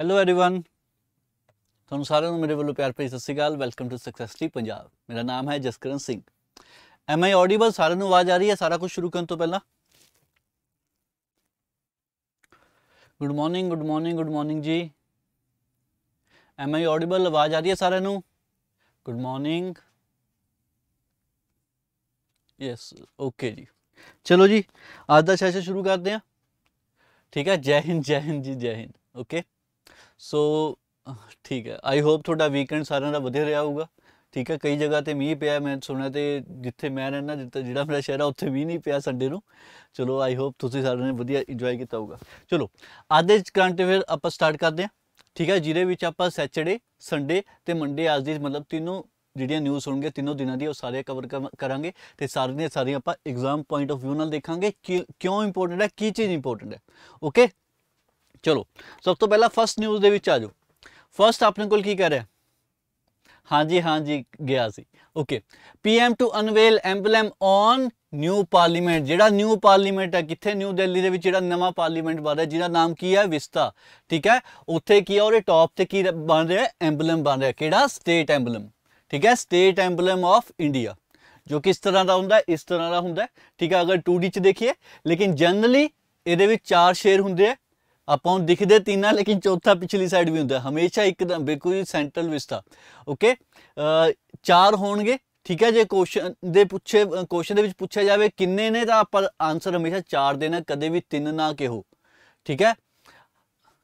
Hello everyone ਤੁਹਾਨੂੰ ਸਾਰਿਆਂ ਨੂੰ ਮੇਰੇ ਵੱਲੋਂ ਪਿਆਰ ਭਰੀ Sat Sri Akal welcome to successfully Punjab ਮੇਰਾ ਨਾਮ ਹੈ Jaskaran Singh am I audible ਸਾਰਿਆਂ ਨੂੰ ਆਵਾਜ਼ ਆ ਰਹੀ ਹੈ ਸਾਰਾ ਕੁਝ ਸ਼ੁਰੂ ਕਰਨ ਤੋਂ ਪਹਿਲਾਂ good morning good morning good morning ਜੀ ਐਮ ਆਈ ਆਡੀਬਲ ਆਵਾਜ਼ ਆ ਰਹੀ ਹੈ ਸਾਰਿਆਂ ਨੂੰ ਗੁੱਡ ਮਾਰਨਿੰਗ ਯੈਸ ਓਕੇ ਜੀ ਚਲੋ ਜੀ ਅੱਜ ਦਾ ਸੈਸ਼ਨ ਸ਼ੁਰੂ ਕਰਦੇ ਹਾਂ ਠੀਕ ਹੈ ਜੈ ਹਿੰਦ ਜੈ ਹਿੰਦ ਜੀ ਜੈ ਹਿੰਦ ओके okay. ਸੋ ਠੀਕ ਹੈ ਆਈ ਹੋਪ ਤੁਹਾਡਾ ਵੀਕਐਂਡ ਸਾਰਿਆਂ ਦਾ ਵਧੀਆ ਰਿਹਾ ਹੋਊਗਾ ਠੀਕ ਹੈ ਕਈ ਜਗ੍ਹਾ ਤੇ ਮੀਂਹ ਪਿਆ ਮੈਂ ਸੁਣਿਆ ਤੇ ਜਿੱਥੇ ਮੈਂ ਰਹਿਣਾ ਜਿਹੜਾ ਮੇਰਾ ਸ਼ਹਿਰ ਆ ਉੱਥੇ ਵੀ ਨਹੀਂ ਪਿਆ ਸੰਡੇ ਨੂੰ ਚਲੋ ਆਈ ਹੋਪ ਤੁਸੀਂ ਸਾਰਿਆਂ ਨੇ ਵਧੀਆ ਇੰਜੋਏ ਕੀਤਾ ਹੋਊਗਾ ਚਲੋ ਆਦੇ ਕਰੰਟ ਫਿਰ ਆਪਾਂ ਸਟਾਰਟ ਕਰਦੇ ਹਾਂ ਠੀਕ ਹੈ ਜਿਹਦੇ ਵਿੱਚ ਆਪਾਂ ਸੈਚਰਡੇ ਸੰਡੇ ਤੇ ਮੰਡੇ ਅੱਜ ਦੀ ਮਤਲਬ ਤਿੰਨੋਂ ਜਿਹੜੀਆਂ ਨਿਊਜ਼ ਹੋਣਗੇ ਤਿੰਨੋਂ ਦਿਨਾਂ ਦੀ ਉਹ ਸਾਰੇ ਕਵਰ ਕਰਾਂਗੇ ਤੇ ਸਾਰੀਆਂ ਸਾਰੀਆਂ ਆਪਾਂ ਐਗਜ਼ਾਮ ਪੁਆਇੰਟ ਆਫ View ਨਾਲ ਦੇਖਾਂਗੇ ਕਿਉਂ ਇੰਪੋਰਟੈਂਟ ਹੈ ਕੀ ਚੀਜ਼ ਇੰਪੋਰਟੈਂਟ ਹੈ ਓਕੇ ਚਲੋ ਸਭ ਤੋਂ ਪਹਿਲਾਂ ਫਸਟ ਨਿਊਜ਼ ਦੇ ਵਿੱਚ ਆ ਜਾਓ ਫਸਟ ਆਪਣੇ ਕੋਲ ਕੀ ਕਰ ਰਿਹਾ ਹਾਂਜੀ ਹਾਂਜੀ ਗਿਆ ਸੀ okay PM to unveil emblem on new parliament ਜਿਹੜਾ ਨਿਊ ਪਾਰਲੀਮੈਂਟ ਹੈ ਕਿੱਥੇ ਨਿਊ ਦਿੱਲੀ ਦੇ ਵਿੱਚ ਜਿਹੜਾ ਨਵਾਂ ਪਾਰਲੀਮੈਂਟ ਬਣ ਰਿਹਾ ਜਿਹਦਾ ਨਾਮ ਕੀ ਹੈ ਵਿਸਤਾ ਠੀਕ ਹੈ ਉੱਥੇ ਕੀ ਹੈ ਉਹਦੇ ਟੌਪ ਤੇ ਕੀ ਬਣ ਰਿਹਾ ਐਮਬਲਮ ਬਣ ਰਿਹਾ ਕਿਹੜਾ ਸਟੇਟ ਐਮਬਲਮ ਠੀਕ ਹੈ ਸਟੇਟ ਐਮਬਲਮ ਆਫ ਇੰਡੀਆ ਜੋ ਕਿਸ ਤਰ੍ਹਾਂ ਦਾ ਹੁੰਦਾ ਇਸ ਤਰ੍ਹਾਂ ਦਾ ਹੁੰਦਾ ਠੀਕ ਹੈ ਅਗਰ 2D ਚ ਦੇਖੀਏ ਲੇਕਿਨ ਜਨਰਲੀ ਇਹਦੇ ਵਿੱਚ ਚਾਰ ਸ਼ੇਰ ਹੁੰਦੇ ਆ ਆਪਾਂ ਨੂੰ ਦਿਖਦੇ ਤਿੰਨਾਂ ਲੇਕਿਨ ਚੌਥਾ ਪਿਛਲੀ ਸਾਈਡ ਵੀ ਹੁੰਦਾ ਹਮੇਸ਼ਾ ਇੱਕਦਮ ਬਿਲਕੁਲ ਸੈਂਟਰਲ ਵਿਸਤਾ ਓਕੇ ਚਾਰ ਹੋਣਗੇ ਠੀਕ ਹੈ ਜੇ ਕੁਐਸਚਨ ਦੇ ਪੁੱਛੇ ਕੁਐਸਚਨ ਦੇ ਵਿੱਚ ਪੁੱਛਿਆ ਜਾਵੇ ਕਿੰਨੇ ਨੇ ਤਾਂ ਆਪਾਂ ਆਨਸਰ ਹਮੇਸ਼ਾ ਚਾਰ ਦੇਣਾ ਕਦੇ ਵੀ ਤਿੰਨ ਨਾ ਕਿਹੋ ਠੀਕ ਹੈ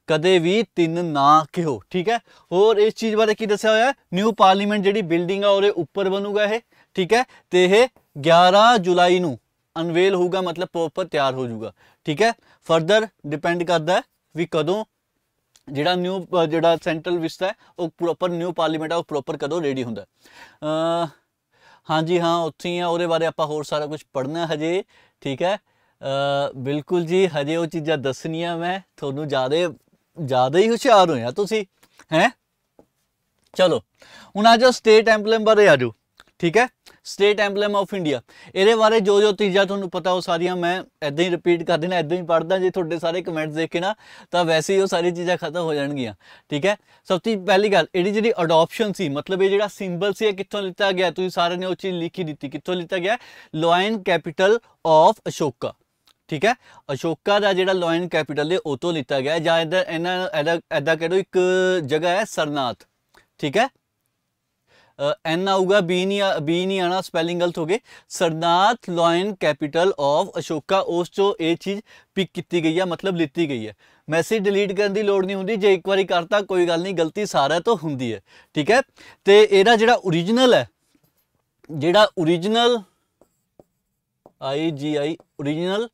ਕਦੇ ਵੀ ਤਿੰਨ ਨਾ ਕਿਹੋ ਠੀਕ ਹੈ ਹੋਰ ਇਸ ਚੀਜ਼ ਬਾਰੇ ਕੀ ਦੱਸਿਆ ਹੋਇਆ ਹੈ ਨਿਊ ਪਾਰਲੀਮੈਂਟ ਜਿਹੜੀ ਬਿਲਡਿੰਗ ਆ ਉਹਦੇ ਉੱਪਰ ਬਣੂਗਾ ਇਹ ਠੀਕ ਹੈ ਤੇ ਇਹ 11 ਜੁਲਾਈ ਨੂੰ ਅਨਵੇਲ ਹੋਊਗਾ ਮਤਲਬ ਪ੍ਰੋਪਰ ਤਿਆਰ ਹੋ ਜਾਊਗਾ ਠੀਕ ਹੈ ਫਰਦਰ ਡਿਪੈਂਡ ਕਰਦਾ ਵੀ ਕਦੋਂ ਜਿਹੜਾ ਨਿਊ ਜਿਹੜਾ ਸੈਂਟਰਲ ਵਿਸਟ ਹੈ ਉਹ ਪ੍ਰੋਪਰ ਨਿਊ ਪਾਰਲੀਮੈਂਟ ਆ ਉਹ ਪ੍ਰੋਪਰ ਕਦੋਂ ਰੈਡੀ ਹੁੰਦਾ ਹਾਂਜੀ ਹਾਂ ਉੱਥੇ ਹੀ ਆ ਉਹਦੇ ਬਾਰੇ ਆਪਾਂ ਹੋਰ ਸਾਰਾ ਕੁਝ ਪੜਨਾ ਹਜੇ ਠੀਕ ਹੈ ਬਿਲਕੁਲ ਜੀ ਹਜੇ ਉਹ ਚੀਜ਼ਾਂ ਦੱਸਣੀਆਂ ਮੈਂ ਤੁਹਾਨੂੰ ਜ਼ਿਆਦਾ ਜ਼ਿਆਦਾ ਹੀ ਹੁਸ਼ਿਆਰ ਹੋਇਆ ਤੁਸੀਂ ਹੈ ਚਲੋ ਹੁਣ ਆ ਜਾਓ ਸਟੇਟ ਐਂਪਲੇਮ ਬਾਰੇ ਆ ਜਾਓ ਠੀਕ ਹੈ ਸਟੇਟ ਐਂਬਲਮ ਆਫ ਇੰਡੀਆ ਇਹਦੇ ਬਾਰੇ ਜੋ ਜੋ ਤੀਜਾ ਤੁਹਾਨੂੰ ਪਤਾ ਉਹ ਸਾਰੀਆਂ ਮੈਂ ਐਦਾਂ ਹੀ ਰਿਪੀਟ ਕਰ ਦੇਣਾ ਐਦਾਂ ਹੀ ਪੜਦਾ ਜੇ ਤੁਹਾਡੇ ਸਾਰੇ ਕਮੈਂਟਸ ਦੇਖ ਕੇ ਨਾ ਤਾਂ ਵੈਸੇ ਹੀ ਉਹ ਸਾਰੀ ਚੀਜ਼ਾਂ ਖਤਮ ਹੋ ਜਾਣਗੀਆਂ ਠੀਕ ਹੈ ਸਭ ਤੋਂ ਪਹਿਲੀ ਗੱਲ ਇਹਦੀ ਜਿਹੜੀ ਅਡਾਪਸ਼ਨ ਸੀ ਮਤਲਬ ਇਹ ਜਿਹੜਾ ਸਿੰਬਲ ਸੀ ਇਹ ਕਿੱਥੋਂ ਲਿੱਤਾ ਗਿਆ ਤੁਸੀਂ ਸਾਰਿਆਂ ਨੇ ਉਹ ਚੀਜ਼ ਲਿਖੀ ਦਿੱਤੀ ਕਿੱਥੋਂ ਲਿੱਤਾ ਗਿਆ ਲੋਇਨ ਕੈਪੀਟਲ ਆਫ ਅਸ਼ੋਕਾ ਠੀਕ ਹੈ ਅਸ਼ੋਕਾ ਦਾ ਜਿਹੜਾ ਲੋਇਨ ਕੈਪੀਟਲ ਹੈ ਉਹ ਤੋਂ ਲਿੱਤਾ ਗਿਆ ਜਾਂ ਇਹਦਾ ਇਹਨਾਂ ਇਹਦਾ ਕਹਿ ਲਓ ਇੱਕ ਜਗ੍ਹਾ ਹੈ ਸਰਨਾਥ ਠੀਕ ਹੈ ਐਨ ਆਊਗਾ ਬੀ ਨਹੀਂ ਆ ਬੀ ਨਹੀਂ ਆਣਾ ਸਪੈਲਿੰਗ ਗਲਤ ਹੋ ਗਏ Sarnath lion capital of Ashoka ਉਸ ਚੋਂ ਇਹ ਚੀਜ਼ ਪਿਕ ਕੀਤੀ ਗਈ ਹੈ ਮਤਲਬ ਲਿੱਤੀ ਗਈ ਹੈ ਮੈਸੇਜ ਡਿਲੀਟ ਕਰਨ ਦੀ ਲੋੜ ਨਹੀਂ ਹੁੰਦੀ ਜੇ ਇੱਕ ਵਾਰੀ ਕਰਤਾ ਕੋਈ ਗੱਲ ਨਹੀਂ ਗਲਤੀ ਸਾਰਾ ਤੋਂ ਹੁੰਦੀ ਹੈ ਠੀਕ ਹੈ ਤੇ ਇਹਦਾ ਜਿਹੜਾ origignal ਹੈ ਜਿਹੜਾ origignal ਆਈ ਜੀ ਆਈ origignal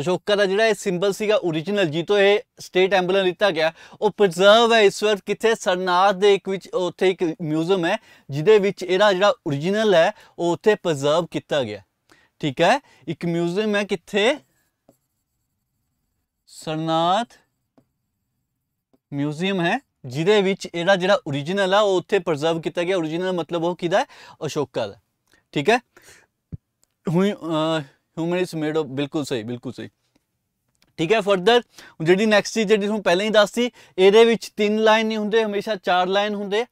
ਅਸ਼ੋਕਾ ਦਾ ਜਿਹੜਾ ਇਹ ਸਿੰਬਲ ਸੀਗਾ origignal ਜੀ ਤੋਂ ਇਹ ਸਟੇਟ ਐਂਬਲਮ ਦਿੱਤਾ ਗਿਆ ਉਹ ਪ੍ਰੀਜ਼ਰਵ ਹੈ ਇਸ ਵਕਤ ਕਿੱਥੇ ਸਰਨਾਥ ਦੇ ਇੱਕ ਵਿੱਚ ਉੱਥੇ ਇੱਕ ਮਿਊਜ਼ੀਅਮ ਹੈ ਜਿਹਦੇ ਵਿੱਚ ਇਹਦਾ ਜਿਹੜਾ origignal ਹੈ ਉਹ ਉੱਥੇ ਪ੍ਰੀਜ਼ਰਵ ਕੀਤਾ ਗਿਆ ਠੀਕ ਹੈ ਇੱਕ ਮਿਊਜ਼ੀਅਮ ਹੈ ਕਿੱਥੇ ਸਰਨਾਥ ਮਿਊਜ਼ੀਅਮ ਹੈ ਜਿਹਦੇ ਵਿੱਚ ਇਹਦਾ ਜਿਹੜਾ origignal ਆ ਉਹ ਉੱਥੇ ਪ੍ਰੀਜ਼ਰਵ ਕੀਤਾ ਗਿਆ origignal ਮਤਲਬ ਉਹ ਕਿਹਦਾ ਹੈ ਅਸ਼ੋਕਾ ਦਾ ਠੀਕ ਹੈ ਹੁਣ ਹਿਊਮਨ ਇਜ਼ ਮੇਡ ਆਫ ਬਿਲਕੁਲ ਸਹੀ ਬਿਲਕੁਲ ਸਹੀ ਠੀਕ ਹੈ ਫਰਦਰ ਜਿਹੜੀ ਨੈਕਸਟ ਚੀਜ਼ ਜਿਹੜੀ ਤੁਹਾਨੂੰ ਪਹਿਲਾਂ ਹੀ ਦੱਸਤੀ ਇਹਦੇ ਵਿੱਚ ਤਿੰਨ ਲਾਈਨ ਨਹੀਂ ਹੁੰਦੇ ਹਮੇਸ਼ਾ ਚਾਰ ਲਾਈਨ ਹੁੰਦੇ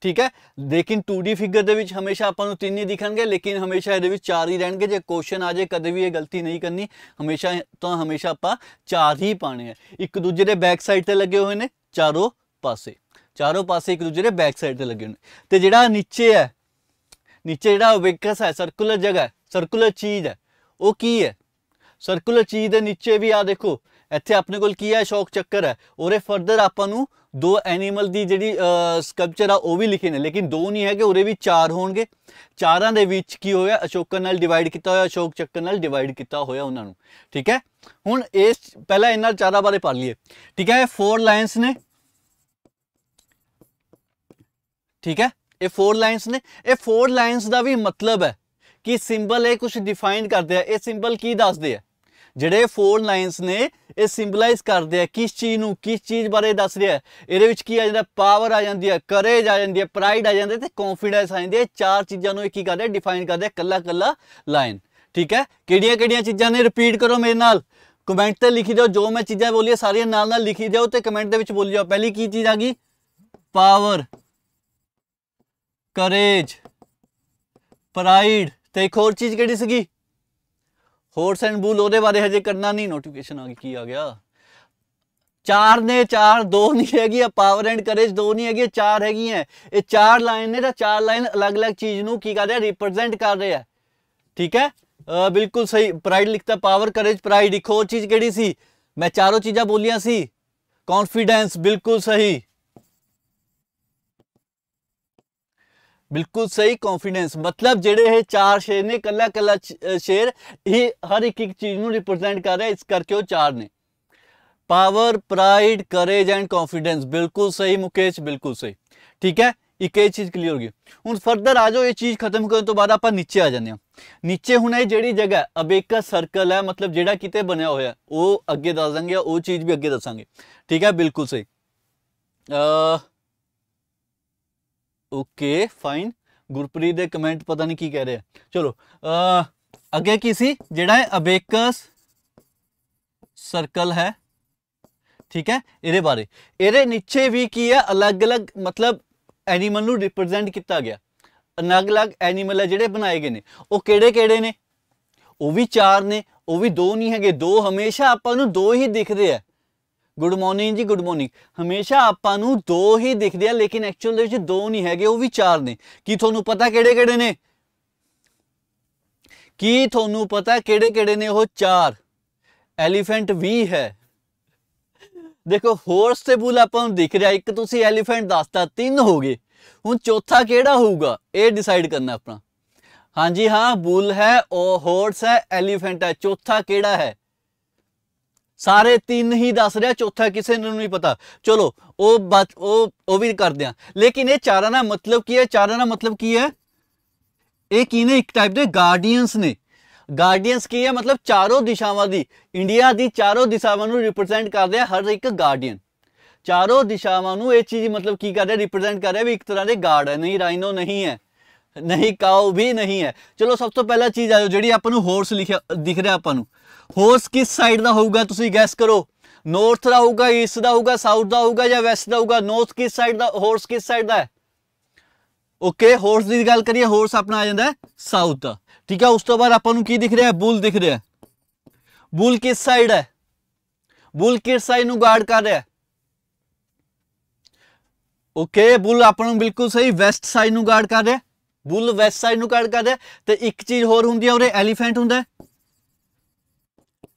ਠੀਕ ਹੈ ਲੇਕਿਨ 2D ਫਿਗਰ ਦੇ ਵਿੱਚ ਹਮੇਸ਼ਾ ਆਪਾਂ ਨੂੰ ਤਿੰਨ ਹੀ ਦਿਖਣਗੇ ਲੇਕਿਨ ਹਮੇਸ਼ਾ ਇਹਦੇ ਵਿੱਚ ਚਾਰ ਹੀ ਰਹਿਣਗੇ ਜੇ ਕੁਐਸਚਨ ਆ ਜਾਏ ਕਦੇ ਵੀ ਇਹ ਗਲਤੀ ਨਹੀਂ ਕਰਨੀ ਹਮੇਸ਼ਾ ਤਾਂ ਹਮੇਸ਼ਾ ਆਪਾਂ ਚਾਰ ਹੀ ਪਾਣੇ ਆ ਇੱਕ ਦੂਜੇ ਦੇ ਬੈਕ ਸਾਈਡ ਤੇ ਲੱਗੇ ਹੋਏ ਨੇ ਚਾਰੋਂ ਪਾਸੇ ਚਾਰੋਂ ਪਾਸੇ ਇੱਕ ਦੂਜੇ ਦੇ ਬੈਕ ਸਾਈਡ ਤੇ ਲੱਗੇ ਹੋਏ ਨੇ ਤੇ ਜਿਹੜਾ ਨੀਚੇ ਹੈ ਨੀਚੇ ਜਿਹੜਾ ਓਬੇਕਸ ਹੈ ਸਰਕੂਲਰ ਜਗ੍ਹਾ ਸਰਕੂਲਰ ਚੀਜ਼ ਹੈ ਉਹ ਕੀ ਹੈ ਸਰਕੂਲਰ ਚੀਜ਼ ਦੇ ਨੀਚੇ ਵੀ ਆ ਦੇਖੋ ਇੱਥੇ ਆਪਣੇ ਕੋਲ ਕੀ ਹੈ ਸ਼ੌਕ ਚੱਕਰ ਹੈ ਉਰੇ ਫਰਦਰ ਆਪਾਂ ਨੂੰ ਦੋ ਐਨੀਮਲ ਦੀ ਜਿਹੜੀ ਸਕਲਪਚਰ ਆ ਉਹ ਵੀ ਲਿਖੇ ਨੇ ਲੇਕਿਨ ਦੋ ਨਹੀਂ ਹੈਗੇ ਉਰੇ ਵੀ ਚਾਰ ਹੋਣਗੇ ਚਾਰਾਂ ਦੇ ਵਿੱਚ ਕੀ ਹੋਇਆ ਅਸ਼ੋਕਨ ਨਾਲ ਡਿਵਾਈਡ ਕੀਤਾ ਹੋਇਆ ਅਸ਼ੋਕ ਚੱਕਰ ਨਾਲ ਡਿਵਾਈਡ ਕੀਤਾ ਹੋਇਆ ਉਹਨਾਂ ਨੂੰ ਠੀਕ ਹੈ ਹੁਣ ਇਸ ਪਹਿਲਾਂ ਇਹਨਾਂ ਚਾਰਾਂ ਬਾਰੇ ਪੜ ਲਈਏ ਠੀਕ ਹੈ ਇਹ ਫੋਰ ਲਾਈਨਸ ਨੇ ਠੀਕ ਹੈ ਇਹ ਫੋਰ ਲਾਈਨਸ ਨੇ ਇਹ ਫੋਰ ਲਾਈਨਸ ਦਾ ਵੀ ਮਤਲਬ ਹੈ ਕਿ ਸਿੰਬਲ ਇਹ ਕੁਝ ਡਿਫਾਈਨ ਕਰਦੇ ਆ ਇਹ ਸਿੰਬਲ ਕੀ ਦੱਸਦੇ ਆ ਜਿਹੜੇ ਫੋਰ ਲਾਈਨਸ ਨੇ ਇਹ ਸਿੰਬਲਾਈਜ਼ ਕਰਦੇ ਆ ਕਿਸ ਚੀਜ਼ ਨੂੰ ਕਿਸ ਚੀਜ਼ ਬਾਰੇ ਦੱਸ ਰਿਹਾ ਇਹਦੇ ਵਿੱਚ ਕੀ ਆ ਜਾਂਦਾ ਪਾਵਰ ਆ ਜਾਂਦੀ ਹੈ ਕਰੇਜ ਆ ਜਾਂਦੀ ਹੈ ਪ੍ਰਾਈਡ ਆ ਜਾਂਦੀ ਤੇ ਕੌਨਫੀਡੈਂਸ ਆ ਜਾਂਦੀ ਆ ਚਾਰ ਚੀਜ਼ਾਂ ਨੂੰ ਇੱਕ ਹੀ ਕਰਦੇ ਡਿਫਾਈਨ ਕਰਦੇ ਕੱਲਾ ਕੱਲਾ ਲਾਈਨ ਠੀਕ ਹੈ ਕਿਹੜੀਆਂ ਕਿਹੜੀਆਂ ਚੀਜ਼ਾਂ ਨੇ ਰਿਪੀਟ ਕਰੋ ਮੇਰੇ ਨਾਲ ਕਮੈਂਟ ਤੇ ਲਿਖੀ ਜਾਓ ਜੋ ਮੈਂ ਚੀਜ਼ਾਂ ਬੋਲੀਆਂ ਸਾਰੀਆਂ ਨਾਲ ਨਾਲ ਲਿਖੀ ਜਾਓ ਤੇ ਕਮੈਂਟ ਦੇ ਵਿੱਚ ਬੋਲੀ ਜਾਓ ਪਹਿਲੀ ਕੀ ਚੀਜ਼ ਆ ਗਈ ਪਾਵਰ ਕਰੇਜ ਪ੍ਰਾਈਡ ਤੇ ਇੱਕ ਹੋਰ ਚੀਜ਼ ਕਿਹੜੀ ਸੀਗੀ ਹੋਰਸ ਐਂਡ ਬੂਲ ਉਹਦੇ ਬਾਰੇ ਹਜੇ ਕਰਨਾ ਨਹੀਂ ਨੋਟੀਫਿਕੇਸ਼ਨ ਆ ਗਈ ਕੀ ਆ ਗਿਆ ਚਾਰ ਨੇ ਚਾਰ ਦੋ ਨਹੀਂ ਹੈਗੀ ਆ ਪਾਵਰ ਐਂਡ ਕਰੇਜ ਦੋ ਨਹੀਂ ਹੈਗੀ ਚਾਰ ਹੈਗੀਆਂ ਇਹ ਚਾਰ ਲਾਈਨ ਨੇ ਤਾਂ ਚਾਰ ਲਾਈਨ ਅਲੱਗ-ਅਲੱਗ ਚੀਜ਼ ਨੂੰ ਕੀ ਕਰਦੇ ਆ ਰਿਪਰੈਜ਼ੈਂਟ ਕਰ ਰਿਹਾ ਠੀਕ ਹੈ ਬਿਲਕੁਲ ਸਹੀ ਪ੍ਰਾਈਡ ਲਿਖਤਾ ਪਾਵਰ ਕਰੇਜ ਪ੍ਰਾਈਡ ਇੱਕ ਹੋਰ ਚੀਜ਼ ਕਿਹੜੀ ਸੀ ਮੈਂ ਚਾਰੋਂ ਚੀਜ਼ਾਂ ਬੋਲੀਆਂ ਸੀ ਕੌਨਫੀਡੈਂਸ ਬਿਲਕੁਲ ਸਹੀ बिल्कुल सही कॉन्फिडेंस मतलब जेडे है चार शेर ने कला कला शेर ही हर एक एक चीज में रिप्रेजेंट कर रहे इस करके चार ने power pride courage and confidence बिल्कुल सही मुकेश बिल्कुल सही ठीक है एक चीज क्लियर हो गई हूँ फर्दर आ जाओ ये चीज खत्म करने तो बाद आप नीचे आ जाने नीचे हूँ ये जी जगह है अबेका सर्कल है मतलब जेड़ा कितने बनया हो अगे दस देंगे वो चीज भी अगे दसा ठीक है बिल्कुल सही ਓਕੇ ਫਾਈਨ ਗੁਰਪ੍ਰੀਤ ਦੇ ਕਮੈਂਟ ਪਤਾ ਨਹੀਂ ਕੀ ਕਹਿ ਰਿਹਾ ਚਲੋ ਅ ਅੱਗੇ ਕੀ ਸੀ ਜਿਹੜਾ ਹੈ ਅਬੇਕਸ ਸਰਕਲ ਹੈ ਠੀਕ ਹੈ ਇਹਦੇ ਬਾਰੇ ਇਹਦੇ ਨੀਚੇ ਵੀ ਕੀ ਹੈ ਅਲੱਗ-ਅਲੱਗ ਮਤਲਬ ਐਨੀਮਲ ਨੂੰ ਰਿਪਰੈਜ਼ੈਂਟ ਕੀਤਾ ਗਿਆ ਅਲੱਗ-ਅਲੱਗ ਐਨੀਮਲ ਹੈ ਜਿਹੜੇ ਬਣਾਏ ਗਏ ਨੇ ਉਹ ਕਿਹੜੇ-ਕਿਹੜੇ ਨੇ ਉਹ ਵੀ ਚਾਰ ਨੇ ਉਹ ਵੀ ਦੋ ਨਹੀਂ ਹੈਗੇ ਦੋ ਹਮੇਸ਼ਾ ਆਪਾਂ ਨੂੰ ਦੋ ਹੀ ਦਿਖਦੇ ਆ ਗੁੱਡ ਮਾਰਨਿੰਗ ਜੀ ਗੁੱਡ ਮਾਰਨਿੰਗ ਹਮੇਸ਼ਾ ਆਪਾਂ ਨੂੰ ਦੋ ਹੀ ਦਿਖਦੇ ਆ ਲੇਕਿਨ ਐਕਚੁਅਲ ਦੇ ਵਿੱਚ ਦੋ ਨਹੀਂ ਹੈਗੇ ਉਹ ਵੀ ਚਾਰ ਨੇ ਕੀ ਤੁਹਾਨੂੰ ਪਤਾ ਕਿਹੜੇ ਕਿਹੜੇ ਨੇ ਕੀ ਤੁਹਾਨੂੰ ਪਤਾ ਕਿਹੜੇ ਕਿਹੜੇ ਨੇ ਉਹ ਚਾਰ ਐਲੀਫੈਂਟ ਵੀ ਹੈ ਦੇਖੋ ਹੋਰਸ ਤੇ ਬੁੱਲ ਆਪਾਂ ਨੂੰ ਦਿਖ ਰਿਹਾ ਇੱਕ ਤੁਸੀਂ ਐਲੀਫੈਂਟ ਦੱਸਤਾ ਤਿੰਨ ਹੋ ਗਏ ਹੁਣ ਚੌਥਾ ਕਿਹੜਾ ਹੋਊਗਾ ਇਹ ਡਿਸਾਈਡ ਕਰਨਾ ਆਪਣਾ ਹਾਂਜੀ ਹਾਂ ਬੁੱਲ ਹੈ ਉਹ ਹੋਰਸ ਹੈ ਐਲੀਫੈਂਟ ਹੈ ਚੌਥਾ ਕਿਹੜਾ ਹੈ ਸਾਰੇ ਤਿੰਨ ਹੀ ਦੱਸ ਰਿਹਾ ਚੌਥਾ ਕਿਸੇ ਨੂੰ ਨਹੀਂ ਪਤਾ ਚਲੋ ਉਹ ਉਹ ਉਹ ਵੀ ਕਰਦੇ ਆ ਲੇਕਿਨ ਇਹ ਚਾਰਾਂ ਦਾ ਮਤਲਬ ਕੀ ਹੈ ਚਾਰਾਂ ਦਾ ਮਤਲਬ ਕੀ ਹੈ ਇਹ ਕੀ ਨੇ ਇੱਕ ਟਾਈਪ ਦੇ ਗਾਰਡੀਅਨਸ ਨੇ ਗਾਰਡੀਅਨਸ ਕੀ ਹੈ ਮਤਲਬ ਚਾਰੋਂ ਦਿਸ਼ਾਵਾਂ ਦੀ ਇੰਡੀਆ ਦੀ ਚਾਰੋਂ ਦਿਸ਼ਾਵਾਂ ਨੂੰ ਰਿਪਰੈਜ਼ੈਂਟ ਕਰਦੇ ਆ ਹਰ ਇੱਕ ਗਾਰਡੀਅਨ ਚਾਰੋਂ ਦਿਸ਼ਾਵਾਂ ਨੂੰ ਇਹ ਚੀਜ਼ ਮਤਲਬ ਕੀ ਕਰਦੇ ਰਿਪਰੈਜ਼ੈਂਟ ਕਰ ਰਿਹਾ ਵੀ ਇੱਕ ਤਰ੍ਹਾਂ ਦੇ ਗਾਰਡ ਹੈ ਨਹੀਂ ਰਾਈਨੋ ਨਹੀਂ ਹੈ ਨਹੀਂ ਕਾਉ ਵੀ ਨਹੀਂ ਹੈ ਚਲੋ ਸਭ ਤੋਂ ਪਹਿਲਾ ਚੀਜ਼ ਆ ਜਿਹੜੀ ਆਪਾਂ ਨੂੰ ਹੋਰਸ ਲਿਖਿਆ ਦਿਖ ਰਿਹਾ ਆਪਾਂ ਨੂੰ ਹੋਸ ਕਿਸ ਸਾਈਡ ਦਾ ਹੋਊਗਾ ਤੁਸੀਂ ਗੈਸ ਕਰੋ ਨਾਰਥ ਦਾ ਹੋਊਗਾ ਈਸਟ ਦਾ ਹੋਊਗਾ ਸਾਊਥ ਦਾ ਹੋਊਗਾ ਜਾਂ ਵੈਸਟ ਦਾ ਹੋਊਗਾ ਨਾਰਥ ਕਿਸ ਸਾਈਡ ਦਾ ਹੋਰਸ ਕਿਸ ਸਾਈਡ ਦਾ ਹੈ ਓਕੇ ਹੋਰਸ ਦੀ ਗੱਲ ਕਰੀਏ ਹੋਰਸ ਆਪਣਾ ਆ ਜਾਂਦਾ ਹੈ ਸਾਊਥ ਦਾ ਠੀਕ ਹੈ ਉਸ ਤੋਂ ਬਾਅਦ ਆਪਾਂ ਨੂੰ ਕੀ ਦਿਖ ਰਿਹਾ ਹੈ ਬੁੱਲ ਦਿਖ ਰਿਹਾ ਹੈ ਬੁੱਲ ਕਿਸ ਸਾਈਡ ਹੈ ਬੁੱਲ ਕਿਸ ਸਾਈਡ ਨੂੰ ਗਾਰਡ ਕਰ ਰਿਹਾ ਹੈ ਓਕੇ ਬੁੱਲ ਆਪਾਂ ਨੂੰ ਬਿਲਕੁਲ ਸਹੀ ਵੈਸਟ ਸਾਈਡ ਨੂੰ ਗਾਰਡ ਕਰ ਰਿਹਾ ਬੁੱਲ ਵੈਸਟ ਸਾਈਡ ਨੂੰ ਗਾਰਡ ਕਰ ਰਿਹਾ ਤੇ ਇੱਕ ਚੀਜ਼ ਹੋਰ ਹੁੰਦੀ ਹੈ ਉਹਦੇ ਐਲੀਫੈਂਟ ਹੁੰਦਾ ਹੈ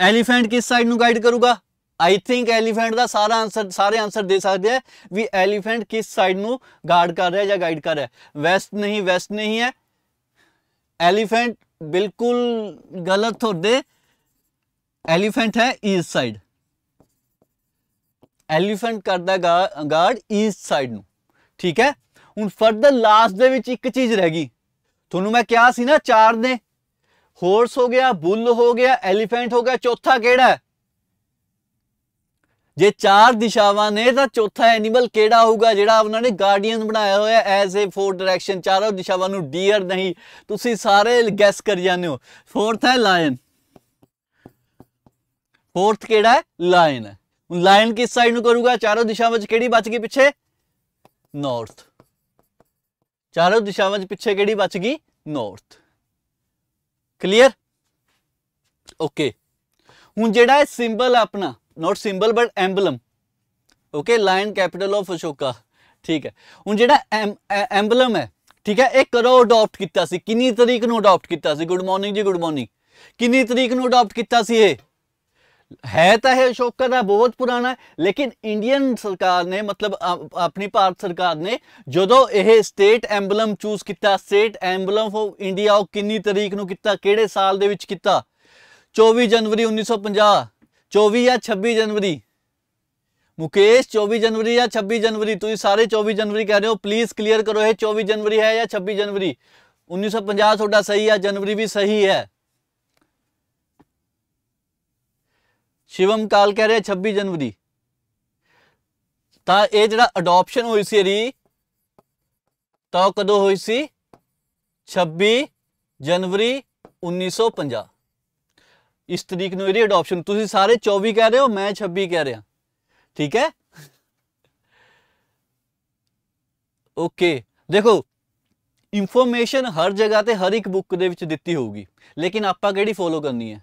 ਐਲੀਫੈਂਟ ਕਿਸ ਸਾਈਡ ਨੂੰ ਗਾਈਡ ਕਰੂਗਾ ਆਈ ਥਿੰਕ ਐਲੀਫੈਂਟ ਦਾ ਸਾਰਾ ਆਨਸਰ ਸਾਰੇ ਆਨਸਰ ਦੇ ਸਕਦੇ ਆ ਵੀ ਐਲੀਫੈਂਟ ਕਿਸ ਸਾਈਡ ਨੂੰ ਗਾਰਡ ਕਰ ਰਿਹਾ ਜਾਂ ਗਾਈਡ ਕਰ ਰਿਹਾ ਵੈਸਟ ਨਹੀਂ ਵੈਸਟ ਨਹੀਂ ਹੈ ਐਲੀਫੈਂਟ ਬਿਲਕੁਲ ਗਲਤ ਤੁਹਾਡੇ ਐਲੀਫੈਂਟ ਹੈ ਈਸਟ ਸਾਈਡ ਐਲੀਫੈਂਟ ਕਰਦਾ ਗਾਰਡ ਈਸਟ ਸਾਈਡ ਨੂੰ ਠੀਕ ਹੈ ਹੁਣ ਫਰਦਰ ਲਾਸਟ ਦੇ ਵਿੱਚ ਇੱਕ ਚੀਜ਼ ਰਹਿ ਗਈ ਤੁਹਾਨੂੰ ਮੈਂ ਕਿਹਾ ਸੀ ਨਾ ਚਾਰ ਨੇ ਹੋਰਸ ਹੋ ਗਿਆ ਬੁੱਲ ਹੋ ਗਿਆ ਐਲੀਫੈਂਟ ਹੋ ਗਿਆ ਚੌਥਾ ਕਿਹੜਾ ਜੇ ਚਾਰ ਦਿਸ਼ਾਵਾਂ ਨੇ ਤਾਂ ਚੌਥਾ ਐਨੀਮਲ ਕਿਹੜਾ ਹੋਊਗਾ ਜਿਹੜਾ ਉਹਨਾਂ ਨੇ ਗਾਰਡੀਅਨ ਬਣਾਇਆ ਹੋਇਆ ਐਜ਼ ਏ ਫੋਰ ਡਾਇਰੈਕਸ਼ਨ ਚਾਰੋਂ ਦਿਸ਼ਾਵਾਂ ਨੂੰ ਡੀਅਰ ਨਹੀਂ ਤੁਸੀਂ ਸਾਰੇ ਗੈਸ ਕਰ ਜਾਂਦੇ ਹੋ ਫੋਰਥ ਹੈ ਲਾਇਨ ਫੋਰਥ ਕਿਹੜਾ ਹੈ ਲਾਇਨ ਹੁਣ ਲਾਇਨ ਕਿਸ ਸਾਈਡ ਨੂੰ ਕਰੂਗਾ ਚਾਰੋਂ ਦਿਸ਼ਾਵਾਂ ਵਿੱਚ ਕਿਹੜੀ ਬਚ ਗਈ ਪਿੱਛੇ ਨਾਰਥ ਚਾਰੋਂ ਦਿਸ਼ਾਵਾਂ ਵਿੱਚ ਪਿੱਛੇ ਕਿਹੜੀ ਬਚ ਗਈ ਨਾਰਥ ਕਲੀਅਰ ਓਕੇ ਹੁਣ ਜਿਹੜਾ ਇਹ ਸਿੰਬਲ ਆਪਣਾ not symbol but emblem okay lion capital of Ashoka ਠੀਕ ਹੈ ਹੁਣ ਜਿਹੜਾ ਐਮਬਲਮ e, ਹੈ ਠੀਕ ਹੈ ਇਹ ਕਰੋ ਅਡਾਪਟ ਕੀਤਾ ਸੀ ਕਿੰਨੀ ਤਰੀਕ ਨੂੰ ਅਡਾਪਟ ਕੀਤਾ ਸੀ ਗੁੱਡ ਮਾਰਨਿੰਗ ਜੀ ਗੁੱਡ ਮਾਰਨਿੰਗ ਕਿੰਨੀ ਤਰੀਕ ਨੂੰ ਅਡਾਪਟ ਕੀਤਾ ਸੀ ਇਹ ਹੈ ਤਾਂ ਇਹ ਅਸ਼ੋਕਾ ਦਾ ਬਹੁਤ ਪੁਰਾਣਾ ਲੇਕਿਨ ਇੰਡੀਅਨ ਸਰਕਾਰ ਨੇ ਮਤਲਬ ਆਪਣੀ ਭਾਰਤ ਸਰਕਾਰ ਨੇ ਜਦੋਂ ਇਹ ਸਟੇਟ ਐਮਬਲਮ ਚੂਜ਼ ਕੀਤਾ ਸਟੇਟ ਐਮਬਲਮ ਆਫ ਇੰਡੀਆ ਉਹ ਕਿੰਨੀ ਤਰੀਕ ਨੂੰ ਕੀਤਾ ਕਿਹੜੇ ਸਾਲ ਦੇ ਵਿੱਚ ਕੀਤਾ 24 ਜਨਵਰੀ 1950 24 ਜਾਂ 26 ਜਨਵਰੀ ਮੁਕੇਸ਼ 24 ਜਨਵਰੀ ਜਾਂ 26 ਜਨਵਰੀ ਤੁਸੀਂ ਸਾਰੇ 24 ਜਨਵਰੀ ਕਹਿ ਰਹੇ ਹੋ ਪਲੀਜ਼ ਕਲੀਅਰ ਕਰੋ ਇਹ 24 ਜਨਵਰੀ ਹੈ ਜਾਂ 26 ਜਨਵਰੀ 1950 ਤੁਹਾਡਾ ਸਹੀ ਹੈ ਜਨਵਰੀ ਵੀ ਸਹੀ ਹੈ ਸ਼ਿਵਮ ਕਾਲ ਕਹਿ ਰਿਹਾ 26 ਜਨਵਰੀ ਤਾਂ ਇਹ ਜਿਹੜਾ ਅਡਾਪਸ਼ਨ ਹੋਈ ਸੀ ਇਹਦੀ ਤਾਂ ਕਦੋਂ ਹੋਈ ਸੀ 26 ਜਨਵਰੀ 1950 ਇਸ ਤਰੀਕ ਨੂੰ ਇਹਦੀ ਅਡਾਪਸ਼ਨ ਤੁਸੀਂ ਸਾਰੇ 24 ਕਹਿ ਰਹੇ ਹੋ ਮੈਂ 26 ਕਹਿ ਰਿਹਾ ਠੀਕ ਹੈ ਓਕੇ ਦੇਖੋ ਇਨਫੋਰਮੇਸ਼ਨ ਹਰ ਜਗ੍ਹਾ ਤੇ ਹਰ ਇੱਕ ਬੁੱਕ ਦੇ ਵਿੱਚ ਦਿੱਤੀ ਹੋਊਗੀ ਲੇਕਿਨ ਆਪਾਂ ਕਿਹੜੀ ਫੋਲੋ ਕਰਨੀ ਹੈ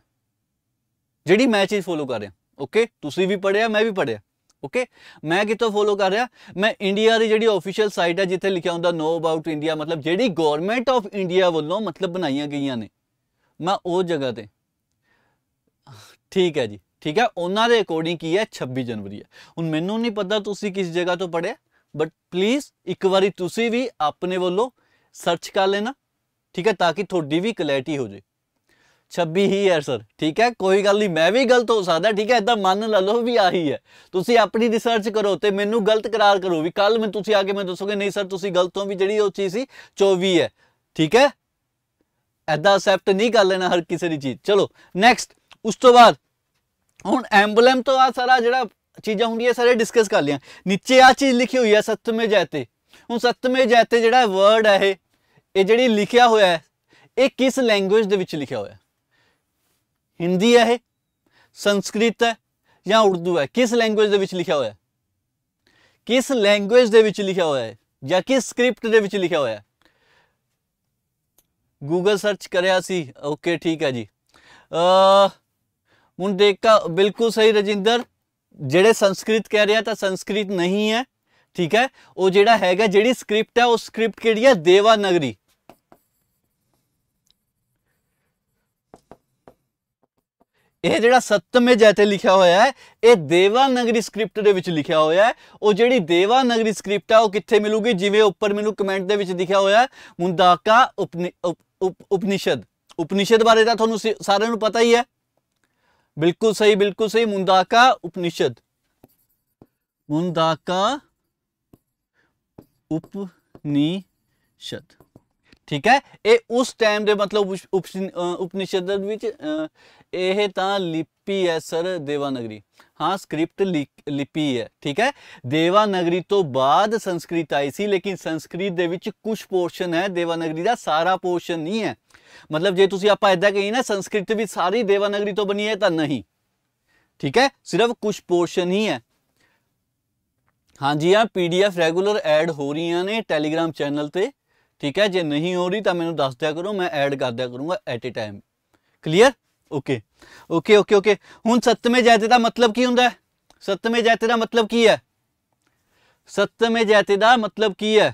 ਜਿਹੜੀ ਮੈਂ ਚੀਜ਼ ਫੋਲੋ ਕਰ ਰਿਹਾ ਓਕੇ ਤੁਸੀਂ ਵੀ ਪੜਿਆ ਮੈਂ ਵੀ ਪੜਿਆ ਓਕੇ ਮੈਂ ਕਿੱਥੋਂ ਫੋਲੋ ਕਰ ਰਿਹਾ ਮੈਂ ਇੰਡੀਆ ਦੀ ਜਿਹੜੀ ਅਫੀਸ਼ੀਅਲ ਸਾਈਟ ਹੈ ਜਿੱਥੇ ਲਿਖਿਆ ਹੁੰਦਾ ਨੋ ਅਬਾਊਟ ਇੰਡੀਆ ਮਤਲਬ ਜਿਹੜੀ ਗਵਰਨਮੈਂਟ ਆਫ ਇੰਡੀਆ ਵੱਲੋਂ ਮਤਲਬ ਬਣਾਈਆਂ ਗਈਆਂ ਨੇ ਮੈਂ ਉਹ ਜਗ੍ਹਾ ਤੇ ਠੀਕ ਹੈ ਜੀ ਠੀਕ ਹੈ ਉਹਨਾਂ ਦੇ ਅਕੋਰਡਿੰਗ ਕੀ ਹੈ 26 ਜਨਵਰੀ ਹੈ ਹੁਣ ਮੈਨੂੰ ਨਹੀਂ ਪਤਾ ਤੁਸੀਂ ਕਿਸ ਜਗ੍ਹਾ ਤੋਂ ਪੜਿਆ ਬਟ ਪਲੀਜ਼ ਇੱਕ ਵਾਰੀ ਤੁਸੀਂ ਵੀ ਆਪਣੇ ਵੱਲੋਂ ਸਰਚ ਕਰ ਲੈਣਾ ਠੀਕ ਹੈ ਤਾਂ ਕਿ ਤੁਹਾਡੀ ਵੀ ਕਲੈਰਿਟੀ ਹੋ ਜਾਵੇ 26 ਹੀ ਹੈ ਸਰ ਠੀਕ ਹੈ ਕੋਈ ਗੱਲ ਨਹੀਂ ਮੈਂ ਵੀ ਗਲਤ ਹੋ ਸਕਦਾ ਠੀਕ ਹੈ ਇਦਾਂ ਮੰਨ ਲਾ ਲਓ ਵੀ ਆਹੀ ਹੈ ਤੁਸੀਂ ਆਪਣੀ ਰਿਸਰਚ ਕਰੋ ਤੇ ਮੈਨੂੰ ਗਲਤ ਕਰਾਰ ਕਰੋ ਵੀ ਕੱਲ ਮੈਂ ਤੁਸੀਂ ਆ ਕੇ ਮੈਨੂੰ ਦੱਸੋਗੇ ਨਹੀਂ ਸਰ ਤੁਸੀਂ ਗਲਤ ਹੋ ਵੀ ਜਿਹੜੀ ਉਹ ਚੀਜ਼ ਸੀ 24 ਹੈ ਠੀਕ ਹੈ ਐਦਾਂ ਅਸੈਪਟ ਨਹੀਂ ਕਰ ਲੈਣਾ ਹਰ ਕਿਸੇ ਦੀ ਚੀਜ਼ ਚਲੋ ਨੈਕਸਟ ਉਸ ਤੋਂ ਬਾਅਦ ਹੁਣ ਐਂਬਲਮ ਤੋਂ ਆ ਸਾਰਾ ਜਿਹੜਾ ਚੀਜ਼ਾਂ ਹੁੰਦੀਆਂ ਸਾਰੇ ਡਿਸਕਸ ਕਰ ਲਿਆ ਨੀਚੇ ਆ ਚੀਜ਼ ਲਿਖੀ ਹੋਈ ਹੈ ਸੱਤਵੇਂ ਜੈਤੇ ਹੁਣ ਸੱਤਵੇਂ ਜੈਤੇ ਜਿਹੜਾ ਵਰਡ ਹੈ ਇਹ ਇਹ ਜਿਹੜੀ ਲਿਖਿਆ ਹੋਇਆ ਹੈ ਇਹ ਕਿਸ ਲੈਂਗੁਏਜ ਦੇ ਵਿੱਚ ਲਿਖਿਆ ਹੋਇਆ ਹੈ ਹਿੰਦੀ ਹੈ ਇਹ ਸੰਸਕ੍ਰਿਤ ਹੈ ਜਾਂ ਉਰਦੂ ਹੈ ਕਿਸ ਲੈਂਗੁਏਜ ਦੇ ਵਿੱਚ ਲਿਖਿਆ ਹੋਇਆ ਹੈ ਕਿਸ ਲੈਂਗੁਏਜ ਦੇ ਵਿੱਚ ਲਿਖਿਆ ਹੋਇਆ ਹੈ ਜਾਂ ਕਿਸ ਸਕ੍ਰਿਪਟ ਦੇ ਵਿੱਚ ਲਿਖਿਆ ਹੋਇਆ ਹੈ ਗੂਗਲ ਸਰਚ ਕਰਿਆ ਸੀ ਓਕੇ ਠੀਕ ਹੈ ਜੀ ਅ ਹੁਣ ਦੇਖਾ ਬਿਲਕੁਲ ਸਹੀ ਰਜਿੰਦਰ ਜਿਹੜੇ ਸੰਸਕ੍ਰਿਤ ਕਹਿ ਰਿਹਾ ਤਾਂ ਸੰਸਕ੍ਰਿਤ ਨਹੀਂ ਹੈ ਠੀਕ ਹੈ ਉਹ ਜਿਹੜਾ ਹੈਗਾ ਜਿਹੜੀ ਸਕ੍ਰਿਪਟ ਹੈ ਉਹ ਸਕ੍ਰਿਪਟ ਕਿਹੜੀ ਹੈ ਦੇਵਾ ਨਗਰੀ ਇਹ ਜਿਹੜਾ ਸਤਮੇਜ ਇੱਥੇ ਲਿਖਿਆ ਹੋਇਆ ਹੈ ਇਹ ਦੇਵਾਨਗਰੀ ਸਕ੍ਰਿਪਟ ਦੇ ਵਿੱਚ ਲਿਖਿਆ ਹੋਇਆ ਹੈ ਉਹ ਜਿਹੜੀ ਦੇਵਾਨਗਰੀ ਸਕ੍ਰਿਪਟ ਆ ਉਹ ਕਿੱਥੇ ਮਿਲੂਗੀ ਜਿਵੇਂ ਉੱਪਰ ਮੈਨੂੰ ਕਮੈਂਟ ਦੇ ਵਿੱਚ ਦਿਖਿਆ ਹੋਇਆ ਮੁੰਦਾਕਾ ਉਪਨਿਸ਼ਦ ਉਪਨਿਸ਼ਦ ਬਾਰੇ ਤਾਂ ਤੁਹਾਨੂੰ ਸਾਰਿਆਂ ਨੂੰ ਪਤਾ ਹੀ ਹੈ ਬਿਲਕੁਲ ਸਹੀ ਬਿਲਕੁਲ ਸਹੀ ਮੁੰਦਾਕਾ ਉਪਨਿਸ਼ਦ ਮੁੰਦਾਕਾ ਉਪਨਿਸ਼ਦ ਠੀਕ ਹੈ ਇਹ ਉਸ ਟਾਈਮ ਦੇ ਮਤਲਬ ਉਪਨਿਸ਼ਦ ਵਿੱਚ ਇਹ ਤਾਂ ਲਿਪੀ ਹੈ ਸਰ ਦੇਵਾਨਗਰੀ ਹਾਂ ਸਕ੍ਰਿਪਟ ਲਿਪੀ ਹੈ ਠੀਕ ਹੈ ਦੇਵਾਨਗਰੀ ਤੋਂ ਬਾਅਦ ਸੰਸਕ੍ਰਿਤ ਆਈ ਸੀ ਲੇਕਿਨ ਸੰਸਕ੍ਰਿਤ ਦੇ ਵਿੱਚ ਕੁਝ ਪੋਰਸ਼ਨ ਹੈ ਦੇਵਾਨਗਰੀ ਦਾ ਸਾਰਾ ਪੋਰਸ਼ਨ ਨਹੀਂ ਹੈ ਮਤਲਬ ਜੇ ਤੁਸੀਂ ਆਪਾਂ ਇਦਾਂ ਕਹੀ ਨਾ ਸੰਸਕ੍ਰਿਤ ਵੀ ਸਾਰੀ ਦੇਵਾਨਗਰੀ ਤੋਂ ਬਣੀ ਹੈ ਤਾਂ ਨਹੀਂ ਠੀਕ ਹੈ ਸਿਰਫ ਕੁਝ ਪੋਰਸ਼ਨ ਹੀ ਹੈ ਹਾਂਜੀ ਆ ਪੀਡੀਐਫ ਰੈਗੂਲਰ ਐਡ ਹੋ ਰਹੀਆਂ ਨੇ ਟੈਲੀਗ੍ਰam ਚੈਨਲ ਤੇ ठीक है जे नहीं हो रही तो मैं दस दया करो मैं ऐड कर दिया करूँगा at a time clear okay okay okay okay हूँ सत्तवें जैते का मतलब की होंगे सत्तवें जैते का मतलब की है सत्तवें जैते का मतलब की है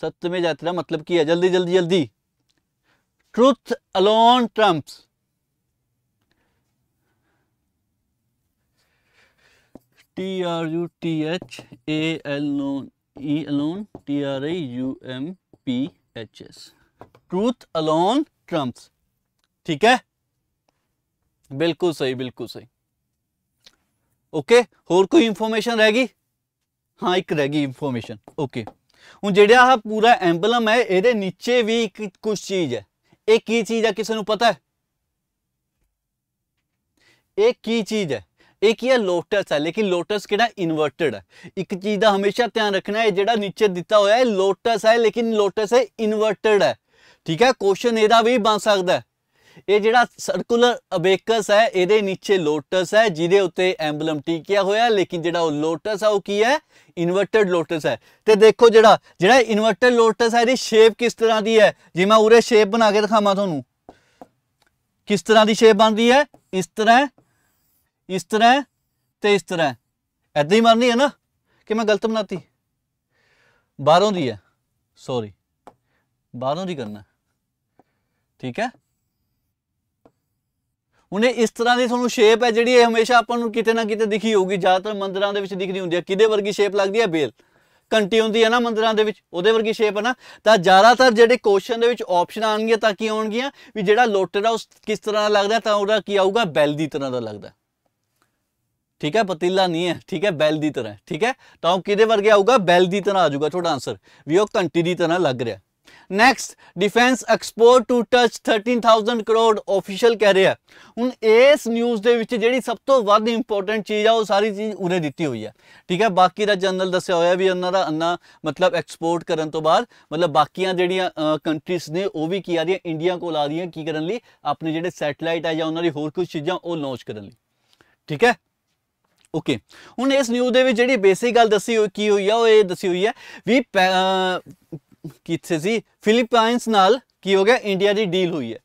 सत्तवें जाते का मतलब की है जल्दी जल्दी जल्दी truth alone Trump's T R U T H A L O N E alone T R A U M P H S truth alone trumps ठीक है ਬਿਲਕੁਲ ਸਹੀ ਬਿਲਕੁਲ ਸਹੀ ਓਕੇ ਹੋਰ ਕੋਈ ਇਨਫੋਰਮੇਸ਼ਨ ਰਹਿ ਗਈ ਹਾਂ ਇੱਕ ਰਹਿ ਗਈ ਇਨਫੋਰਮੇਸ਼ਨ ਓਕੇ ਹੁਣ ਜਿਹੜਾ ਆ ਪੂਰਾ ਐਂਬਲਮ ਹੈ ਇਹਦੇ ਨੀਚੇ ਵੀ ਇੱਕ ਕੁਝ ਚੀਜ਼ ਹੈ ਇਹ ਕੀ ਚੀਜ਼ ਹੈ ਕਿਸੇ ਨੂੰ ਪਤਾ ਹੈ ਇਹ ਕੀ ਚੀਜ਼ ਹੈ ਇਹ ਕੀ ਹੈ ਲੋਟਸ ਹੈ ਲੇਕਿਨ ਲੋਟਸ ਕਿਹੜਾ ਇਨਵਰਟਡ ਹੈ ਇੱਕ ਚੀਜ਼ ਦਾ ਹਮੇਸ਼ਾ ਧਿਆਨ ਰੱਖਣਾ ਹੈ ਜਿਹੜਾ ਨੀਚੇ ਦਿੱਤਾ ਹੋਇਆ ਹੈ ਲੋਟਸ ਹੈ ਲੇਕਿਨ ਲੋਟਸ ਹੈ ਇਨਵਰਟਡ ਹੈ ਠੀਕ ਹੈ ਕੁਐਸਚਨ ਇਹਦਾ ਵੀ ਬਣ ਸਕਦਾ ਹੈ ਇਹ ਜਿਹੜਾ ਸਰਕੂਲਰ ਅਬੇਕਸ ਹੈ ਇਹਦੇ ਨੀਚੇ ਲੋਟਸ ਹੈ ਜਿਹਦੇ ਉੱਤੇ ਐਮਬਲਮ ਟੀਕਿਆ ਹੋਇਆ ਲੇਕਿਨ ਜਿਹੜਾ ਉਹ ਲੋਟਸ ਆ ਉਹ ਕੀ ਹੈ ਇਨਵਰਟਡ ਲੋਟਸ ਹੈ ਤੇ ਦੇਖੋ ਜਿਹੜਾ ਜਿਹੜਾ ਇਨਵਰਟਡ ਲੋਟਸ ਹੈ ਇਹਦੀ ਸ਼ੇਪ ਕਿਸ ਤਰ੍ਹਾਂ ਦੀ ਹੈ ਜੇ ਮੈਂ ਉਰੇ ਸ਼ੇਪ ਬਣਾ ਕੇ ਦਿਖਾਵਾਂ ਤੁਹਾਨੂੰ ਕਿਸ ਤਰ੍ਹਾਂ ਦੀ ਸ਼ੇਪ ਬਣਦੀ ਹੈ ਇਸ ਤਰ੍ਹਾਂ ਇਸ ਤਰ੍ਹਾਂ ਤੇ ਇਸ ਤਰ੍ਹਾਂ ਐਦਾਂ ਹੀ ਮਾਰਨੀ ਹੈ ਨਾ ਕਿ ਮੈਂ ਗਲਤ ਬਣਾਤੀ ਬਾਹਰੋਂ ਦੀ ਹੈ ਸੌਰੀ ਬਾਹਰੋਂ ਦੀ ਕਰਨਾ ਠੀਕ ਹੈ ਉਹਨੇ ਇਸ ਤਰ੍ਹਾਂ ਦੀ ਤੁਹਾਨੂੰ ਸ਼ੇਪ ਹੈ ਜਿਹੜੀ ਇਹ ਹਮੇਸ਼ਾ ਆਪਾਂ ਨੂੰ ਕਿਤੇ ਨਾ ਕਿਤੇ ਦਿਖੀ ਹੋਊਗੀ ਜ਼ਿਆਦਾਤਰ ਮੰਦਰਾਂ ਦੇ ਵਿੱਚ ਦਿਖਦੀ ਹੁੰਦੀ ਹੈ ਕਿਹਦੇ ਵਰਗੀ ਸ਼ੇਪ ਲੱਗਦੀ ਹੈ ਬੇਲ ਕੰਟੀ ਹੁੰਦੀ ਹੈ ਨਾ ਮੰਦਰਾਂ ਦੇ ਵਿੱਚ ਉਹਦੇ ਵਰਗੀ ਸ਼ੇਪ ਹੈ ਨਾ ਤਾਂ ਜ਼ਿਆਦਾਤਰ ਜਿਹੜੇ ਕੁਐਸਚਨ ਦੇ ਵਿੱਚ ਆਪਸ਼ਨ ਆਣਗੀਆਂ ਤਾਂ ਕੀ ਆਉਣਗੀਆਂ ਵੀ ਜਿਹੜਾ ਲੋਟਰ ਆ ਉਸ ਕਿਸ ਤਰ੍ਹਾਂ ਦਾ ਲੱਗਦਾ ਤਾਂ ਉਹਦਾ ਕੀ ਆਊਗਾ ਬੈਲ ਦੀ ਤਰ੍ਹਾਂ ਦਾ ਲੱਗਦਾ ਠੀਕ ਹੈ ਪਤੀਲਾ ਨਹੀਂ ਹੈ ਠੀਕ ਹੈ ਬੈਲ ਦੀ ਤਰ੍ਹਾਂ ਠੀਕ ਹੈ ਤਾਂ ਉਹ ਕਿਹਦੇ ਵਰਗੇ ਆਊਗਾ ਬੈਲ ਦੀ ਤਰ੍ਹਾਂ ਆਜੂਗਾ ਤੁਹਾਡਾ ਆਨਸਰ ਵੀ ਉਹ ਘੰਟੀ ਦੀ ਤਰ੍ਹਾਂ ਲੱਗ ਰਿਹਾ next defence export to touch 13000 crore official ਕਹਿ ਰਿਹਾ ਹੁਣ ਇਸ ਨਿਊਜ਼ ਦੇ ਵਿੱਚ ਜਿਹੜੀ ਸਭ ਤੋਂ ਵੱਧ ਇੰਪੋਰਟੈਂਟ ਚੀਜ਼ ਆ ਉਹ ਸਾਰੀ ਚੀਜ਼ ਉਰੇ ਦਿੱਤੀ ਹੋਈ ਆ ਠੀਕ ਹੈ ਬਾਕੀ ਦਾ ਜਨਰਲ ਦੱਸਿਆ ਹੋਇਆ ਵੀ ਉਹਨਾਂ ਦਾ ਅੰਨਾ ਮਤਲਬ ਐਕਸਪੋਰਟ ਕਰਨ ਤੋਂ ਬਾਅਦ ਮਤਲਬ ਬਾਕੀਆਂ ਜਿਹੜੀਆਂ ਕੰਟਰੀਜ਼ ਨੇ ਉਹ ਵੀ ਕੀ ਆ ਰਹੀਆਂ ਇੰਡੀਆ ਕੋਲ ਆ ਰਹੀਆਂ ਕੀ ਕਰਨ ਲਈ ਆਪਣੇ ਜਿਹੜੇ ਸੈਟੇਲਾਈਟ ਆ ਜਾਂ ਉਹਨਾਂ ਦੀ ਹੋਰ ਕੁਝ ਚੀਜ਼ਾਂ ਉਹ ਲਾਂਚ ਕਰਨ ਲਈ ਠੀਕ ਹੈ ਓਕੇ ਹੁਣ ਇਸ ਨਿਊਜ਼ ਦੇ ਵਿੱਚ ਜਿਹੜੀ ਬੇਸਿਕ ਗੱਲ ਦੱਸੀ ਹੋਈ ਕੀ ਹੋਈ ਆ ਉਹ ਇਹ ਦੱਸੀ ਹੋਈ ਹੈ ਵੀ ਕਿੱਥੇ ਸੀ ਫਿਲੀਪਾਈਨਸ ਨਾਲ ਕੀ ਹੋ ਗਿਆ ਇੰਡੀਆ ਦੀ ਡੀਲ ਹੋਈ ਹੈ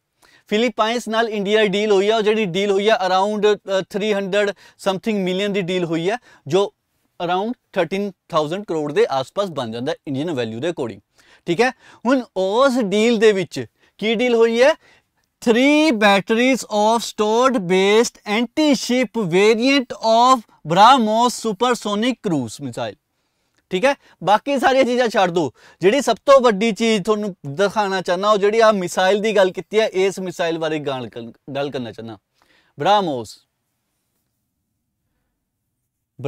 ਫਿਲੀਪਾਈਨਸ ਨਾਲ ਇੰਡੀਆ ਦੀ ਡੀਲ ਹੋਈ ਹੈ ਉਹ ਜਿਹੜੀ ਡੀਲ ਹੋਈ ਹੈ ਅਰਾਊਂਡ 300 ਸਮਥਿੰਗ ਮਿਲੀਅਨ ਦੀ ਡੀਲ ਹੋਈ ਹੈ ਜੋ ਅਰਾਊਂਡ 13000 ਕਰੋੜ ਦੇ ਆਸ-ਪਾਸ ਬਣ ਜਾਂਦਾ ਇੰਡੀਅਨ ਵੈਲਿਊ ਦੇ ਅਕੋਰਡਿੰਗ ਠੀਕ ਹੈ ਹੁਣ ਉਸ ਡੀਲ ਦੇ ਵਿੱਚ ਕੀ ਡੀਲ ਹੋਈ ਹੈ three batteries of stored based anti-ship variant of BrahMos supersonic cruise missile ਠੀਕ ਹੈ ਬਾਕੀ ਸਾਰੀਆਂ ਚੀਜ਼ਾਂ ਛੱਡ ਦੋ ਜਿਹੜੀ ਸਭ ਤੋਂ ਵੱਡੀ ਚੀਜ਼ ਤੁਹਾਨੂੰ ਦਿਖਾਣਾ ਚਾਹਨਾ ਉਹ ਜਿਹੜੀ ਆ ਮਿਸਾਈਲ ਦੀ ਗੱਲ ਕੀਤੀ ਹੈ ਇਸ ਮਿਸਾਈਲ ਬਾਰੇ ਗੱਲ ਗੱਲ ਕਰਨਾ ਚਾਹਨਾ BrahMos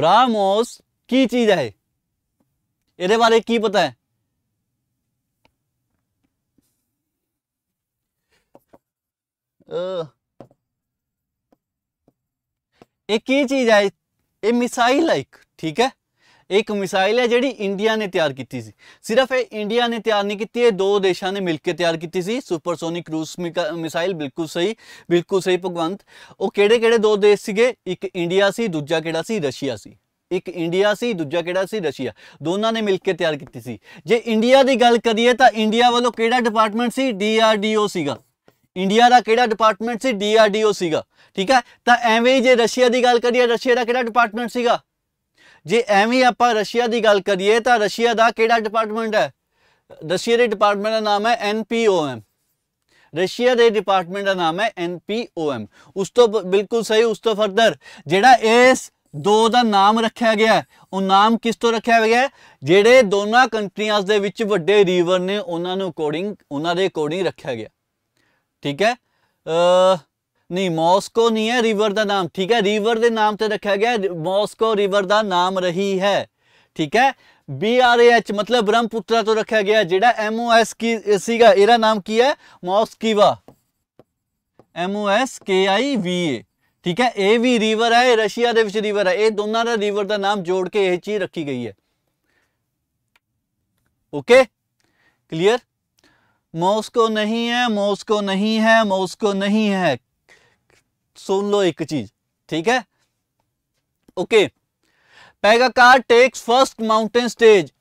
BrahMos ਕੀ ਚੀਜ਼ ਹੈ ਇਹਦੇ ਬਾਰੇ ਕੀ ਪਤਾ ਹੈ ਇਹ ਕੀ ਚੀਜ਼ ਹੈ ਇਹ ਮਿਸਾਈਲ ਹੈ ਇੱਕ ਠੀਕ ਹੈ ਇੱਕ ਮਿਸਾਈਲ ਹੈ ਜਿਹੜੀ ਇੰਡੀਆ ਨੇ ਤਿਆਰ ਕੀਤੀ ਸੀ ਸਿਰਫ ਇਹ ਇੰਡੀਆ ਨੇ ਤਿਆਰ ਨਹੀਂ ਕੀਤੀ ਇਹ ਦੋ ਦੇਸ਼ਾਂ ਨੇ ਮਿਲ ਕੇ ਤਿਆਰ ਕੀਤੀ ਸੀ ਸੁਪਰਸੋਨਿਕ ਕਰੂਜ਼ ਮਿਸਾਈਲ ਬਿਲਕੁਲ ਸਹੀ ਬਿਲਕੁਲ ਸਹੀ ਭਗਵੰਤ ਉਹ ਕਿਹੜੇ ਕਿਹੜੇ ਦੋ ਦੇਸ਼ ਸੀਗੇ ਇੱਕ ਇੰਡੀਆ ਸੀ ਦੂਜਾ ਕਿਹੜਾ ਸੀ ਰਸ਼ੀਆ ਸੀ ਇੱਕ ਇੰਡੀਆ ਸੀ ਦੂਜਾ ਕਿਹੜਾ ਸੀ ਰਸ਼ੀਆ ਦੋਨਾਂ ਨੇ ਮਿਲ ਕੇ ਤਿਆਰ ਕੀਤੀ ਸੀ ਜੇ ਇੰਡੀਆ ਦੀ ਗੱਲ ਕਰੀਏ ਤਾਂ ਇੰਡੀਆ ਵੱਲੋਂ ਕਿਹੜਾ ਡਿਪਾਰਟਮੈਂਟ ਸੀ ਡੀਆਰਡੀਓ ਸੀਗਾ ਇੰਡੀਆ ਦਾ ਕਿਹੜਾ ਡਿਪਾਰਟਮੈਂਟ ਸੀ ਡੀਆਰਡੀਓ ਸੀਗਾ ਠੀਕ ਹੈ ਤਾਂ ਐਵੇਂ ਹੀ ਜੇ ਰਸ਼ੀਆ ਦੀ ਗੱਲ ਕਰੀਏ ਰਸ਼ੀਆ ਦਾ ਕਿਹੜਾ ਡਿਪਾਰਟਮੈਂਟ ਸੀਗਾ ਜੇ ਐਵੇਂ ਆਪਾਂ ਰਸ਼ੀਆ ਦੀ ਗੱਲ ਕਰੀਏ ਤਾਂ ਰਸ਼ੀਆ ਦਾ ਕਿਹੜਾ ਡਿਪਾਰਟਮੈਂਟ ਹੈ ਰਸ਼ੀਆ ਦੇ ਡਿਪਾਰਟਮੈਂਟ ਦਾ ਨਾਮ ਹੈ ਐਨਪੀਓਐਮ ਰਸ਼ੀਆ ਦੇ ਡਿਪਾਰਟਮੈਂਟ ਦਾ ਨਾਮ ਹੈ ਐਨਪੀਓਐਮ ਉਸ ਤੋਂ ਬਿਲਕੁਲ ਸਹੀ ਉਸ ਤੋਂ ਫਰਦਰ ਜਿਹੜਾ ਇਸ ਦੋ ਦਾ ਨਾਮ ਰੱਖਿਆ ਗਿਆ ਉਹ ਨਾਮ ਕਿਸ ਤੋਂ ਰੱਖਿਆ ਗਿਆ ਜਿਹੜੇ ਦੋਨਾਂ ਕੰਟਰੀਆਂ ਦੇ ਵਿੱਚ ਵੱਡੇ ਰੀਵਰ ਨੇ ਉਹਨਾਂ ਨੂੰ ਅਕੋਰਡਿੰਗ ਉਹਨਾਂ ਦੇ ਅਕੋਰਡਿੰਗ ਰੱਖਿਆ ਗਿਆ ਠੀਕ ਹੈ ਨਹੀਂ ਮਾਸਕੋ ਨਹੀਂ ਹੈ ਰਿਵਰ ਦਾ ਨਾਮ ਠੀਕ ਹੈ ਰਿਵਰ ਦੇ ਨਾਮ ਤੇ ਰੱਖਿਆ ਗਿਆ ਮਾਸਕੋ ਰਿਵਰ ਦਾ ਨਾਮ ਰਹੀ ਹੈ ਠੀਕ ਹੈ ਬੀ ਆਰ ਐਚ ਮਤਲਬ ਬ੍ਰਹਮਪੁੱਤਰਾ ਤੋਂ ਰੱਖਿਆ ਗਿਆ ਜਿਹੜਾ ਐਮ ਓ ਐਸ ਕੀ ਸੀਗਾ ਇਹਦਾ ਨਾਮ ਕੀ ਹੈ ਮੋਸਕੀਵਾ ਐਮ ਓ ਐਸ ਕੇ ਆਈ ਵੀ ਏ ਠੀਕ ਹੈ ਇਹ ਵੀ ਰਿਵਰ ਹੈ ਰਸ਼ੀਆ ਦੇ ਵਿੱਚ ਰਿਵਰ ਹੈ ਇਹ ਦੋਨਾਂ ਦਾ ਰਿਵਰ ਦਾ ਨਾਮ ਜੋੜ ਕੇ ਇਹ ਚੀਜ਼ ਰੱਖੀ ਗਈ ਹੈ ਓਕੇ ਕਲੀਅਰ मॉस्को नहीं है मॉस्को नहीं है मॉस्को नहीं है सुन लो एक चीज ठीक है okay Pogacar takes first mountain stage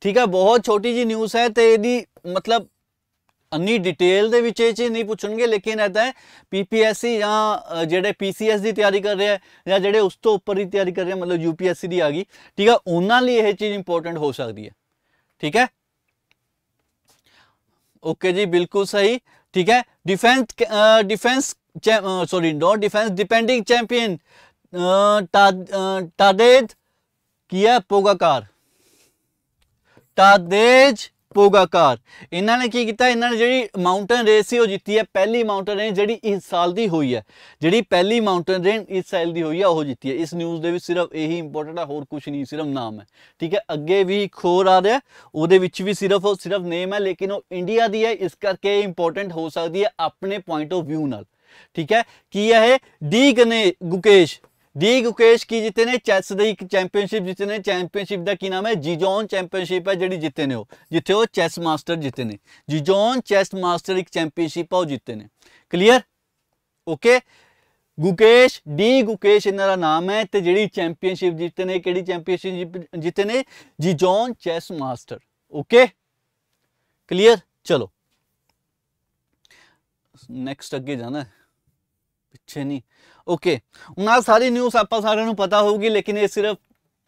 ਠੀਕ ਹੈ ਬਹੁਤ ਛੋਟੀ ਜੀ ਨਿਊਜ਼ ਹੈ ਤੇ ਇਹਦੀ ਮਤਲਬ ਅੰਨੀ ਡਿਟੇਲ ਦੇ ਵਿੱਚ ਇਹ ਚੀਜ਼ ਨਹੀਂ ਪੁੱਛਣਗੇ ਲੇਕਿਨ ਇਹ ਤਾਂ ਪੀਪੀਐਸਸੀ ਜਾਂ ਜਿਹੜੇ ਪੀਸੀਐਸ ਦੀ ਤਿਆਰੀ ਕਰ ਰਹੇ ਆ ਜਾਂ ਜਿਹੜੇ ਉਸ ਤੋਂ ਉੱਪਰ ਦੀ ਤਿਆਰੀ ਕਰ ਰਹੇ ਮਤਲਬ ਯੂਪੀਐਸਸੀ ਦੀ ਆ ਗਈ ਠੀਕ ਹੈ ਉਹਨਾਂ ਲਈ ਇਹ ਚੀਜ਼ ਇੰਪੋਰਟੈਂਟ ਹੋ ਸਕਦੀ ਹੈ ਠੀਕ ਹੈ ओके जी बिल्कुल सही ठीक है defence defence sorry not defence depending champion Tadej किया पोगाकार टादेज ਪੋਗਾਕਾਰ ਇਹਨਾਂ ਨੇ ਕੀ ਕੀਤਾ ਇਹਨਾਂ ਨੇ ਜਿਹੜੀ ਮਾਊਂਟਨ ਰੇਸ ਸੀ ਉਹ ਜਿੱਤੀ ਹੈ ਪਹਿਲੀ ਮਾਊਂਟਨ ਰੇਸ ਜਿਹੜੀ ਇਸ ਸਾਲ ਦੀ ਹੋਈ ਹੈ ਜਿਹੜੀ ਪਹਿਲੀ ਮਾਊਂਟਨ ਰੇਸ ਇਸ ਸਾਲ ਦੀ ਹੋਈ ਹੈ ਉਹ ਜਿੱਤੀ ਹੈ ਇਸ ਨਿਊਜ਼ ਦੇ ਵਿੱਚ ਸਿਰਫ ਇਹੀ ਇੰਪੋਰਟੈਂਟ ਹੈ ਹੋਰ ਕੁਝ ਨਹੀਂ ਸਿਰਫ ਨਾਮ ਹੈ ਠੀਕ ਹੈ ਅੱਗੇ ਵੀ ਖੋਰ ਆ ਰਿਹਾ ਉਹਦੇ ਵਿੱਚ ਵੀ ਸਿਰਫ ਉਹ ਸਿਰਫ ਨੇਮ ਹੈ ਲੇਕਿਨ ਉਹ ਇੰਡੀਆ ਦੀ ਹੈ ਇਸ ਕਰਕੇ ਇੰਪੋਰਟੈਂਟ ਹੋ ਸਕਦੀ ਹੈ ਆਪਣੇ ਪੁਆਇੰਟ ਆਫ ਵਿਊ ਨਾਲ ਠੀਕ ਹੈ ਕੀ ਹੈ ਇਹ ਡੀ ਗਨੇ ਗੁਕੇਸ਼ ਦੀ ਗੁਕੇਸ਼ ਕੀ ਜਿੱਤੇ ਨੇ ਚੈਸ ਦੀ ਇੱਕ ਚੈਂਪੀਅਨਸ਼ਿਪ ਜਿੱਤੇ ਨੇ ਚੈਂਪੀਅਨਸ਼ਿਪ ਦਾ ਕੀ ਨਾਮ ਹੈ ਜੀਜੋਨ ਚੈਂਪੀਅਨਸ਼ਿਪ ਹੈ ਜਿਹੜੀ ਜਿੱਤੇ ਨੇ ਉਹ ਜਿੱਥੇ ਉਹ ਚੈਸ ਮਾਸਟਰ ਜਿੱਤੇ ਨੇ ਜੀਜੋਨ ਚੈਸ ਮਾਸਟਰ ਇੱਕ ਚੈਂਪੀਅਨਸ਼ਿਪ ਆ ਉਹ ਜਿੱਤੇ ਨੇ clear okay Gukesh D Gukesh ਇਹਨਾਂ ਦਾ ਨਾਮ ਹੈ ਤੇ ਜਿਹੜੀ ਚੈਂਪੀਅਨਸ਼ਿਪ ਜਿੱਤੇ ਨੇ ਕਿਹੜੀ ਚੈਂਪੀਅਨਸ਼ਿਪ ਜਿੱਤੇ ਨੇ Gijon chess master okay clear ਚਲੋ ਨੈਕਸਟ ਅੱਗੇ ਜਾਣਾ ਹੈ ਪਿੱਛੇ ਨਹੀਂ ਓਕੇ ਉਹਨਾਂ ਸਾਰੀ ਨਿਊਜ਼ ਆਪਾਂ ਸਾਰਿਆਂ ਨੂੰ ਪਤਾ ਹੋਊਗੀ ਲੇਕਿਨ ਇਹ ਸਿਰਫ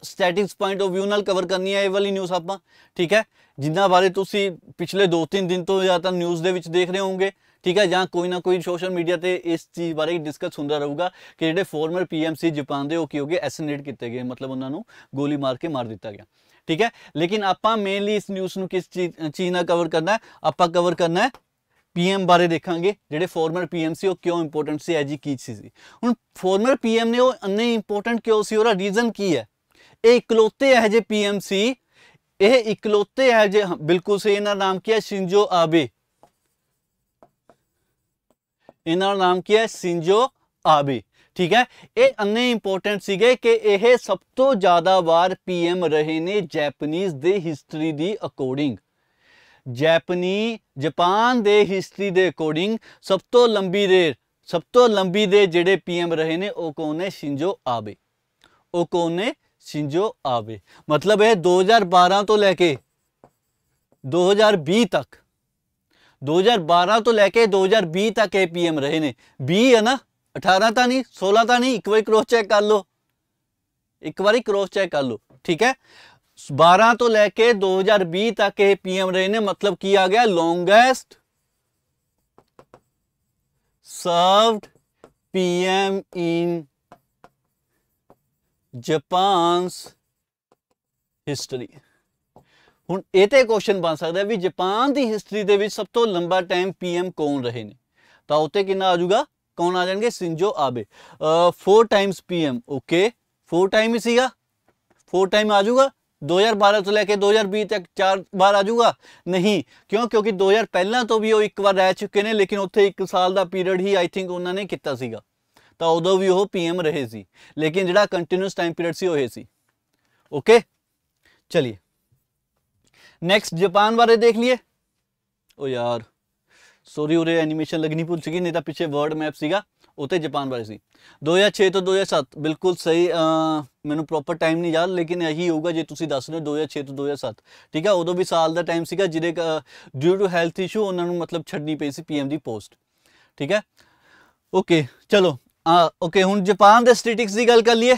ਸਟੈਟਿਕਸ ਪੁਆਇੰਟ ਆਫ ਵਿਊ ਨਾਲ ਕਵਰ ਕਰਨੀ ਹੈ ਇਹ ਵਾਲੀ ਨਿਊਜ਼ ਆਪਾਂ ਠੀਕ ਹੈ ਜਿੰਨਾ ਬਾਰੇ ਤੁਸੀਂ ਪਿਛਲੇ 2-3 ਦਿਨ ਤੋਂ ਜਾਂ ਤਾਂ ਨਿਊਜ਼ ਦੇ ਵਿੱਚ ਦੇਖ ਰਹੇ ਹੋਵੋਗੇ ਠੀਕ ਹੈ ਜਾਂ ਕੋਈ ਨਾ ਕੋਈ ਸੋਸ਼ਲ ਮੀਡੀਆ ਤੇ ਇਸ ਚੀਜ਼ ਬਾਰੇ ਡਿਸਕਸ ਹੁੰਦਾ ਰਹੂਗਾ ਕਿ ਜਿਹੜੇ ਫਾਰਮਰ ਪੀਐਮਸੀ ਜਪਾਨ ਦੇ ਉਹ ਕੀ ਹੋਗੇ ਐਸਨੇਟ ਕੀਤੇ ਗਏ ਮਤਲਬ ਉਹਨਾਂ ਨੂੰ ਗੋਲੀ ਮਾਰ ਕੇ ਮਾਰ ਦਿੱਤਾ ਗਿਆ ਠੀਕ ਹੈ ਲੇਕਿਨ ਆਪਾਂ ਮੇਨਲੀ ਇਸ ਨਿਊਜ਼ ਨੂੰ ਕਿਸ ਚੀਜ਼ ਨਾਲ ਕਵਰ ਕਰਨਾ ਹੈ ਆਪਾਂ ਕਵਰ ਕਰਨਾ ਹੈ ਪੀਐਮ ਬਾਰੇ ਦੇਖਾਂਗੇ ਜਿਹੜੇ ਫਾਰਮਰ ਪੀਐਮ ਸੀ ਉਹ ਕਿਉਂ ਇੰਪੋਰਟੈਂਟ ਸੀ ਐਜੀ ਕੀ ਸੀ ਹੁਣ ਫਾਰਮਰ ਪੀਐਮ ਨੇ ਉਹ ਅੰਨੇ ਇੰਪੋਰਟੈਂਟ ਕਿਉਂ ਸੀ ਉਹਦਾ ਰੀਜ਼ਨ ਕੀ ਹੈ ਇਹ ਇਕਲੋਤੇ ਇਹ ਜੇ ਪੀਐਮ ਸੀ ਇਹ ਇਕਲੋਤੇ ਹੈ ਜੇ ਬਿਲਕੁਲ ਸਹੀ ਇਹਨਾਂ ਨਾਮ ਕੀ ਹੈ ਸ਼ਿੰਜੋ ਆਬੇ ਇਹਨਾਂ ਦਾ ਨਾਮ ਕੀ ਹੈ ਸ਼ਿੰਜੋ ਆਬੇ ਠੀਕ ਹੈ ਇਹ ਅੰਨੇ ਇੰਪੋਰਟੈਂਟ ਸੀਗੇ ਕਿ ਇਹ ਸਭ ਤੋਂ ਜ਼ਿਆਦਾ ਵਾਰ ਪੀਐਮ ਰਹੇ ਨੇ ਜਾਪਾਨੀਜ਼ ਦੇ ਹਿਸਟਰੀ ਦੀ ਅਕੋਰਡਿੰਗ ਜਾਪਨੀ ਜਾਪਾਨ ਦੇ ਹਿਸਟਰੀ ਦੇ ਅਕੋਰਡਿੰਗ ਸਭ ਤੋਂ ਲੰਬੀ ਦੇ ਸਭ ਤੋਂ ਲੰਬੀ ਦੇ ਜਿਹੜੇ ਪੀਐਮ ਰਹੇ ਨੇ ਉਹ ਕੋਨੇ ਨੇ ਸ਼ਿੰਜੋ ਆਬੇ ਉਹ ਕੌਣ ਨੇ ਸ਼ਿੰਜੋ ਆਬੇ ਮਤਲਬ ਇਹ 2012 ਤੋਂ ਲੈ ਕੇ 2020 ਤੱਕ 2012 ਤੋਂ ਲੈ ਕੇ 2020 ਤੱਕ ਇਹ ਪੀਐਮ ਰਹੇ ਨੇ 20 ਹੈ ਨਾ 18 ਤਾਂ ਨਹੀਂ 16 ਤਾਂ ਨਹੀਂ ਇੱਕ ਵਾਰੀ ਕ੍ਰੋਸ ਚੈੱਕ ਕਰ ਲਓ ਇੱਕ ਵਾਰੀ ਕ੍ਰੋਸ ਚੈੱਕ ਕਰ ਲਓ ਠੀਕ ਹੈ 12 ਤੋਂ ਲੈ ਕੇ 2020 ਤੱਕ ਇਹ ਪੀਐਮ ਰਹੇ ਨੇ ਮਤਲਬ ਕੀ ਆ ਗਿਆ longest served PM in Japan's history ਹੁਣ ਇਹ ਤੇ ਕੁਐਸਚਨ ਬਣ ਸਕਦਾ ਵੀ ਜਪਾਨ ਦੀ ਹਿਸਟਰੀ ਦੇ ਵਿੱਚ ਸਭ ਤੋਂ ਲੰਬਾ ਟਾਈਮ ਪੀਐਮ ਕੌਣ ਰਹੇ ਨੇ ਤਾਂ ਉੱਤੇ ਕਿੰਨਾ ਆ ਜਾਊਗਾ ਕੌਣ ਆ ਜਾਣਗੇ Shinzo Abe 4 times PM okay 4 time ਹੀ ਸੀਗਾ 4 ਟਾਈਮ ਆ ਜਾਊਗਾ 2012 ਤੋਂ ਲੈ ਕੇ 2020 ਤੱਕ ਚਾਰ ਵਾਰ ਆ ਜਾਊਗਾ ਨਹੀਂ ਕਿਉਂ ਕਿਉਂਕਿ 2000 ਪਹਿਲਾਂ ਤੋਂ ਵੀ ਉਹ ਇੱਕ ਵਾਰ ਰਹਿ ਚੁੱਕੇ ਨੇ ਲੇਕਿਨ ਉੱਥੇ ਇੱਕ ਸਾਲ ਦਾ ਪੀਰੀਅਡ ਹੀ ਆਈ ਥਿੰਕ ਉਹਨਾਂ ਨੇ ਕੀਤਾ ਸੀਗਾ ਤਾਂ ਉਦੋਂ ਵੀ ਉਹ ਪੀਐਮ ਰਹੇ ਸੀ ਲੇਕਿਨ ਜਿਹੜਾ ਕੰਟੀਨਿਊਸ ਟਾਈਮ ਪੀਰੀਅਡ ਸੀ ਉਹ ਇਹ ਸੀ ਓਕੇ ਚਲਿਏ ਨੈਕਸਟ ਜਾਪਾਨ ਬਾਰੇ ਦੇਖ ਲਈਏ ਓ ਯਾਰ ਸੋਰੀ ਉਰੇ ਐਨੀਮੇਸ਼ਨ ਲੱਗਣੀ ਪੁੱਛ ਗਈ ਨਹੀਂ ਤਾਂ ਪਿੱਛੇ ਵਰਡ ਮੈਪ ਸੀਗਾ ਉਤੇ ਜਾਪਾਨ ਬਾਰੇ ਸੀ 2006 ਤੋਂ 2007 ਬਿਲਕੁਲ ਸਹੀ ਮੈਨੂੰ ਪ੍ਰੋਪਰ ਟਾਈਮ ਨਹੀਂ ਯਾਦ ਲੇਕਿਨ ਇਹੀ ਹੋਊਗਾ ਜੇ ਤੁਸੀਂ ਦੱਸ ਰਹੇ 2006 ਤੋਂ 2007 ਠੀਕ ਹੈ ਉਦੋਂ ਵੀ ਸਾਲ ਦਾ ਟਾਈਮ ਸੀਗਾ ਜਿਹਦੇ ਡਿਊ ਟੂ ਹੈਲਥ ਇਸ਼ੂ ਉਹਨਾਂ ਨੂੰ ਮਤਲਬ ਛੱਡਣੀ ਪਈ ਸੀ ਪੀਐਮ ਦੀ ਪੋਸਟ ਠੀਕ ਹੈ ਓਕੇ ਚਲੋ ਆ ਓਕੇ ਹੁਣ ਜਾਪਾਨ ਦੇ ਸਟੈਟਿਕਸ ਦੀ ਗੱਲ ਕਰ ਲਈਏ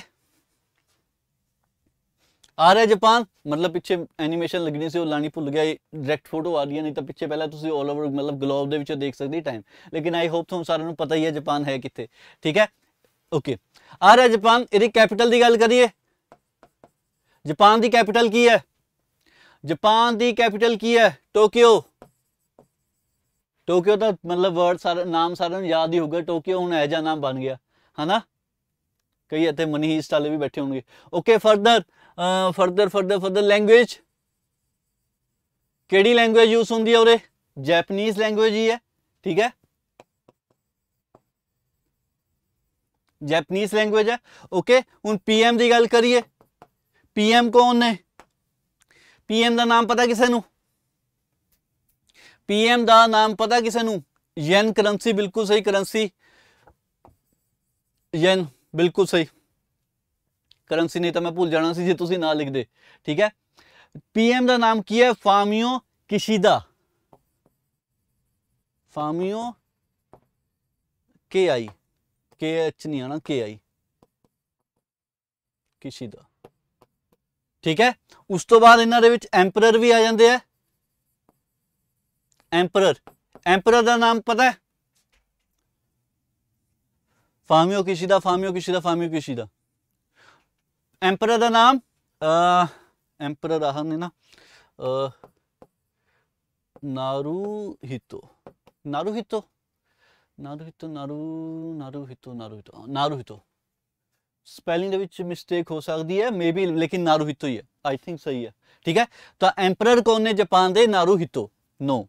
ਆ ਰਿਹਾ ਜਾਪਾਨ ਮਤਲਬ ਪਿੱਛੇ ਐਨੀਮੇਸ਼ਨ ਲੱਗਣੀ ਸੀ ਉਹ ਲਾਣੀ ਭੁੱਲ ਗਿਆ ਡਾਇਰੈਕਟ ਫੋਟੋ ਆ ਰਹੀ ਹੈ ਨਹੀਂ ਤਾਂ ਪਿੱਛੇ ਪਹਿਲਾਂ ਤੁਸੀਂ 올 ਓਵਰ ਮਤਲਬ ਗਲੋਬ ਦੇ ਵਿੱਚੋਂ ਦੇਖ ਸਕਦੇ ਟਾਈਮ ਲੇਕਿਨ ਆਈ ਹੋਪ ਤੁਹਾਨੂੰ ਸਾਰਿਆਂ ਨੂੰ ਪਤਾ ਹੀ ਹੈ ਜਾਪਾਨ ਹੈ ਕਿੱਥੇ ਠੀਕ ਹੈ ਓਕੇ ਆ ਰਿਹਾ ਜਾਪਾਨ ਇਹਦੀ ਕੈਪੀਟਲ ਦੀ ਗੱਲ ਕਰੀਏ ਜਾਪਾਨ ਦੀ ਕੈਪੀਟਲ ਕੀ ਹੈ ਜਾਪਾਨ ਦੀ ਕੈਪੀਟਲ ਕੀ ਹੈ ਟੋਕੀਓ ਟੋਕੀਓ ਦਾ ਮਤਲਬ ਵਰਡ ਸਾਰਾ ਨਾਮ ਸਾਰਿਆਂ ਨੂੰ ਯਾਦ ਹੀ ਹੋਊਗਾ ਟੋਕੀਓ ਹੁਣ ਐਜਾ ਨਾਮ ਬਣ ਗਿਆ ਹਨਾ ਕਈ ਇੱਥੇ ਮਨੀ ਈਸਟ ਵਾਲੇ ਵੀ ਬੈਠੇ ਹੋਣਗੇ okay further further further further language ਕਿਹੜੀ ਲੈਂਗੁਏਜ ਯੂਜ਼ ਹੁੰਦੀ ਹੈ ਉਰੇ ਜੈਪਨੀਜ਼ ਲੈਂਗੁਏਜ ਹੀ ਹੈ ਠੀਕ ਹੈ ਜੈਪਨੀਜ਼ ਲੈਂਗੁਏਜ ਹੈ ਓਕੇ ਹੁਣ ਪੀਐਮ ਦੀ ਗੱਲ ਕਰੀਏ ਪੀਐਮ ਕੌਣ ਨੇ ਪੀਐਮ ਦਾ ਨਾਮ ਪਤਾ ਕਿਸੇ ਨੂੰ ਪੀਐਮ ਦਾ ਨਾਮ ਪਤਾ ਕਿਸੇ ਨੂੰ ਯੈਨ ਕਰੰਸੀ ਬਿਲਕੁਲ ਸਹੀ ਕਰੰਸੀ ਯੈਨ ਬਿਲਕੁਲ ਸਹੀ ਕਰੰਸੀ ਨਹੀਂ ਤਾਂ ਮੈਂ ਭੁੱਲ ਜਾਣਾ ਸੀ ਜੇ ਤੁਸੀਂ ਨਾ ਲਿਖਦੇ ਠੀਕ ਹੈ ਪੀਐਮ ਦਾ ਨਾਮ ਕੀ ਹੈ ਫਾਮਿਓ ਕਿਸ਼ੀਦਾ ਫਾਮਿਓ ਕੇ ਆਈ ਕੇ ਐਚ ਨਹੀਂ ਆਣਾ ਕੇ ਆਈ ਕਿਸ਼ੀਦਾ ਠੀਕ ਹੈ ਉਸ ਤੋਂ ਬਾਅਦ ਇਹਨਾਂ ਦੇ ਵਿੱਚ ਐਮਪਰਰ ਵੀ ਆ ਜਾਂਦੇ ਆ ਐਮਪਰਰ ਐਮਪਰਰ ਦਾ ਨਾਮ ਪਤਾ ਹੈ Fumio Kishida Fumio Kishida Fumio Kishida emperor का नाम एम्पर आह ने ना नारू हितो नारू हितो ਨਾਰੂ ਹਿਤੋ ਨਾਰੂ ਨਾਰੂ ਹਿਤੋ ਨਾਰੂ ਹਿਤੋ ਨਾਰੂ ਹਿਤੋ ਸਪੈਲਿੰਗ ਦੇ ਵਿੱਚ ਮਿਸਟੇਕ ਹੋ ਸਕਦੀ ਹੈ ਮੇਬੀ ਲੇਕਿਨ ਨਾਰੂ ਹਿਤੋ ਹੀ ਹੈ ਆਈ ਥਿੰਕ ਸਹੀ ਹੈ ਠੀਕ ਹੈ ਤਾਂ ਐਮਪਰਰ ਕੌਣ ਨੇ ਜਾਪਾਨ ਦੇ ਨਾਰੂ ਹਿਤੋ ਨੋ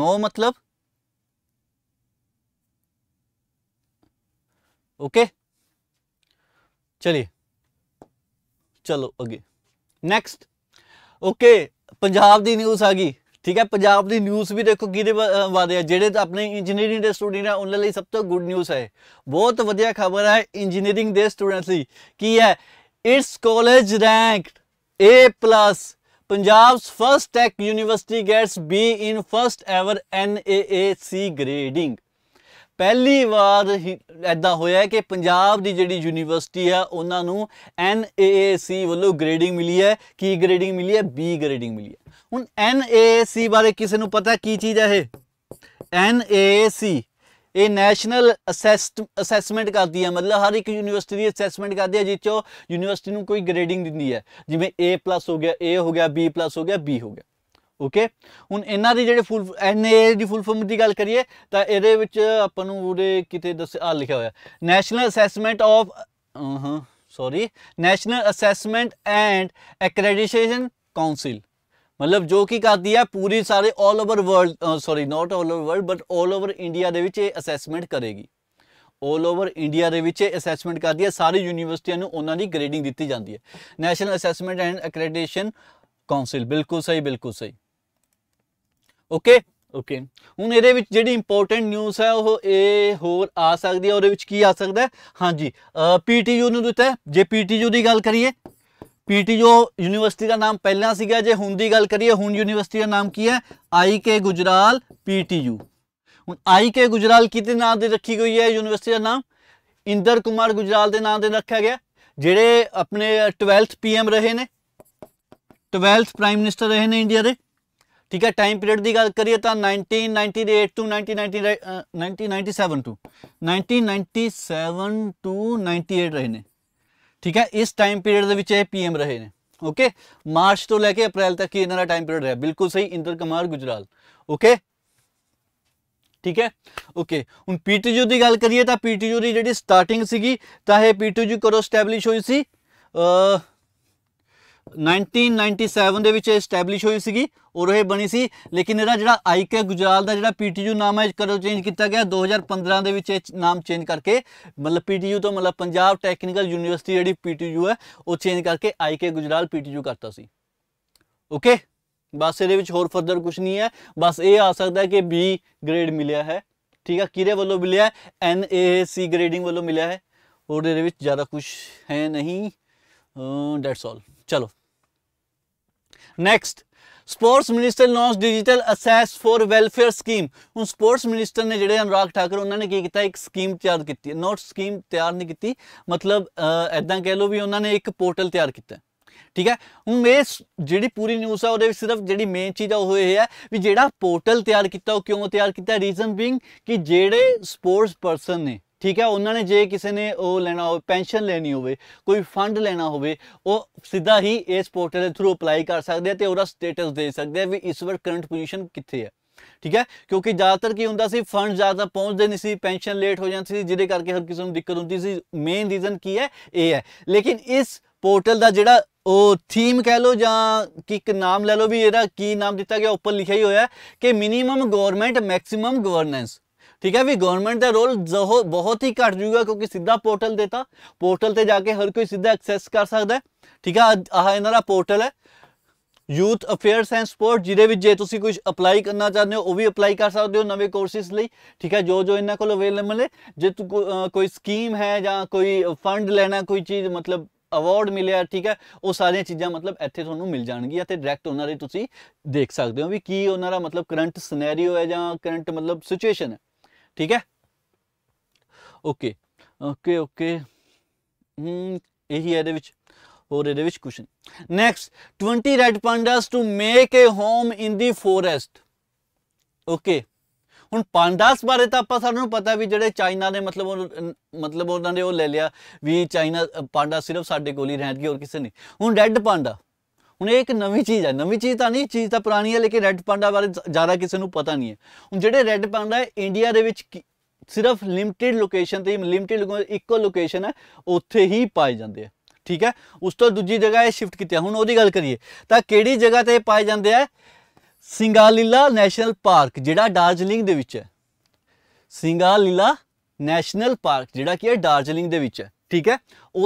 ਨੋ ਮਤਲਬ ओके चलिए चलो ਅੱਗੇ ਨੈਕਸਟ ओके पंजाब ਦੀ न्यूज़ ਆ ਗਈ ਠੀਕ ਹੈ ਪੰਜਾਬ ਦੀ ਨਿਊਜ਼ ਵੀ ਦੇਖੋ ਕਿਹਦੇ ਵਾਦੇ ਆ ਜਿਹੜੇ ਤਾਂ ਆਪਣੇ ਇੰਜੀਨੀਅਰਿੰਗ ਦੇ ਸਟੂਡੈਂਟ ਆ ਉਹਨਾਂ ਲਈ ਸਭ ਤੋਂ ਗੁੱਡ ਨਿਊਜ਼ ਹੈ ਬਹੁਤ ਵਧੀਆ ਖਬਰ ਹੈ ਇੰਜੀਨੀਅਰਿੰਗ ਦੇ ਸਟੂਡੈਂਟਸ ਲਈ ਕੀ ਹੈ its college ranked A+ Punjab's first tech university gets B in first ever NAAC grading ਪਹਿਲੀ ਵਾਰ ਐਦਾਂ ਹੋਇਆ ਕਿ ਪੰਜਾਬ ਦੀ ਜਿਹੜੀ ਯੂਨੀਵਰਸਿਟੀ ਆ ਉਹਨਾਂ ਨੂੰ NAAC ਵੱਲੋਂ ਗ੍ਰੇਡਿੰਗ ਮਿਲੀ ਹੈ ਕੀ ਗ੍ਰੇਡਿੰਗ ਮਿਲੀ ਹੈ B ਗ੍ਰੇਡਿੰਗ ਮਿਲੀ ਹੈ ਹੁਣ NAAC ਬਾਰੇ ਕਿਸੇ ਨੂੰ ਪਤਾ ਕੀ ਚੀਜ਼ ਹੈ ਇਹ NAAC ਇਹ ਨੈਸ਼ਨਲ ਅਸੈਸਮੈਂਟ ਕਰਦੀ ਹੈ ਮਤਲਬ ਹਰ ਇੱਕ ਯੂਨੀਵਰਸਿਟੀ ਦੀ ਅਸੈਸਮੈਂਟ ਕਰਦੀ ਹੈ ਜਿਸ ਯੂਨੀਵਰਸਿਟੀ ਨੂੰ ਕੋਈ ਗ੍ਰੇਡਿੰਗ ਦਿੰਦੀ ਹੈ ਜਿਵੇਂ A+ ਹੋ ਗਿਆ A ਹੋ ਗਿਆ B+ ਹੋ ਗਿਆ B ਹੋ ਗਿਆ ਓਕੇ ਹੁਣ ਇਹਨਾਂ ਦੀ ਜਿਹੜੇ ਫੁੱਲ ਐਨਏ ਦੀ ਫੁੱਲ ਫਾਰਮ ਦੀ ਗੱਲ ਕਰੀਏ ਤਾਂ ਇਹਦੇ ਵਿੱਚ ਆਪਾਂ ਨੂੰ ਉਹਦੇ ਕਿਤੇ ਦੱਸ ਆ ਲਿਖਿਆ ਹੋਇਆ ਨੈਸ਼ਨਲ ਅਸੈਸਮੈਂਟ ਆਫ ਹਾਂ sorry national assessment and accreditation council ਮਤਲਬ ਜੋ ਕੀ ਕਰਦੀ ਹੈ ਪੂਰੀ ਸਾਰੇ 올 over world sorry not 올 over world but 올 over India ਦੇ ਵਿੱਚ ਇਹ ਅਸੈਸਮੈਂਟ ਕਰੇਗੀ 올 ਓਵਰ ਇੰਡੀਆ ਦੇ ਵਿੱਚ ਇਹ ਅਸੈਸਮੈਂਟ ਕਰਦੀ ਹੈ ਸਾਰੀ ਯੂਨੀਵਰਸਿਟੀਆਂ ਨੂੰ ਉਹਨਾਂ ਦੀ ਗ੍ਰੇਡਿੰਗ ਦਿੱਤੀ ਜਾਂਦੀ ਹੈ national assessment and accreditation council ਬਿਲਕੁਲ ਸਹੀ ਬਿਲਕੁਲ ਸਹੀ ਓਕੇ ਓਕੇ ਹੁਣ ਇਹਦੇ ਵਿੱਚ ਜਿਹੜੀ ਇੰਪੋਰਟੈਂਟ ਨਿਊਜ਼ ਹੈ ਉਹ ਇਹ ਹੋਰ ਆ ਸਕਦੀ ਹੈ ਉਹਦੇ ਵਿੱਚ ਕੀ ਆ ਸਕਦਾ ਹੈ ਹਾਂਜੀ ਪੀਟੀਯੂ ਨੂੰ ਦਿੱਤਾ ਜੇ ਪੀਟੀਯੂ ਦੀ ਗੱਲ ਕਰੀਏ ਪੀਟੀਯੂ ਯੂਨੀਵਰਸਿਟੀ ਦਾ ਨਾਮ ਪਹਿਲਾਂ ਸੀਗਾ ਜੇ ਹੁਣ ਦੀ ਗੱਲ ਕਰੀਏ ਹੁਣ ਯੂਨੀਵਰਸਿਟੀ ਦਾ ਨਾਮ ਕੀ ਹੈ ਆਈਕੇ ਗੁਜਰਾਲ ਪੀਟੀਯੂ ਹੁਣ ਆਈਕੇ ਗੁਜਰਾਲ ਕਿਤੇ ਨਾਮ ਦੇ ਰੱਖੀ ਗਈ ਹੈ ਯੂਨੀਵਰਸਿਟੀ ਦਾ ਨਾਮ ਇੰਦਰ ਕੁਮਾਰ ਗੁਜਰਾਲ ਦੇ ਨਾਮ ਦੇ ਰੱਖਿਆ ਗਿਆ ਜਿਹੜੇ ਆਪਣੇ 12th ਪੀਐਮ ਰਹੇ ਨੇ 12th ਪ੍ਰਾਈਮ ਮਿਨਿਸਟਰ ਰਹੇ ਨੇ ਇੰਡੀਆ ਦੇ ਠੀਕ ਹੈ ਟਾਈਮ ਪੀਰੀਅਡ ਦੀ ਗੱਲ ਕਰੀਏ ਤਾਂ 1998 ਤੋਂ 1990 1997 ਤੋਂ 1997 ਤੋਂ 98 ਰਹੇ ਨੇ ਠੀਕ ਹੈ ਇਸ ਟਾਈਮ ਪੀਰੀਅਡ ਦੇ ਵਿੱਚ ਇਹ ਪੀਐਮ ਰਹੇ ਨੇ ਓਕੇ ਮਾਰਚ ਤੋਂ ਲੈ ਕੇ ਅਪ੍ਰੈਲ ਤੱਕ ਹੀ ਇਹਨਾਂ ਦਾ ਟਾਈਮ ਪੀਰੀਅਡ ਰਿਹਾ ਬਿਲਕੁਲ ਸਹੀ ਇੰਦਰ ਕੁਮਾਰ ਗੁਜਰਾਲ ਓਕੇ ਠੀਕ ਹੈ ਓਕੇ ਹੁਣ ਪੀਟੀਯੂ ਦੀ ਗੱਲ ਕਰੀਏ ਤਾਂ ਪੀਟੀਯੂ ਦੀ ਜਿਹੜੀ ਸਟਾਰਟਿੰਗ ਸੀਗੀ ਤਾਂ ਇਹ ਪੀਟੀਯੂ ਕਰੋ ਸਟੈਬਲਿਸ਼ ਹੋਈ ਸੀ ਅ 1997 ਦੇ ਵਿੱਚ ਐਸਟੈਬਲਿਸ਼ ਹੋਈ ਸੀਗੀ ਔਰ ਇਹ ਬਣੀ ਸੀ ਲੇਕਿਨ ਇਹਦਾ ਜਿਹੜਾ ਆਈਕੇ ਗੁਜਰਾਲ ਦਾ ਜਿਹੜਾ ਪੀਟੀਯੂ ਨਾਮ ਹੈ ਕਦੋਂ ਚੇਂਜ ਕੀਤਾ ਗਿਆ 2015 ਦੇ ਵਿੱਚ ਇਹ ਨਾਮ ਚੇਂਜ ਕਰਕੇ ਮਤਲਬ ਪੀਟੀਯੂ ਤੋਂ ਮਤਲਬ ਪੰਜਾਬ ਟੈਕਨੀਕਲ ਯੂਨੀਵਰਸਿਟੀ ਜਿਹੜੀ ਪੀਟੀਯੂ ਹੈ ਉਹ ਚੇਂਜ ਕਰਕੇ ਆਈਕੇ ਗੁਜਰਾਲ ਪੀਟੀਯੂ ਕਰਤਾ ਸੀ ਓਕੇ ਬਸ ਇਹਦੇ ਵਿੱਚ ਹੋਰ ਫਰਦਰ ਕੁਝ ਨਹੀਂ ਹੈ ਬਸ ਇਹ ਆ ਸਕਦਾ ਕਿ ਬੀ ਗ੍ਰੇਡ ਮਿਲਿਆ ਹੈ ਠੀਕ ਹੈ ਕਿਹਦੇ ਵੱਲੋਂ ਮਿਲਿਆ ਐਨ ਏ ਸੀ ਗ੍ਰੇਡਿੰਗ ਵੱਲੋਂ ਮਿਲਿਆ ਹੈ ਔਰ ਇਹਦੇ ਵਿੱਚ ਜ਼ਿਆਦਾ ਕੁਝ ਹੈ ਨਹੀਂ ਦੈਟਸ ਆਲ ਚਲੋ next sports minister launch digital access for welfare scheme ਉਹ ਸਪੋਰਟਸ ਮਿਨਿਸਟਰ ਨੇ ਜਿਹੜੇ ਅਨੁਰਾਗ ਠਾਕੁਰ ਉਹਨਾਂ ਨੇ ਕੀ ਕੀਤਾ ਇੱਕ ਸਕੀਮ ਤਿਆਰ ਕੀਤੀ ਨੋਟ ਸਕੀਮ ਤਿਆਰ ਨਹੀਂ ਕੀਤੀ ਮਤਲਬ ਐਦਾਂ ਕਹਿ ਲਓ ਵੀ ਉਹਨਾਂ ਨੇ ਇੱਕ ਪੋਰਟਲ ਤਿਆਰ ਕੀਤਾ ਠੀਕ ਹੈ ਹੁਣ ਇਹ ਜਿਹੜੀ ਪੂਰੀ ਨਿਊਜ਼ ਆ ਉਹਦੇ ਵਿੱਚ ਸਿਰਫ ਜਿਹੜੀ ਮੇਨ ਚੀਜ਼ ਆ ਉਹ ਇਹ ਹੈ ਵੀ ਜਿਹੜਾ ਪੋਰਟਲ ਤਿਆਰ ਕੀਤਾ ਉਹ ਕਿਉਂ ਤਿਆਰ ਕੀਤਾ ਰੀਜ਼ਨ ਬੀਇੰਗ ਕਿ ਜਿਹੜੇ ਸਪੋਰਟਸ ਪਰਸਨ ਨੇ ਠੀਕ ਹੈ ਉਹਨਾਂ ਨੇ ਜੇ ਕਿਸੇ ਨੇ ਉਹ ਲੈਣਾ ਹੋਵੇ ਪੈਨਸ਼ਨ ਲੈਣੀ ਹੋਵੇ ਕੋਈ ਫੰਡ ਲੈਣਾ ਹੋਵੇ ਉਹ ਸਿੱਧਾ ਹੀ ਇਸ ਪੋਰਟਲ ਦੇ ਥਰੂ ਅਪਲਾਈ ਕਰ ਸਕਦੇ ਆ ਤੇ ਉਹਦਾ ਸਟੇਟਸ ਦੇ ਸਕਦੇ ਆ ਵੀ ਇਸ ਵਾਰ ਕਰੰਟ ਪੋਜੀਸ਼ਨ ਕਿੱਥੇ ਹੈ ਠੀਕ ਹੈ ਕਿਉਂਕਿ ਜ਼ਿਆਦਾਤਰ ਕੀ ਹੁੰਦਾ ਸੀ ਫੰਡ ਜ਼ਿਆਦਾ ਪਹੁੰਚਦੇ ਨਹੀਂ ਸੀ ਪੈਨਸ਼ਨ ਲੇਟ ਹੋ ਜਾਂਦੀ ਸੀ ਜਿਹਦੇ ਕਰਕੇ ਹਰ ਕਿਸੇ ਨੂੰ ਦਿੱਕਤ ਹੁੰਦੀ ਸੀ ਮੇਨ ਰੀਜ਼ਨ ਕੀ ਹੈ ਇਹ ਹੈ ਲੇਕਿਨ ਇਸ ਪੋਰਟਲ ਦਾ ਜਿਹੜਾ ਉਹ ਥੀਮ ਕਹਿ ਲਓ ਜਾਂ ਕਿ ਇੱਕ ਨਾਮ ਲੈ ਲਓ ਵੀ ਇਹਦਾ ਕੀ ਨਾਮ ਦਿੱਤਾ ਗਿਆ ਉੱਪਰ ਲਿਖਿਆ ਹੀ ਹੋਇਆ ਕਿ ਮਿਨੀਮਮ ਗਵਰਨਮੈਂਟ ਮੈਕਸਿਮਮ ਗਵਰਨੈਂਸ ਠੀਕ ਹੈ ਵੀ ਗਵਰਨਮੈਂਟ ਦਾ ਰੋਲ ਬਹੁਤ ਹੀ ਘਟ ਜੂਗਾ ਕਿਉਂਕਿ ਸਿੱਧਾ ਪੋਰਟਲ ਦੇਤਾ ਪੋਰਟਲ ਤੇ ਜਾ ਕੇ ਹਰ ਕੋਈ ਸਿੱਧਾ ਐਕਸੈਸ ਕਰ ਸਕਦਾ ਠੀਕ ਹੈ ਆਹ ਇਹਨਾਂ ਦਾ ਪੋਰਟਲ ਹੈ ਯੂਥ ਅਫੇਅਰਸ ਐਂਡ ਸਪੋਰਟ ਜਿਹਦੇ ਵਿੱਚ ਜੇ ਤੁਸੀਂ ਕੁਝ ਅਪਲਾਈ ਕਰਨਾ ਚਾਹੁੰਦੇ ਹੋ ਉਹ ਵੀ ਅਪਲਾਈ ਕਰ ਸਕਦੇ ਹੋ ਨਵੇਂ ਕੋਰਸਿਸ ਲਈ ਠੀਕ ਹੈ ਜੋ ਜੋ ਇਹਨਾਂ ਕੋਲ ਅਵੇਲੇਬਲ ਹੈ ਜੇ ਕੋਈ ਸਕੀਮ ਹੈ ਜਾਂ ਕੋਈ ਫੰਡ ਲੈਣਾ ਕੋਈ ਚੀਜ਼ ਮਤਲਬ ਅਵਾਰਡ ਮਿਲਿਆ ਠੀਕ ਹੈ ਉਹ ਸਾਰੀਆਂ ਚੀਜ਼ਾਂ ਮਤਲਬ ਇੱਥੇ ਤੁਹਾਨੂੰ ਮਿਲ ਜਾਣਗੀਆਂ ਤੇ ਡਾਇਰੈਕਟ ਉਹਨਾਂ ਦੇ ਤੁਸੀਂ ਦੇਖ ਸਕਦੇ ਹੋ ਵੀ ਕੀ ਉਹਨਾਂ ਦਾ ਮਤਲਬ ਕਰੰਟ ਸਿਨੈਰੀਓ ਹੈ ਜਾਂ ਕਰੰਟ ਮਤਲਬ ਸਿਚੁਏਸ਼ਨ ਹੈ ਠੀਕ ਹੈ ਓਕੇ ਓਕੇ ਓਕੇ ਹੂੰ ਇਹੀ ਹੈ ਇਹਦੇ ਵਿੱਚ ਹੋਰ ਇਹਦੇ ਵਿੱਚ ਕੁਸ਼ਨ next 20 red pandas to make a home in the forest okay ਹੁਣ ਪਾਂਡਾਸ ਬਾਰੇ ਤਾਂ ਆਪਾਂ ਸਾਨੂੰ ਪਤਾ ਵੀ ਜਿਹੜੇ ਚਾਈਨਾ ਦੇ ਮਤਲਬ ਮਤਲਬ ਉਹਨਾਂ ਨੇ ਉਹ ਲੈ ਲਿਆ ਵੀ ਚਾਈਨਾ ਪਾਂਡਾ ਸਿਰਫ ਸਾਡੇ ਕੋਲ ਹੀ ਰਹਿਣਗੇ ਹੋਰ ਕਿਸੇ ਨਹੀਂ ਹੁਣ ਰੈਡ ਪਾਂਡਾ ਹੁਣ ਇਹ ਇੱਕ ਨਵੀਂ ਚੀਜ਼ ਹੈ ਨਵੀਂ ਚੀਜ਼ ਤਾਂ ਨਹੀਂ ਚੀਜ਼ ਤਾਂ ਪੁਰਾਣੀ ਹੈ ਲੇਕਿਨ ਰੈੱਡ ਪਾਂਡਾ ਬਾਰੇ ਜ਼ਿਆਦਾ ਕਿਸੇ ਨੂੰ ਪਤਾ ਨਹੀਂ ਹੈ ਹੁਣ ਜਿਹੜੇ ਰੈੱਡ ਪਾਂਡਾ ਹੈ ਇੰਡੀਆ ਦੇ ਵਿੱਚ ਸਿਰਫ ਲਿਮਟਿਡ ਲੋਕੇਸ਼ਨ ਤੇ ਲਿਮਟਿਡ ਇੱਕੋ ਲੋਕੇਸ਼ਨ ਹੈ ਉੱਥੇ ਹੀ ਪਾਏ ਜਾਂਦੇ ਆ ਠੀਕ ਹੈ ਉਸ ਤੋਂ ਦੂਜੀ ਜਗ੍ਹਾ ਇਹ ਸ਼ਿਫਟ ਕੀਤਾ ਹੁਣ ਉਹਦੀ ਗੱਲ ਕਰੀਏ ਤਾਂ ਕਿਹੜੀ ਜਗ੍ਹਾ ਤੇ ਪਾਏ ਜਾਂਦੇ ਆ ਸਿੰਗਾਲੀਲਾ ਨੈਸ਼ਨਲ ਪਾਰਕ ਜਿਹੜਾ ਡਾਰਜਲਿੰਗ ਦੇ ਵਿੱਚ ਹੈ ਸਿੰਗਾਲੀਲਾ ਨੈਸ਼ਨਲ ਪਾਰਕ ਜਿਹੜਾ ਕਿ ਹੈ ਡਾਰਜਲਿੰਗ ਦੇ ਵਿੱਚ ਹੈ ਠੀਕ ਹੈ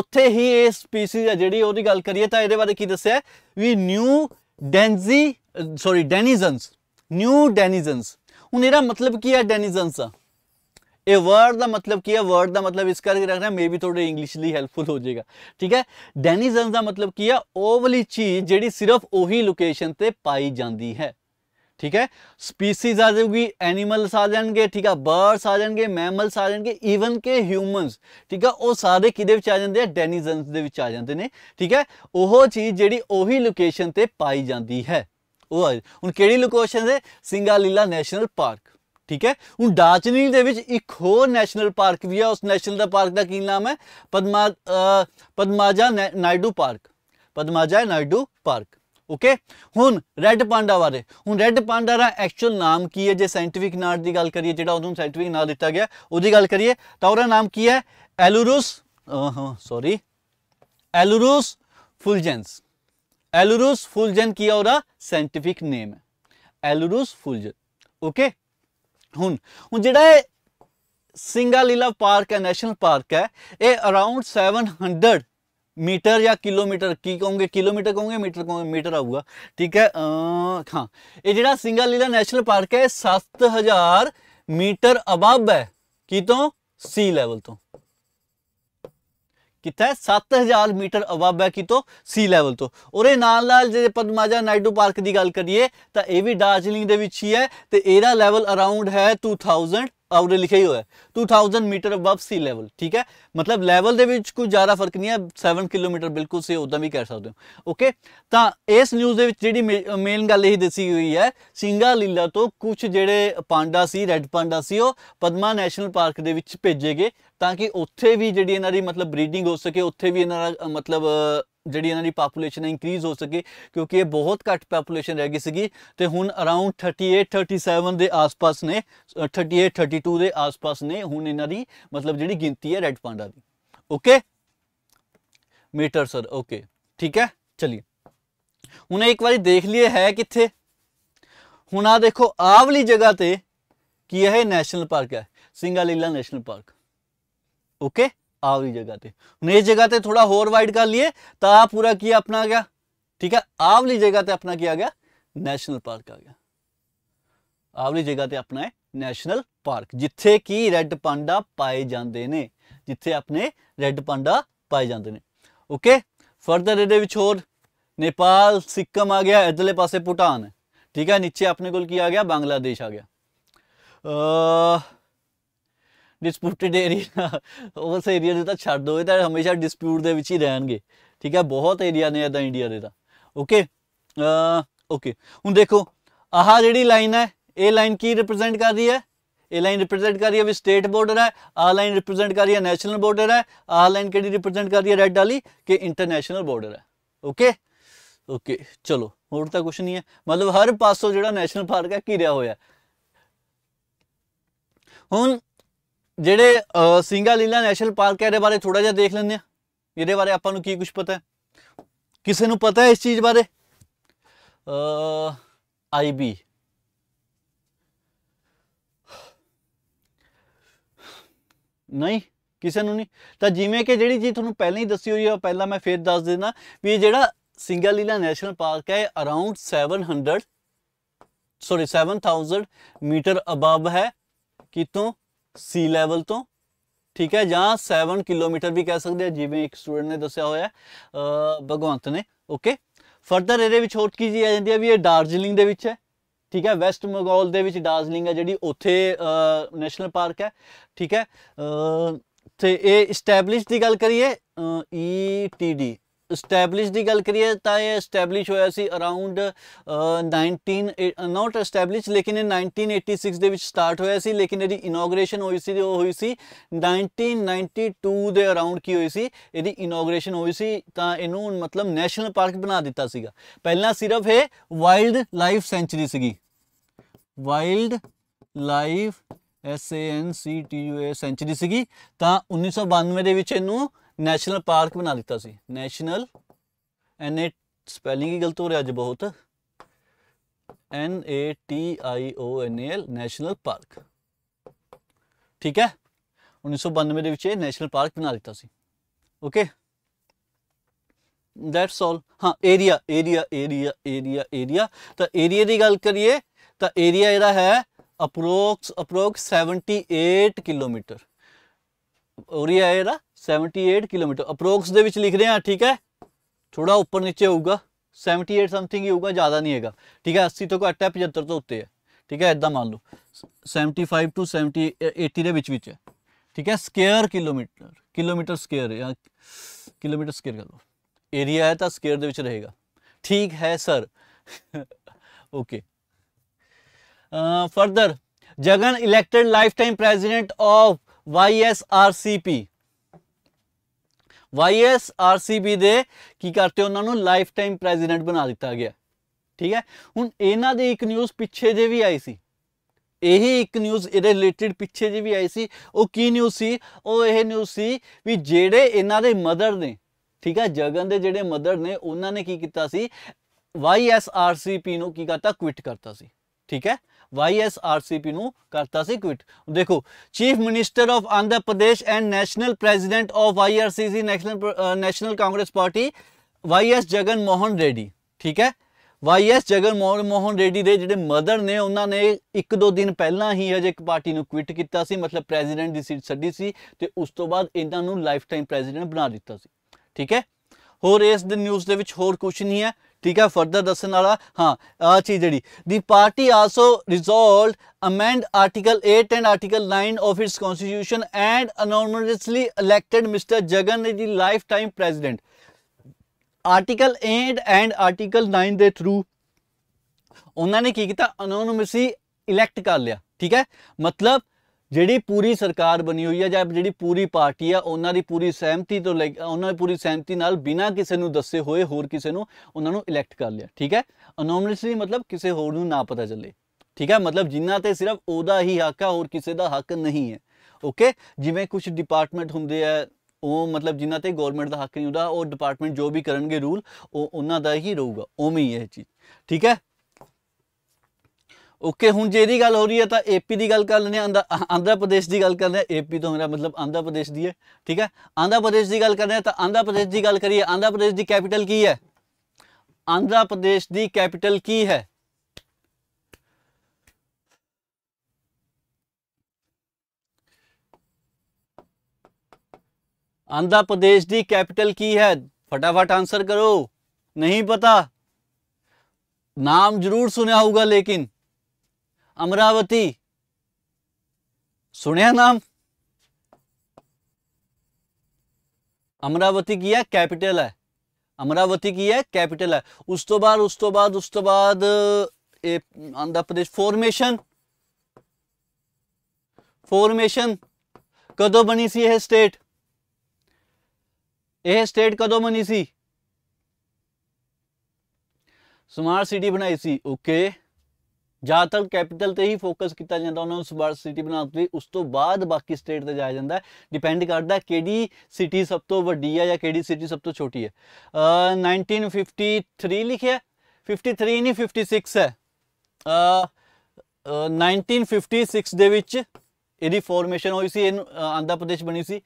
ਉੱਥੇ ਹੀ ਇਹ ਸਪੀਸੀਜ਼ ਹੈ ਜਿਹੜੀ ਉਹਦੀ ਗੱਲ ਕਰੀਏ ਤਾਂ ਇਹਦੇ ਬਾਰੇ ਕੀ ਦੱਸਿਆ ਵੀ ਨਿਊ ਡੈਂਜ਼ੀ ਸੌਰੀ ਡੈਨੀਜ਼ਨਸ ਨਿਊ ਡੈਨੀਜ਼ਨਸ ਹੁਣ ਇਹਦਾ ਮਤਲਬ ਕੀ ਹੈ ਡੈਨੀਜ਼ਨਸ ਦਾ ਇਹ ਵਰਡ ਦਾ ਮਤਲਬ ਕੀ ਹੈ ਵਰਡ ਦਾ ਮਤਲਬ ਇਸ ਕਰਕੇ ਰੱਖਣਾ ਮੇ ਵੀ ਤੁਹਾਡੇ ਇੰਗਲਿਸ਼ ਲਈ ਹੈਲਪਫੁਲ ਹੋ ਜਾਏਗਾ ਠੀਕ ਹੈ ਡੈਨੀਜ਼ਨਸ ਦਾ ਮਤਲਬ ਕੀ ਹੈ ਉਹ ਵਾਲੀ ਚੀਜ਼ ਜਿਹੜੀ ਸਿਰਫ ਉਹੀ ਲੋਕੇਸ਼ਨ ਤੇ ਪਾਈ ਜਾਂਦੀ ਹੈ ਠੀਕ ਹੈ ਸਪੀਸੀਜ਼ ਆ ਜਾਊਗੀ ਐਨੀਮਲਸ ਆ ਜਾਣਗੇ ਠੀਕ ਆ ਬਰਡਸ ਆ ਜਾਣਗੇ ਮੈਮਲਸ ਆ ਜਾਣਗੇ ਇਵਨ ਕੇ ਹਿਊਮਨਸ ਠੀਕ ਆ ਉਹ ਸਾਰੇ ਕਿਦੇ ਵਿੱਚ ਆ ਜਾਂਦੇ ਆ ਡੈਨੀਜ਼ਨਸ ਦੇ ਵਿੱਚ ਆ ਜਾਂਦੇ ਨੇ ਠੀਕ ਹੈ ਉਹ ਚੀਜ਼ ਜਿਹੜੀ ਉਹੀ ਲੋਕੇਸ਼ਨ ਤੇ ਪਾਈ ਜਾਂਦੀ ਹੈ ਉਹ ਹੁਣ ਕਿਹੜੀ ਲੋਕੇਸ਼ਨ ਹੈ ਸਿੰਗਾਲੀਲਾ ਨੈਸ਼ਨਲ ਪਾਰਕ ਠੀਕ ਹੈ ਹੁਣ ਡਾਚਨੀ ਦੇ ਵਿੱਚ ਇੱਕ ਹੋਰ ਨੈਸ਼ਨਲ ਪਾਰਕ ਵੀ ਹੈ ਉਸ ਨੈਸ਼ਨਲ ਪਾਰਕ ਦਾ ਕੀ ਨਾਮ ਹੈ Padma Padmaja Naidu park Padmaja Naidu park okay ਹੁਣ ਰੈੱਡ ਪਾਂਡਾ ਬਾਰੇ ਹੁਣ ਰੈੱਡ ਪਾਂਡਾ ਦਾ ਐਕਚੁਅਲ ਨਾਮ ਕੀ ਹੈ ਜੇ ਸਾਇੰਟਿਫਿਕ ਨਾਮ ਦੀ ਗੱਲ ਕਰੀਏ ਜਿਹੜਾ ਉਹਨੂੰ ਸਾਇੰਟਿਫਿਕ ਨਾਮ ਦਿੱਤਾ ਗਿਆ ਉਹਦੀ ਗੱਲ ਕਰੀਏ ਤਾਂ ਉਹਦਾ ਨਾਮ ਕੀ ਹੈ ਐਲੂਰਸ ਸੌਰੀ ਐਲੂਰਸ ਫੁਲਜੈਂਸ ਐਲੂਰਸ ਫੁਲਜੈਂ ਕੀ ਹੈ ਉਹਦਾ ਸਾਇੰਟਿਫਿਕ ਨੇਮ ਹੈ ਐਲੂਰਸ ਫੁਲਜਨ ਓਕੇ ਹੁਣ ਹੁਣ ਜਿਹੜਾ ਇਹ ਸਿੰਗਾਲੀਲਾ ਪਾਰਕ ਹੈ ਨੈਸ਼ਨਲ ਪਾਰਕ ਹੈ ਇਹ ਅਰਾਊਂਡ 700 ਮੀਟਰ ਜਾਂ ਕਿਲੋਮੀਟਰ ਕੀ ਕਹੋਗੇ ਕਿਲੋਮੀਟਰ ਕਹੋਗੇ ਮੀਟਰ ਕਹੋਗੇ ਮੀਟਰ ਆਊਗਾ ਠੀਕ ਹੈ ਹਾਂ ਇਹ ਜਿਹੜਾ ਸਿੰਗਲ ਲੀਲਾ ਨੈਸ਼ਨਲ ਪਾਰਕ ਹੈ 7000 ਮੀਟਰ ਅਬਵ ਹੈ ਕੀ ਤੋਂ ਸੀ ਲੈਵਲ ਤੋਂ ਕਿੱਥੇ 7000 ਮੀਟਰ ਅਬਵ ਹੈ ਕੀ ਤੋਂ ਸੀ ਲੈਵਲ ਤੋਂ ਉਹਦੇ ਨਾਲ ਨਾਲ ਜੇ ਪਦਮਾਜਾ ਨਾਈਡੂ ਪਾਰਕ ਦੀ ਗੱਲ ਕਰੀਏ ਤਾਂ ਇਹ ਵੀ ਡਾਰਜਲਿੰਗ ਦੇ ਵਿੱਚ ਹੀ ਹੈ ਤੇ ਇਹਦਾ ਲੈਵਲ ਅਰਾਊਂਡ ਹੈ 2000 ਆਉਰੇ ਲਿਖਿਆ ਹੀ ਹੋਇਆ 2000 ਮੀਟਰ ਅਬਵ ਸੀ ਲੈਵਲ ਠੀਕ ਹੈ ਮਤਲਬ ਲੈਵਲ ਦੇ ਵਿੱਚ ਕੋਈ ਜ਼ਿਆਦਾ ਫਰਕ ਨਹੀਂ ਹੈ 7 ਕਿਲੋਮੀਟਰ ਬਿਲਕੁਲ ਸੇ ਉਦਾਂ ਵੀ ਕਹਿ ਸਕਦੇ ਹੋ ਓਕੇ ਤਾਂ ਇਸ ਨਿਊਜ਼ ਦੇ ਵਿੱਚ ਜਿਹੜੀ ਮੇਨ ਗੱਲ ਇਹ ਦੱਸੀ ਹੋਈ ਹੈ ਸਿੰਘਾ ਲੀਲਾ ਤੋਂ ਕੁਝ ਜਿਹੜੇ ਪਾਂਡਾ ਸੀ ਰੈੱਡ ਪਾਂਡਾ ਸੀ ਉਹ ਪਦਮਾ ਨੈਸ਼ਨਲ ਪਾਰਕ ਦੇ ਵਿੱਚ ਭੇਜੇਗੇ ਤਾਂ ਕਿ ਉੱਥੇ ਵੀ ਜਿਹੜੀ ਇਹਨਾਂ ਦੀ ਮਤਲਬ ਬਰੀਡਿੰਗ ਹੋ ਸਕੇ ਉੱਥੇ ਵੀ ਇਹਨਾਂ ਦਾ ਮਤਲਬ ਜਿਹੜੀ ਇਹਨਾਂ ਦੀ ਪਾਪੂਲੇਸ਼ਨ ਇਨਕਰੀਜ਼ ਹੋ ਸਕੇ ਕਿਉਂਕਿ ਇਹ ਬਹੁਤ ਘੱਟ ਪਾਪੂਲੇਸ਼ਨ ਰਹਿ ਗਈ ਸੀਗੀ ਤੇ ਹੁਣ ਅਰਾਊਂਡ 38 37 ਦੇ ਆਸ-ਪਾਸ ਨੇ 38 32 ਦੇ ਆਸ-ਪਾਸ ਨੇ ਹੁਣ ਇਹਨਾਂ ਦੀ ਮਤਲਬ ਜਿਹੜੀ ਗਿਣਤੀ ਹੈ ਰੈੱਡ ਪਾਂਡਾ ਦੀ ਓਕੇ ਮੀਟਰ ਸਰ ਓਕੇ ਠੀਕ ਹੈ ਚਲਿਏ ਹੁਣ ਇੱਕ ਵਾਰੀ ਦੇਖ ਲਈਏ ਹੈ ਕਿੱਥੇ ਹੁਣ ਆ ਦੇਖੋ ਆਹ ਵਾਲੀ ਜਗ੍ਹਾ ਤੇ ਕੀ ਇਹ ਨੈਸ਼ਨਲ ਪਾਰਕ ਹੈ ਸਿੰਗਾਲੀਲਾ ਨੈਸ਼ਨਲ ਪਾਰਕ ਓਕੇ ਆ ਵਾਲੀ ਜਗ੍ਹਾ ਤੇ ਹੁਣ ਇਸ ਜਗ੍ਹਾ ਤੇ ਥੋੜਾ ਹੋਰ ਵਾਈਡ ਕਰ ਲਈਏ ਤਾਂ ਆ ਪੂਰਾ ਕੀ ਆਪਣਾ ਗਿਆ ਠੀਕ ਹੈ ਆ ਵਾਲੀ ਜਗ੍ਹਾ ਤੇ ਆਪਣਾ ਕੀ ਆ ਗਿਆ ਨੈਸ਼ਨਲ ਪਾਰਕ ਆ ਗਿਆ ਆ ਵਾਲੀ ਜਗ੍ਹਾ ਤੇ ਆਪਣਾ ਹੈ ਨੈਸ਼ਨਲ ਪਾਰਕ ਜਿੱਥੇ ਕੀ ਰੈੱਡ ਪਾਂਡਾ ਪਾਏ ਜਾਂਦੇ ਨੇ ਜਿੱਥੇ ਆਪਣੇ ਰੈੱਡ ਪਾਂਡਾ ਪਾਏ ਜਾਂਦੇ ਨੇ ਓਕੇ ਫਰਦਰ ਇਹਦੇ ਵਿੱਚ ਹੋਰ ਨੇਪਾਲ ਸਿੱਕਮ ਆ ਗਿਆ ਇਧਰਲੇ ਪਾਸੇ ਭੂਟਾਨ ਠੀਕ ਹੈ ਨੀਚੇ ਆਪਣੇ ਕੋਲ ਕੀ ਆ ਗਿਆ ਬੰਗਲਾਦੇਸ਼ ਆ ਗਿਆ ਅ ਡਿਸਪਿਊਟਡ ਏਰੀਆ ਉਸ ਏਰੀਆ ਦੇ ਤਾਂ ਛੱਡ ਦੋ ਇਹ ਤਾਂ ਹਮੇਸ਼ਾ ਡਿਸਪਿਊਟ ਦੇ ਵਿੱਚ ਹੀ ਰਹਿਣਗੇ ਠੀਕ ਹੈ ਬਹੁਤ ਏਰੀਆ ਨੇ ਇਦਾਂ ਇੰਡੀਆ ਦੇ ਤਾਂ ਓਕੇ ਓਕੇ ਹੁਣ ਦੇਖੋ ਆਹ ਜਿਹੜੀ ਲਾਈਨ ਹੈ ਇਹ ਲਾਈਨ ਕੀ ਰਿਪਰੈਜ਼ੈਂਟ ਕਰਦੀ ਹੈ ਇਹ ਲਾਈਨ ਰਿਪਰੈਜ਼ੈਂਟ ਕਰਦੀ ਹੈ ਵੀ ਸਟੇਟ ਬਾਰਡਰ ਹੈ ਆਹ ਲਾਈਨ ਰਿਪਰੈਜ਼ੈਂਟ ਕਰਦੀ ਹੈ ਨੈਸ਼ਨਲ ਬਾਰਡਰ ਹੈ ਆਹ ਲਾਈਨ ਕਿਹੜੀ ਰਿਪਰੈਜ਼ੈਂਟ ਕਰਦੀ ਹੈ ਰੈੱਡ ਵਾਲੀ ਕਿ ਇੰਟਰਨੈਸ਼ਨਲ ਬਾਰਡਰ ਹੈ ਓਕੇ ਓਕੇ ਚਲੋ ਹੋਰ ਤਾਂ ਕੁਝ ਨਹੀਂ ਹੈ ਮਤਲਬ ਹਰ ਪਾਸੋਂ ਜਿਹੜਾ ਨੈਸ਼ਨਲ ਪਾਰਕ ਹੈ ਘਿਰਿਆ ਹੋਇਆ ਹੁਣ ਜਿਹੜੇ ਸਿੰਗਾ ਲੀਲਾ ਨੈਸ਼ਨਲ ਪਾਰਕ ਹੈ ਦੇ ਬਾਰੇ ਥੋੜਾ ਜਿਹਾ ਦੇਖ ਲੈਂਦੇ ਆ ਇਹਦੇ ਬਾਰੇ ਆਪਾਂ ਨੂੰ ਕੀ ਕੁਝ ਪਤਾ ਹੈ ਕਿਸੇ ਨੂੰ ਪਤਾ ਹੈ ਇਸ ਚੀਜ਼ ਬਾਰੇ ਅ ਆਈਬੀ ਨਹੀਂ ਕਿਸੇ ਨੂੰ ਨਹੀਂ ਤਾਂ ਜਿਵੇਂ ਕਿ ਜਿਹੜੀ ਚੀਜ਼ ਤੁਹਾਨੂੰ ਪਹਿਲਾਂ ਹੀ ਦੱਸੀ ਹੋਈ ਹੈ ਪਹਿਲਾਂ ਮੈਂ ਫੇਰ ਦੱਸ ਦਿੰਦਾ ਵੀ ਜਿਹੜਾ ਸਿੰਗਾ ਲੀਲਾ ਨੈਸ਼ਨਲ ਪਾਰਕ ਹੈ ਅਰਾਊਂਡ 700 ਸੌਰੀ 7000 ਮੀਟਰ ਅਬਵ ਹੈ ਕਿਤੋਂ ਸੀ ਲੈਵਲ ਤੋਂ ਠੀਕ ਹੈ ਜਾਂ 7 ਕਿਲੋਮੀਟਰ ਵੀ ਕਹਿ ਸਕਦੇ ਆ ਜਿਵੇਂ ਇੱਕ ਸਟੂਡੈਂਟ ਨੇ ਦੱਸਿਆ ਹੋਇਆ ਭਗਵੰਤ ਨੇ ਓਕੇ ਫਰਦਰ ਇਹਦੇ ਵਿੱਚ ਹੋਰ ਕੀ ਜੀ ਆ ਜਾਂਦੀ ਹੈ ਵੀ ਇਹ ਡਾਰਜਲਿੰਗ ਦੇ ਵਿੱਚ ਹੈ ਠੀਕ ਹੈ ਵੈਸਟ ਮੰਗੋਲ ਦੇ ਵਿੱਚ ਡਾਰਜਲਿੰਗ ਹੈ ਜਿਹੜੀ ਉੱਥੇ ਨੈਸ਼ਨਲ ਪਾਰਕ ਹੈ ਠੀਕ ਹੈ ਤੇ ਇਹ ਸਟੈਬਲਿਸ਼ ਦੀ ਗੱਲ ਕਰੀਏ ਈਟੀਡੀ ਸਟੈਬਲਿਸ਼ ਦੀ ਗੱਲ ਕਰੀਏ ਤਾਂ ਇਹ ਸਟੈਬਲਿਸ਼ ਹੋਇਆ ਸੀ ਅਰਾਊਂਡ 19 ਨਾਟ ਸਟੈਬਲਿਸ਼ ਲੇਕਿਨ ਇਹ 1986 ਦੇ ਵਿੱਚ ਸਟਾਰਟ ਹੋਇਆ ਸੀ ਲੇਕਿਨ ਇਹਦੀ ਇਨੋਗ੍ਰੇਸ਼ਨ ਹੋਈ ਸੀ ਉਹ ਹੋਈ ਸੀ 1992 ਦੇ ਅਰਾਊਂਡ ਕੀ ਹੋਈ ਸੀ ਇਹਦੀ ਇਨੋਗ੍ਰੇਸ਼ਨ ਹੋਈ ਸੀ ਤਾਂ ਇਹਨੂੰ ਮਤਲਬ ਨੈਸ਼ਨਲ ਪਾਰਕ ਬਣਾ ਦਿੱਤਾ ਸੀਗਾ ਪਹਿਲਾਂ ਸਿਰਫ ਇਹ ਵਾਈਲਡ ਲਾਈਫ ਸੈਂਚਰੀ ਸੀਗੀ wildlife S N C T U A sanctuary ਸੀਗੀ ਤਾਂ 1992 ਦੇ ਵਿੱਚ ਇਹਨੂੰ ਨੈਸ਼ਨਲ ਪਾਰਕ ਬਣਾ ਦਿੱਤਾ ਸੀ ਨੈਸ਼ਨਲ ਐਨ ਏ ਸਪੈਲਿੰਗ ਹੀ ਗਲਤ ਹੋ ਰਿਹਾ ਅੱਜ ਬਹੁਤ N A T I O N L national park ਠੀਕ ਹੈ 1992 ਦੇ ਵਿੱਚ ਇਹ ਨੈਸ਼ਨਲ ਪਾਰਕ ਬਣਾ ਦਿੱਤਾ ਸੀ ਓਕੇ ਦੈਟਸ ਆਲ ਹਾਂ area area area area area ਤਾਂ ਏਰੀਆ ਦੀ ਗੱਲ ਕਰੀਏ ਤਾਂ ਏਰੀਆ ਇਹਦਾ ਹੈ ਅਪਰੋਕਸ ਅਪਰੋਕਸ 78 ਕਿਲੋਮੀਟਰ ਏਰੀਆ ਇਹਦਾ सैवनटी एट किलोमीटर अप्रोक्स के लिख रहे हैं ठीक है थोड़ा उपर नीचे होगा सैवनटी एट समथिंग ही होगा ज़्यादा नहीं है ठीक है अस्सी तो घट है पचहत्तर तो उत्ते है ठीक है इदा मान लो seventy five to seventy eighty के बिच बिच है ठीक है स्केयर किलोमीटर किलोमीटर स्केयर या किलोमीटर स्केयर कर लो एरिया है तो स्केयर के रहेगा ठीक है sir okay further Jagan elected lifetime president of Y S R C P YSRCB ਦੇ ਕੀ ਕਰਤੇ ਉਹਨਾਂ ਨੂੰ ਲਾਈਫ ਟਾਈਮ ਪ੍ਰੈਜ਼ੀਡੈਂਟ ਬਣਾ ਦਿੱਤਾ ਗਿਆ ਠੀਕ ਹੈ ਹੁਣ ਇਹਨਾਂ ਦੇ ਇੱਕ ਨਿਊਜ਼ ਪਿੱਛੇ ਜੇ ਵੀ ਆਈ ਸੀ ਇਹੀ ਇੱਕ ਨਿਊਜ਼ ਇਹਦੇ ਰਿਲੇਟਡ ਪਿੱਛੇ ਜੇ ਵੀ ਆਈ ਸੀ ਉਹ ਕੀ ਨਿਊਜ਼ ਸੀ ਉਹ ਇਹ ਨਿਊਜ਼ ਸੀ ਵੀ ਜਿਹੜੇ ਇਹਨਾਂ ਦੇ ਮਦਰ ਨੇ ਠੀਕ ਹੈ ਜਗਨ ਦੇ ਜਿਹੜੇ ਮਦਰ ਨੇ ਉਹਨਾਂ ਨੇ ਕੀ ਕੀਤਾ ਸੀ YSRCP ਨੂੰ ਕੀ ਕਰਤਾ ਕੁਇਟ ਕਰਤਾ ਸੀ ਠੀਕ ਹੈ YSRCP ਨੂੰ ਕਰਤਾ ਸੀ ਕੁਇਟ ਦੇਖੋ chief minister of Andhra Pradesh and national president of YRCC national national Congress party YS Jagan Mohan Reddy ਠੀਕ ਹੈ ਵਾਈਐਸ ਜਗਨ ਮੋਹਨ ਰੈਡੀ ਦੇ ਜਿਹੜੇ ਮਦਰ ਨੇ ਉਹਨਾਂ ਨੇ ਇੱਕ ਦੋ ਦਿਨ ਪਹਿਲਾਂ ਹੀ ਅਜੇ ਇੱਕ ਪਾਰਟੀ ਨੂੰ ਕੁਇਟ ਕੀਤਾ ਸੀ ਮਤਲਬ ਪ੍ਰੈਜ਼ੀਡੈਂਟ ਦੀ ਸੀਟ ਛੱਡੀ ਸੀ ਤੇ ਉਸ ਤੋਂ ਬਾਅਦ ਇਹਨਾਂ ਨੂੰ ਲਾਈਫ ਟਾਈਮ ਪ੍ਰੈਜ਼ੀਡੈਂਟ ਬਣਾ ਦਿੱਤਾ ਸੀ ਠੀਕ ਹੈ ਹੋਰ ਇਸ ਦੇ ਨਿਊਜ਼ ਦੇ ਵਿੱਚ ਹੋਰ ਕੁਝ ਨਹੀਂ ਹੈ ਠੀਕ ਹੈ ਫਰਦਰ ਦੱਸਣ ਵਾਲਾ ਹਾਂ ਆ ਚੀਜ਼ ਜਿਹੜੀ the party also resolved amend article 8 and article 9 of its constitution and unanimously elected mister Jagan the lifetime president article 8 and article 9 ਦੇ ਥਰੂ ਉਹਨਾਂ ਨੇ ਕੀ ਕੀਤਾ ਅਨੋਨਿਮਸੀ ਇਲੈਕਟ ਕਰ ਲਿਆ ਠੀਕ ਹੈ ਮਤਲਬ ਜਿਹੜੀ ਪੂਰੀ ਸਰਕਾਰ ਬਣੀ ਹੋਈ ਹੈ ਜਾਂ ਜਿਹੜੀ ਪੂਰੀ ਪਾਰਟੀ ਆ ਉਹਨਾਂ ਦੀ ਪੂਰੀ ਸਹਿਮਤੀ ਤੋਂ ਲੈ ਉਹਨਾਂ ਦੀ ਪੂਰੀ ਸਹਿਮਤੀ ਨਾਲ ਬਿਨਾਂ ਕਿਸੇ ਨੂੰ ਦੱਸੇ ਹੋਏ ਹੋਰ ਕਿਸੇ ਨੂੰ ਉਹਨਾਂ ਨੂੰ ਇਲੈਕਟ ਕਰ ਲਿਆ ਠੀਕ ਹੈ ਅਨੋਮਲਸਲੀ ਮਤਲਬ ਕਿਸੇ ਹੋਰ ਨੂੰ ਨਾ ਪਤਾ ਚੱਲੇ ਠੀਕ ਹੈ ਮਤਲਬ ਜਿੰਨਾ ਤੇ ਸਿਰਫ ਉਹਦਾ ਹੀ ਹੱਕ ਆ ਹੋਰ ਕਿਸੇ ਦਾ ਹੱਕ ਨਹੀਂ ਹੈ ਓਕੇ ਜਿਵੇਂ ਕੁਝ ਡਿਪਾਰਟਮੈਂਟ ਹੁੰਦੇ ਆ ਉਹ ਮਤਲਬ ਜਿੰਨਾ ਤੇ ਗਵਰਨਮੈਂਟ ਦਾ ਹੱਕ ਨਹੀਂ ਹੁੰਦਾ ਉਹ ਡਿਪਾਰਟਮੈਂਟ ਜੋ ਵੀ ਕਰਨਗੇ ਰੂਲ ਉਹ ਉਹਨਾਂ ਦਾ ਹੀ ਰਹੂਗਾ ਉਵੇਂ ਹੀ ਇਹ ਚੀਜ਼ ਠੀਕ ਹੈ ओके हूँ जो यदि गल हो रही है तो ए पी की गल कर लें आंध्र प्रदेश की गल कर रहे ए पी तो मेरा मतलब आंध्र प्रदेश की है ठीक है आंध्र प्रदेश की गल कर रहे तो आंध्र प्रदेश की गल करिए आंध्र प्रदेश की कैपीटल की है आंध्र प्रदेश की कैपीटल की है आंध्र प्रदेश की कैपिटल की है फटाफट आंसर करो नहीं पता नाम जरूर सुने होगा लेकिन ਅਮਰਾਵਤੀ ਸੁਣਿਆ ਨਾਮ ਅਮਰਾਵਤੀ ਕੀ ਹੈ ਕੈਪੀਟਲ ਹੈ ਅਮਰਾਵਤੀ ਕੀ ਹੈ ਕੈਪੀਟਲ ਹੈ ਉਸ ਤੋਂ ਬਾਅਦ ਉਸ ਤੋਂ ਬਾਅਦ ਉਸ ਤੋਂ ਬਾਅਦ ਇਹ ਆਂਧਰਾ ਪ੍ਰਦੇਸ਼ ਫਾਰਮੇਸ਼ਨ ਫਾਰਮੇਸ਼ਨ ਕਦੋਂ ਬਣੀ ਸੀ ਇਹ ਸਟੇਟ ਇਹ ਸਟੇਟ ਕਦੋਂ ਬਣੀ ਸੀ ਸਮਾਰਟ ਸਿਟੀ ਬਣਾਈ ਸੀ ਓਕੇ ਜਾਤਲ ਕੈਪੀਟਲ ਤੇ ਹੀ ਫੋਕਸ ਕੀਤਾ ਜਾਂਦਾ ਉਹਨਾਂ ਨੂੰ ਸਮਾਰਟ ਸਿਟੀ ਬਣਾਉਣ ਲਈ ਉਸ ਤੋਂ ਬਾਅਦ ਬਾਕੀ ਸਟੇਟ ਤੇ ਜਾਇਆ ਜਾਂਦਾ ਡਿਪੈਂਡ ਕਰਦਾ ਕਿਹੜੀ ਸਿਟੀ ਸਭ ਤੋਂ ਵੱਡੀ ਹੈ ਜਾਂ ਕਿਹੜੀ ਸਿਟੀ ਸਭ ਤੋਂ ਛੋਟੀ ਹੈ 1953 ਲਿਖਿਆ 53 ਨਹੀਂ 56 ਹੈ 1956 ਦੇ ਵਿੱਚ ਇਹਦੀ ਫਾਰਮੇਸ਼ਨ ਹੋਈ ਸੀ ਆਂਧਰਾ ਪ੍ਰਦੇਸ਼ ਬਣੀ ਸੀ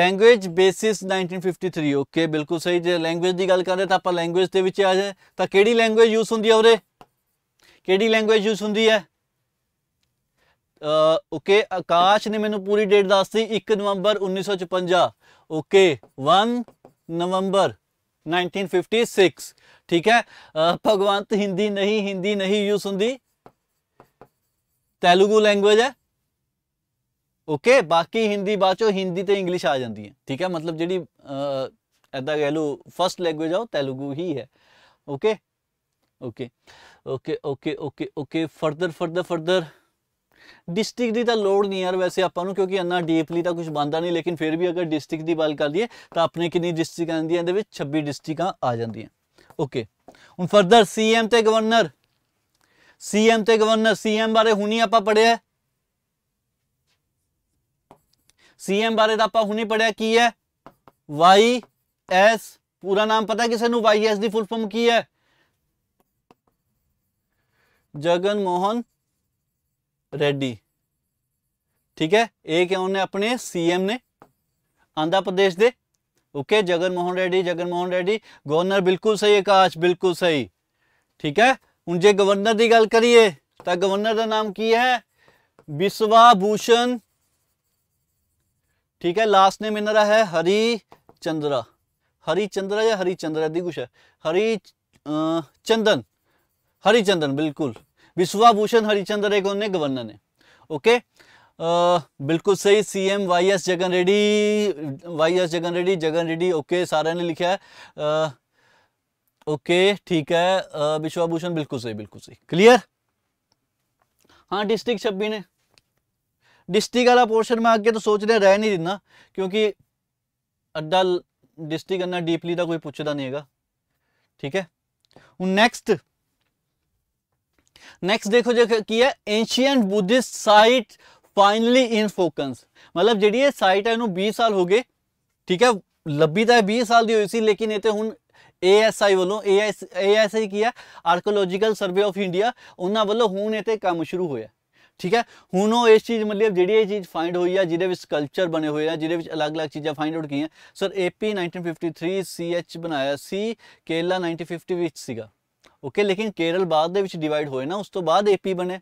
ਲੈਂਗੁਏਜ ਬੇਸਿਸ 1953 ਓਕੇ ਬਿਲਕੁਲ ਸਹੀ ਜੇ ਲੈਂਗੁਏਜ ਦੀ ਗੱਲ ਕਰਦੇ ਤਾਂ ਆਪਾਂ ਲੈਂਗੁਏਜ ਦੇ ਵਿੱਚ ਆ ਜਾਏ ਤਾਂ ਕਿਹੜੀ ਲੈਂਗੁਏਜ ਯੂਜ਼ ਹੁੰਦੀ ਆ ਉਹਦੇ ਕਿਹੜੀ ਲੈਂਗੁਏਜ ਯੂਜ਼ ਹੁੰਦੀ ਹੈ ਅ ਓਕੇ ਆਕਾਸ਼ ਨੇ ਮੈਨੂੰ ਪੂਰੀ ਡੇਟ ਦੱਸਤੀ 1 ਨਵੰਬਰ 1956 ਓਕੇ 1 ਨਵੰਬਰ 1956 ਠੀਕ ਹੈ ਭਗਵੰਤ ਹਿੰਦੀ ਨਹੀਂ ਹਿੰਦੀ ਨਹੀਂ ਯੂਜ਼ ਹੁੰਦੀ ਤੇਲਗੂ ਲੈਂਗੁਏਜ ਹੈ ਓਕੇ ਬਾਕੀ ਹਿੰਦੀ ਬਾਚੋ ਹਿੰਦੀ ਤੇ ਇੰਗਲਿਸ਼ ਆ ਜਾਂਦੀ ਹੈ ਠੀਕ ਹੈ ਮਤਲਬ ਜਿਹੜੀ ਐਦਾਂ ਕਹਿ ਲਓ ਫਰਸਟ ਲੈਂਗੁਏਜ ਆ ਉਹ ਤੇਲुगु ਹੀ ਹੈ okay okay okay okay okay okay further further further district ਦੀ ਤਾਂ ਲੋੜ ਨਹੀਂ ਯਾਰ ਵੈਸੇ ਆਪਾਂ ਨੂੰ ਕਿਉਂਕਿ ਅੰਨਾ ਡੀਪਲੀ ਤਾਂ ਕੁਝ ਬੰਦਾ ਨਹੀਂ ਲੇਕਿਨ ਫਿਰ ਵੀ ਅਗਰ ਡਿਸਟ੍ਰਿਕਟ ਦੀ ਗੱਲ ਕਰ ਲਈਏ ਤਾਂ ਆਪਣੇ ਕਿੰਨੀ ਡਿਸਟ੍ਰਿਕਟ ਆਉਂਦੀਆਂ ਇਹਦੇ ਵਿੱਚ 26 ਡਿਸਟ੍ਰਿਕਾਂ ਆ ਜਾਂਦੀਆਂ ਓਕੇ ਹੁਣ ਫਰਦਰ ਸੀਐਮ ਤੇ ਗਵਰਨਰ ਸੀਐਮ ਤੇ ਗਵਰਨਰ ਸੀਐਮ ਬਾਰੇ ਹੁਣੀ ਆਪਾਂ ਪੜਿਆ ਸੀਐਮ ਬਾਰੇ ਤਾਂ ਆਪਾਂ ਹੁਣੀ ਪੜਿਆ ਕੀ ਹੈ ਵਾਈ ਐਸ ਪੂਰਾ ਨਾਮ ਪਤਾ ਕਿਸੇ ਨੂੰ ਵਾਈ ਐਸ ਦੀ ਫੁੱਲ ਫਾਰਮ ਕੀ ਹੈ जगन मोहन रेड्डी ठीक है ਇਹ उन्हें अपने सीएम ने आंध्र प्रदेश दे ओके जगन मोहन रेड्डी जगन मोहन रेड्डी गवर्नर बिल्कुल सही आकाश बिल्कुल सही ठीक है हूँ जो गवर्नर की गल करिए गवर्नर का नाम की है बिस्वा भूषण ठीक है लास्ट नेम इन्हों है हरी चंद्रा हरी चंद्रा या हरी चंद्रा दी कुछ है हरी चंदन हरी चंदन बिल्कुल विश्वाभूषण हरिचंद्र एक उन्हें गवर्नर ने ओके आ, बिल्कुल सही C M Y S Jagan Reddy Y S Jagan Reddy Jagan Reddy okay सारे ने लिखा है आ, ओके ठीक है विश्वाभूषण बिल्कुल सही बिल्कुल सही क्लियर हाँ डिस्ट्रिक्ट छब्बी ने डिस्ट्रिक्ट वाला पोर्शन में आके तो सोच रह नहीं दिना क्योंकि अड्डा डिस्ट्रिक्ट अन्ना डीपली का कोई पूछता नहीं है ठीक है नेक्स्ट ਨੈਕਸਟ ਦੇਖੋ ਜੇ ਕੀ ਹੈ ancient Buddhist site finally in focus ਮਤਲਬ ਜਿਹੜੀ ਇਹ ਸਾਈਟ ਹੈ ਇਹਨੂੰ 20 ਸਾਲ ਹੋ ਗਏ ਠੀਕ ਹੈ ਲੱਭੀ ਤਾਂ 20 ਸਾਲ ਦੀ ਹੋਈ ਸੀ ਲੇਕਿਨ ਇਹ ਤੇ ਹੁਣ ASI ਵੱਲੋਂ ਏਐਸ ASI ਕੀ ਹੈ ਆਰਕੀਓਲੋਜੀਕਲ ਸਰਵੇ ਆਫ ਇੰਡੀਆ ਉਹਨਾਂ ਵੱਲੋਂ ਹੁਣ ਇਹ ਤੇ ਕੰਮ ਸ਼ੁਰੂ ਹੋਇਆ ਠੀਕ ਹੈ ਹੁਣ ਉਹ ਇਸ ਚੀਜ਼ ਮਤਲਬ ਜਿਹੜੀ ਇਹ ਚੀਜ਼ ਫਾਈਂਡ ਹੋਈ ਆ ਜਿਹਦੇ ਵਿੱਚ ਸਕਲਪਚਰ ਬਣੇ ਹੋਏ ਆ ਜਿਹਦੇ ਵਿੱਚ ਅਲੱਗ-ਅਲੱਗ ਚੀਜ਼ਾਂ ਫਾਈਂਡ ਆਊਟ ਕੀਆਂ ਸਰ AP 1953 CH ਬਣਾਇਆ ਸੀ ਕੇਲਾ 1950 ਵਿੱਚ ਸੀਗਾ ਓਕੇ ਲੇਕਿਨ ਕੇਰਲ ਬਾਅਦ ਦੇ ਵਿੱਚ ਡਿਵਾਈਡ ਹੋਏ ਨਾ ਉਸ ਤੋਂ ਬਾਅਦ ਏਪੀ ਬਣੇ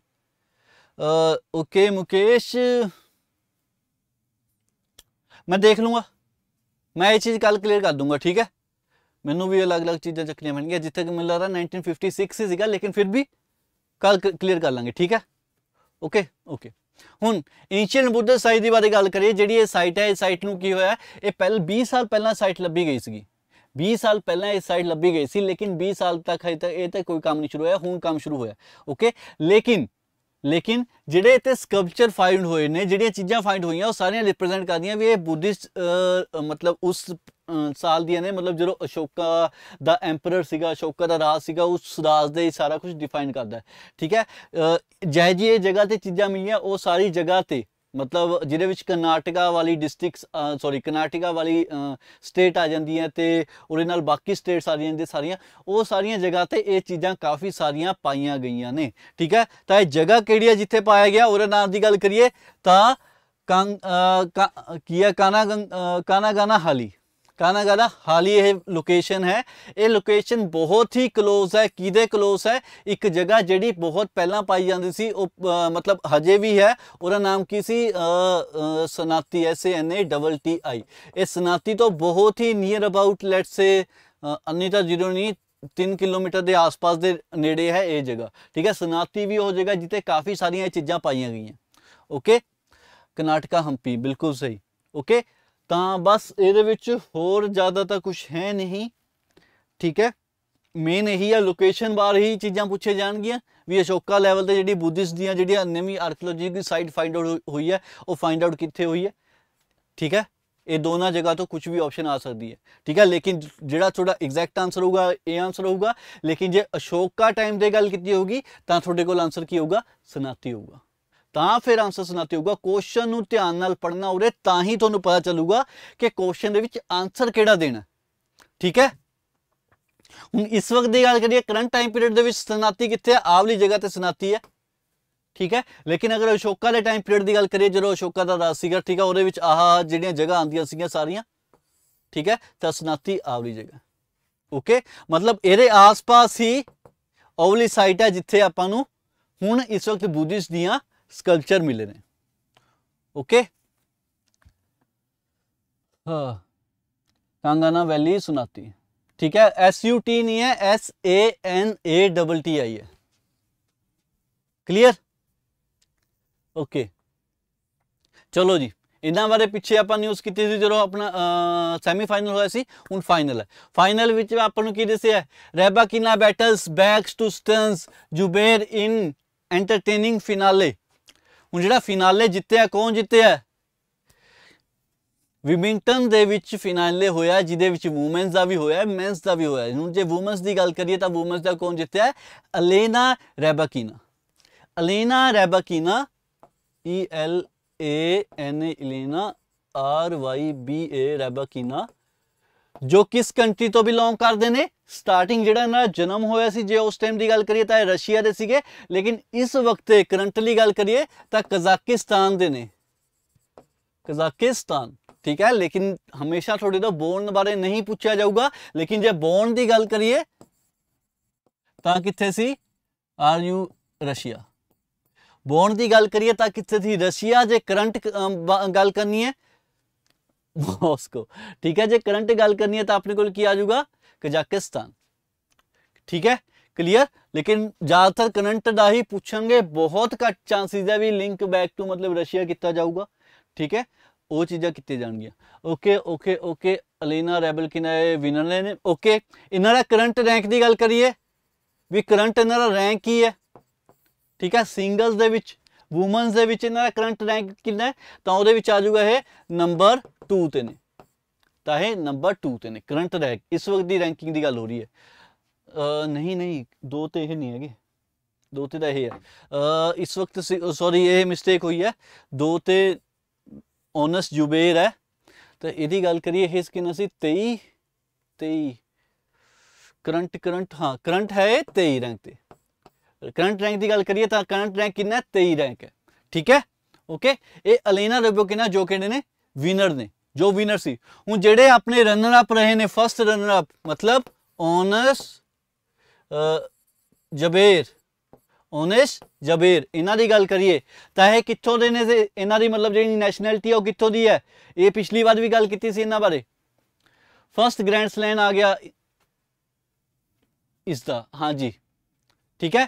ਓਕੇ ਮੁਕੇਸ਼ ਮੈਂ ਦੇਖ ਲੂੰਗਾ ਮੈਂ ਇਹ ਚੀਜ਼ ਕੱਲ ਕਲੀਅਰ ਕਰ ਦੂੰਗਾ ਠੀਕ ਹੈ ਮੈਨੂੰ ਵੀ ਅਲੱਗ-ਅਲੱਗ ਚੀਜ਼ਾਂ ਚੱਕਣੀਆਂ ਪੈਣਗੀਆਂ ਜਿੱਥੇ ਕਿ ਮੈਨੂੰ ਲੱਗਦਾ 1956 ਹੀ ਸੀਗਾ ਲੇਕਿਨ ਫਿਰ ਵੀ ਕੱਲ ਕਲੀਅਰ ਕਰ ਲਾਂਗੇ ਠੀਕ ਹੈ ਓਕੇ ਓਕੇ ਹੁਣ ਏਂਸ਼ੀਅੰਟ ਬੁੱਧ ਸਾਈਟ ਦੀ ਬਾਰੇ ਗੱਲ ਕਰੀਏ ਜਿਹੜੀ ਇਹ ਸਾਈਟ ਹੈ ਇਸ ਸਾਈਟ ਨੂੰ ਕੀ ਹੋਇਆ ਇਹ ਪਹਿਲ 20 ਸਾਲ ਪਹਿਲਾਂ ਸਾਈਟ ਲੱਭੀ ਗਈ ਸੀਗੀ 20 ਸਾਲ ਪਹਿਲਾਂ ਇਹ ਸਾਈਡ ਲੱਭੀ ਗਈ ਸੀ ਲੇਕਿਨ 20 ਸਾਲ ਤੱਕ ਹਜੇ ਤੱਕ ਇਹ ਤਾਂ ਕੋਈ ਕੰਮ ਨਹੀਂ ਸ਼ੁਰੂ ਹੋਇਆ ਹੁਣ ਕੰਮ ਸ਼ੁਰੂ ਹੋਇਆ ਓਕੇ ਲੇਕਿਨ ਲੇਕਿਨ ਜਿਹੜੇ ਇੱਥੇ ਸਕਲਪਚਰ ਫਾਈਂਡ ਹੋਏ ਨੇ ਜਿਹੜੀਆਂ ਚੀਜ਼ਾਂ ਫਾਈਂਡ ਹੋਈਆਂ ਉਹ ਸਾਰੀਆਂ ਰਿਪਰੈਜ਼ੈਂਟ ਕਰਦੀਆਂ ਵੀ ਇਹ ਬੁੱਧਿਸਟ ਮਤਲਬ ਉਸ ਸਾਲ ਦੀਆਂ ਨੇ ਮਤਲਬ ਜਦੋਂ ਅਸ਼ੋਕਾ ਦਾ ਐਮਪਰਰ ਸੀਗਾ ਅਸ਼ੋਕਾ ਦਾ ਰਾਜ ਸੀਗਾ ਉਸ ਰਾਜ ਦੇ ਸਾਰਾ ਕੁਝ ਡਿਫਾਈਨ ਕਰਦਾ ਠੀਕ ਹੈ ਜੈ ਜੀ ਇਹ ਜਗ੍ਹਾ ਤੇ ਚੀਜ਼ਾਂ ਮਿਲੀਆਂ ਉਹ ਸਾਰੀ ਜਗ੍ਹਾ ਤੇ ਮਤਲਬ ਜਿਹਦੇ ਵਿੱਚ ਕਰਨਾਟਕਾ ਵਾਲੀ ਡਿਸਟ੍ਰਿਕਟਸ ਸੌਰੀ ਕਰਨਾਟਕਾ ਵਾਲੀ ਸਟੇਟ ਆ ਜਾਂਦੀ ਹੈ ਤੇ ਉਹਦੇ ਨਾਲ ਬਾਕੀ ਸਟੇਟਸ ਆ ਜਾਂਦੀਆਂ ਸਾਰੀਆਂ ਉਹ ਸਾਰੀਆਂ ਜਗ੍ਹਾ ਤੇ ਇਹ ਚੀਜ਼ਾਂ ਕਾਫੀ ਸਾਰੀਆਂ ਪਾਈਆਂ ਗਈਆਂ ਨੇ ਠੀਕ ਹੈ ਤਾਂ ਇਹ ਜਗ੍ਹਾ ਕਿਹੜੀ ਹੈ ਜਿੱਥੇ ਪਾਇਆ ਗਿਆ ਉਹਦੇ ਨਾਮ ਦੀ ਗੱਲ ਕਰੀਏ ਤਾਂ ਕਾਂਗ ਕੀਆ ਕਾਨਾ ਕਾਨਾ ਗਾਨਾ ਹਾਲੀ ਕਾਨਾਗਾਲਾ ਹਾਲੀ ਇਹ ਲੋਕੇਸ਼ਨ ਹੈ ਇਹ ਲੋਕੇਸ਼ਨ ਬਹੁਤ ਹੀ ক্লোਜ਼ ਹੈ ਕਿਦੇ ক্লোਜ਼ ਹੈ ਇੱਕ ਜਗ੍ਹਾ ਜਿਹੜੀ ਬਹੁਤ ਪਹਿਲਾਂ ਪਾਈ ਜਾਂਦੀ ਸੀ ਉਹ ਮਤਲਬ ਹਜੇ ਵੀ ਹੈ ਉਹਦਾ ਨਾਮ ਕੀ ਸੀ Sannati S N A double T I ਇਹ ਸਨਾਤੀ ਤੋਂ ਬਹੁਤ ਹੀ ਨੀਅਰ ਅਬਾਊਟ ਲੈਟਸ ਸੇ ਅਨੀਤਾ ਜੀਰੋ ਨੀ 3 ਕਿਲੋਮੀਟਰ ਦੇ ਆਸ-ਪਾਸ ਦੇ ਨੇੜੇ ਹੈ ਇਹ ਜਗ੍ਹਾ ਠੀਕ ਹੈ ਸਨਾਤੀ ਵੀ ਉਹ ਜਗ੍ਹਾ ਜਿੱਥੇ ਕਾਫੀ ਸਾਰੀਆਂ ਇਹ ਚੀਜ਼ਾਂ ਪਾਈਆਂ ਗਈਆਂ ਓਕੇ ਕਰਨਾਟਕਾ ਹੰਪੀ ਬਿਲਕੁਲ ਸਹੀ ਓਕੇ ਤਾਂ ਬਸ ਇਹਦੇ ਵਿੱਚ ਹੋਰ ਜ਼ਿਆਦਾ ਤਾਂ ਕੁਝ ਹੈ ਨਹੀਂ ਠੀਕ ਹੈ ਮੇਨ ਇਹੀ ਆ ਲੋਕੇਸ਼ਨ ਬਾਰੇ ਹੀ ਚੀਜ਼ਾਂ ਪੁੱਛੇ ਜਾਣਗੀਆਂ ਵੀ ਅਸ਼ੋਕਾ ਲੈਵਲ ਤੇ ਜਿਹੜੀ ਬੁੱਧਿਸਟ ਦੀਆਂ ਜਿਹੜੀਆਂ ਨਵੀਂ ਆਰਕੀਓਲੋਜੀਕਲ ਸਾਈਟ ਫਾਈਂਡ ਆਊਟ ਹੋਈ ਹੈ ਉਹ ਫਾਈਂਡ ਆਊਟ ਕਿੱਥੇ ਹੋਈ ਹੈ ਠੀਕ ਹੈ ਇਹ ਦੋਨਾਂ ਜਗ੍ਹਾ ਤੋਂ ਕੁਝ ਵੀ ਆਪਸ਼ਨ ਆ ਸਕਦੀ ਹੈ ਠੀਕ ਹੈ ਲੇਕਿਨ ਜਿਹੜਾ ਤੁਹਾਡਾ ਐਗਜ਼ੈਕਟ ਆਨਸਰ ਹੋਊਗਾ ਇਹ ਆਨਸਰ ਹੋਊਗਾ ਲੇਕਿਨ ਜੇ ਅਸ਼ੋਕਾ ਟਾਈਮ ਦੇ ਗੱਲ ਕੀਤੀ ਹੋਗੀ ਤਾਂ ਤੁਹਾਡੇ ਕੋਲ ਆਨਸਰ ਕੀ ਹੋਊਗਾ ਸਨਾਤੀ ਹੋਊਗਾ ਤਾਂ ਫਿਰ ਆਨਸਰ ਸੁਣਾਤੇ ਹੋਊਗਾ ਕੁਐਸਚਨ ਨੂੰ ਧਿਆਨ ਨਾਲ ਪੜਨਾ ਉਰੇ ਤਾਂ ਹੀ ਤੁਹਾਨੂੰ ਪਤਾ ਚੱਲੂਗਾ ਕਿ ਕੁਐਸਚਨ ਦੇ ਵਿੱਚ ਆਨਸਰ ਕਿਹੜਾ ਦੇਣਾ ਠੀਕ ਹੈ ਹੁਣ ਇਸ ਵਕਤ ਦੀ ਗੱਲ ਕਰੀਏ ਕਰੰਟ ਟਾਈਮ ਪੀਰੀਅਡ ਦੇ ਵਿੱਚ ਸਨਾਤੀ ਕਿੱਥੇ ਆ ਆਵਲੀ ਜਗ੍ਹਾ ਤੇ ਸਨਾਤੀ ਹੈ ਠੀਕ ਹੈ ਲੇਕਿਨ ਅਗਰ ਅਸ਼ੋਕਾ ਦੇ ਟਾਈਮ ਪੀਰੀਅਡ ਦੀ ਗੱਲ ਕਰੀਏ ਜਦੋਂ ਅਸ਼ੋਕਾ ਦਾ ਰਾਜ ਸੀਗਾ ਠੀਕ ਹੈ ਉਹਦੇ ਵਿੱਚ ਆਹ ਜਿਹੜੀਆਂ ਜਗ੍ਹਾ ਆਂਦੀਆਂ ਸੀਗੀਆਂ ਸਾਰੀਆਂ ਠੀਕ ਹੈ ਤਾਂ ਸਨਾਤੀ ਆਵਲੀ ਜਗ੍ਹਾ ਓਕੇ ਮਤਲਬ ਇਹਦੇ ਆਸ-ਪਾਸ ਹੀ ਆਵਲੀ ਸਾਈਟ ਹੈ ਜਿੱਥੇ ਆਪਾਂ ਨੂੰ ਹੁਣ ਇਸ ਵਕਤ ਬੁੱਧਿਸ ਦੀਆਂ स्कल्पचर मिले ने ओके हाँ कांगाना वैली सुनाती ठीक है एस यू टी नहीं है S A N A double T I है क्लियर ओके ਚਲੋ ਜੀ ਇਹਨਾਂ ਬਾਰੇ ਪਿੱਛੇ ਆਪਾਂ ਨਿਊਜ਼ ਕੀਤੀ ਸੀ ਜਦੋਂ ਆਪਣਾ ਸੈਮੀਫਾਈਨਲ ਹੋਇਆ ਸੀ ਹੁਣ ਫਾਈਨਲ ਹੈ ਫਾਈਨਲ ਵਿੱਚ ਆਪਾਂ ਨੂੰ ਕੀ ਦੱਸਿਆ Rybakina battles backs to stuns Jabeur in entertaining finale ਹੁਣ ਜਿਹੜਾ ਫਿਨਾਲੇ ਜਿੱਤਿਆ ਕੌਣ ਜਿੱਤਿਆ ਵਿਮਿੰਗਟਨ ਦੇ ਵਿੱਚ ਫਿਨਾਲੇ ਹੋਇਆ ਜਿਹਦੇ ਵਿੱਚ ਔਮਨਸ ਦਾ ਵੀ ਹੋਇਆ ਮੈਨਸ ਦਾ ਵੀ ਹੋਇਆ ਹੁਣ ਜੇ ਔਮਨਸ ਦੀ ਗੱਲ ਕਰੀਏ ਤਾਂ ਔਮਨਸ ਦਾ ਕੌਣ ਜਿੱਤਿਆ Elena Rybakina Elena Rybakina E L A N A Elena R Y B A Rybakina ਜੋ ਕਿਸ ਕੰਟਰੀ ਤੋਂ ਬਿਲੋਂਗ ਕਰਦੇ ਨੇ स्टार्टिंग जोड़ा इन्हों जन्म होया जो उस टाइम की गल करिए रशिया के सके लेकिन इस वक्त करंटली गल करिए कजाकिस्तान के ने कजाकिस्तान ठीक है लेकिन हमेशा थोड़े तो बोन बारे नहीं पूछा जाऊगा लेकिन जो बोन की गल करिए कि आर यू रशिया बोर्न की गल करिए कि रशिया जे करंट गल करनी है ठीक है जे करंट गल करनी है तो अपने को आजगा ਕਜ਼ਾਕਿਸਤਾਨ ਠੀਕ ਹੈ ਕਲੀਅਰ ਲੇਕਿਨ ਜ਼ਿਆਦਾਤਰ ਕਰੰਟ ਦਾ ਹੀ ਪੁੱਛਣਗੇ ਬਹੁਤ ਘੱਟ ਚਾਂਸਸ ਹੈ ਵੀ ਲਿੰਕ ਬੈਕ ਟੂ ਮਤਲਬ ਰਸ਼ੀਆ ਕੀਤਾ ਜਾਊਗਾ ਠੀਕ ਹੈ ਉਹ ਚੀਜ਼ਾਂ ਕਿਤੇ ਜਾਣਗੀਆਂ okay okay okay Elena Rybakina winner ਨੇ ਓਕੇ ਇਹਨਾਂ ਦਾ ਕਰੰਟ ਰੈਂਕ ਦੀ ਗੱਲ ਕਰੀਏ ਵੀ ਕਰੰਟ ਇਹਨਾਂ ਦਾ ਰੈਂਕ ਕੀ ਹੈ ਠੀਕ ਹੈ ਸਿੰਗਲਸ ਦੇ ਵਿੱਚ ਔਮਨਸ ਦੇ ਵਿੱਚ ਇਹਨਾਂ ਦਾ ਕਰੰਟ ਰੈਂਕ ਕਿੰਨਾ ਹੈ ਤਾਂ ਉਹਦੇ ਵਿੱਚ ਆ ਜਾਊਗਾ ਇਹ ਨੰਬਰ 2 ਤੇ ਨੇ ਤਾਂ ਇਹ ਨੰਬਰ 2 ਤੇ ਨੇ ਕਰੰਟ ਰੈਂਕ ਇਸ ਵਕਤ ਦੀ ਰੈਂਕਿੰਗ ਦੀ ਗੱਲ ਹੋ ਰਹੀ ਹੈ ਨਹੀਂ ਨਹੀਂ ਦੋ ਤੇ ਇਹ ਨਹੀਂ ਹੈਗੇ ਦੋ ਤੇ ਦਾ ਇਹ ਹੈ ਇਸ ਵਕਤ ਸੌਰੀ ਇਹ ਮਿਸਟੇਕ ਹੋਈ ਹੈ ਦੋ ਤੇ ਓਨਸ ਜੁਬੇਰ ਹੈ ਤਾਂ ਇਹਦੀ ਗੱਲ ਕਰੀਏ ਇਹ ਕਿੰਨਾ ਸੀ 23 23 ਕਰੰਟ ਕਰੰਟ ਹਾਂ ਕਰੰਟ ਹੈ 23 ਰੈਂਕ ਤੇ ਕਰੰਟ ਰੈਂਕ ਦੀ ਗੱਲ ਕਰੀਏ ਤਾਂ ਕਰੰਟ ਰੈਂਕ ਕਿੰਨਾ 23 ਰੈਂਕ ਹੈ ਠੀਕ ਹੈ ਓਕੇ ਇਹ ਅਲੇਨਾ ਰਬੋ ਕਿੰਨਾ ਜੋ ਕਿਹੜੇ ਨੇ ਵਿਨਰ ਨੇ ਜੋ ਵਿਨਰ ਸੀ ਹੁਣ ਜਿਹੜੇ ਆਪਣੇ ਰਨਰ ਅਪ ਰਹੇ ਨੇ ਫਸਟ ਰਨਰ ਅਪ ਮਤਲਬ ਓਨਸ ਜਬੀਰ ਓਨਸ ਜਬੀਰ ਇਹਨਾਂ ਦੀ ਗੱਲ ਕਰੀਏ ਤਾਂ ਇਹ ਕਿੱਥੋਂ ਦੇ ਨੇ ਇਹਨਾਂ ਦੀ ਮਤਲਬ ਜਿਹੜੀ ਨੈਸ਼ਨੈਲਿਟੀ ਹੈ ਉਹ ਕਿੱਥੋਂ ਦੀ ਹੈ ਇਹ ਪਿਛਲੀ ਵਾਰ ਵੀ ਗੱਲ ਕੀਤੀ ਸੀ ਇਹਨਾਂ ਬਾਰੇ ਫਰਸਟ ਗ੍ਰੈਂਡ ਸਲੈਮ ਆ ਗਿਆ ਇਸ ਦਾ ਹਾਂਜੀ ਠੀਕ ਹੈ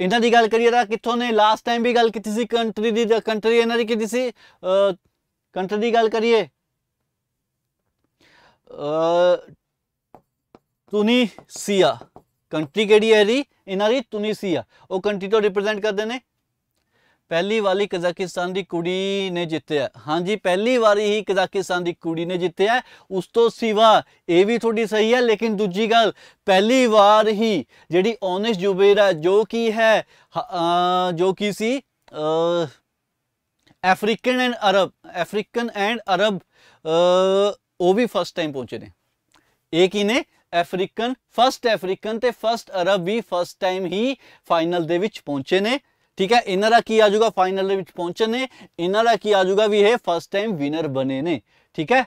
ਇਹਨਾਂ ਦੀ ਗੱਲ ਕਰੀਏ ਤਾਂ ਕਿੱਥੋਂ ਨੇ ਲਾਸਟ ਟਾਈਮ ਵੀ ਗੱਲ ਕੀਤੀ ਸੀ ਕੰਟਰੀ ਦੀ ਕੰਟਰੀ ਇਹਨਾਂ ਦੀ ਕੀਤੀ ਸੀ ਕੰਟਰੀ ਦੀ ਗੱਲ ਕਰੀਏ ਤੁਨੀਸੀਆ ਕੰਟਰੀ ਕਿਹੜੀ ਹੈ ਜੀ ਇਹਨਾਂ ਦੀ ਤੁਨੀਸੀਆ ਉਹ ਕੰਟਰੀ ਤੋਂ ਰਿਪਰੈਜ਼ੈਂਟ ਕਰਦੇ ਨੇ ਪਹਿਲੀ ਵਾਲੀ ਕਜ਼ਾਕਿਸਤਾਨ ਦੀ ਕੁੜੀ ਨੇ ਜਿੱਤਿਆ ਹਾਂਜੀ ਪਹਿਲੀ ਵਾਰੀ ਹੀ ਕਜ਼ਾਕਿਸਤਾਨ ਦੀ ਕੁੜੀ ਨੇ ਜਿੱਤਿਆ ਉਸ ਤੋਂ ਸਿਵਾ ਇਹ ਵੀ ਤੁਹਾਡੀ ਸਹੀ ਹੈ ਲੇਕਿਨ ਦੂਜੀ ਗੱਲ ਪਹਿਲੀ ਵਾਰ ਹੀ ਜਿਹੜੀ ਓਨਿਸ ਜੁਬੇਰਾ ਜੋ ਕੀ ਹੈ ਜੋ ਕੀ ਸੀ African and Arab African and Arab ਉਹ ਵੀ ਫਸਟ ਟਾਈਮ ਪਹੁੰਚੇ ਨੇ ਇਹ ਕੀ ਨੇ ਅਫਰੀਕਨ ਫਸਟ ਅਫਰੀਕਨ ਤੇ ਫਸਟ ਅਰਬ ਵੀ ਫਸਟ ਟਾਈਮ ਹੀ ਫਾਈਨਲ ਦੇ ਵਿੱਚ ਪਹੁੰਚੇ ਨੇ ਠੀਕ ਹੈ ਇਹਨਾਂ ਦਾ ਕੀ ਆ ਜਾਊਗਾ ਫਾਈਨਲ ਦੇ ਵਿੱਚ ਪਹੁੰਚਣ ਨੇ ਇਹਨਾਂ ਦਾ ਕੀ ਆ ਜਾਊਗਾ ਵੀ ਇਹ ਫਸਟ ਟਾਈਮ ਵਿਨਰ ਬਣੇ ਨੇ ਠੀਕ ਹੈ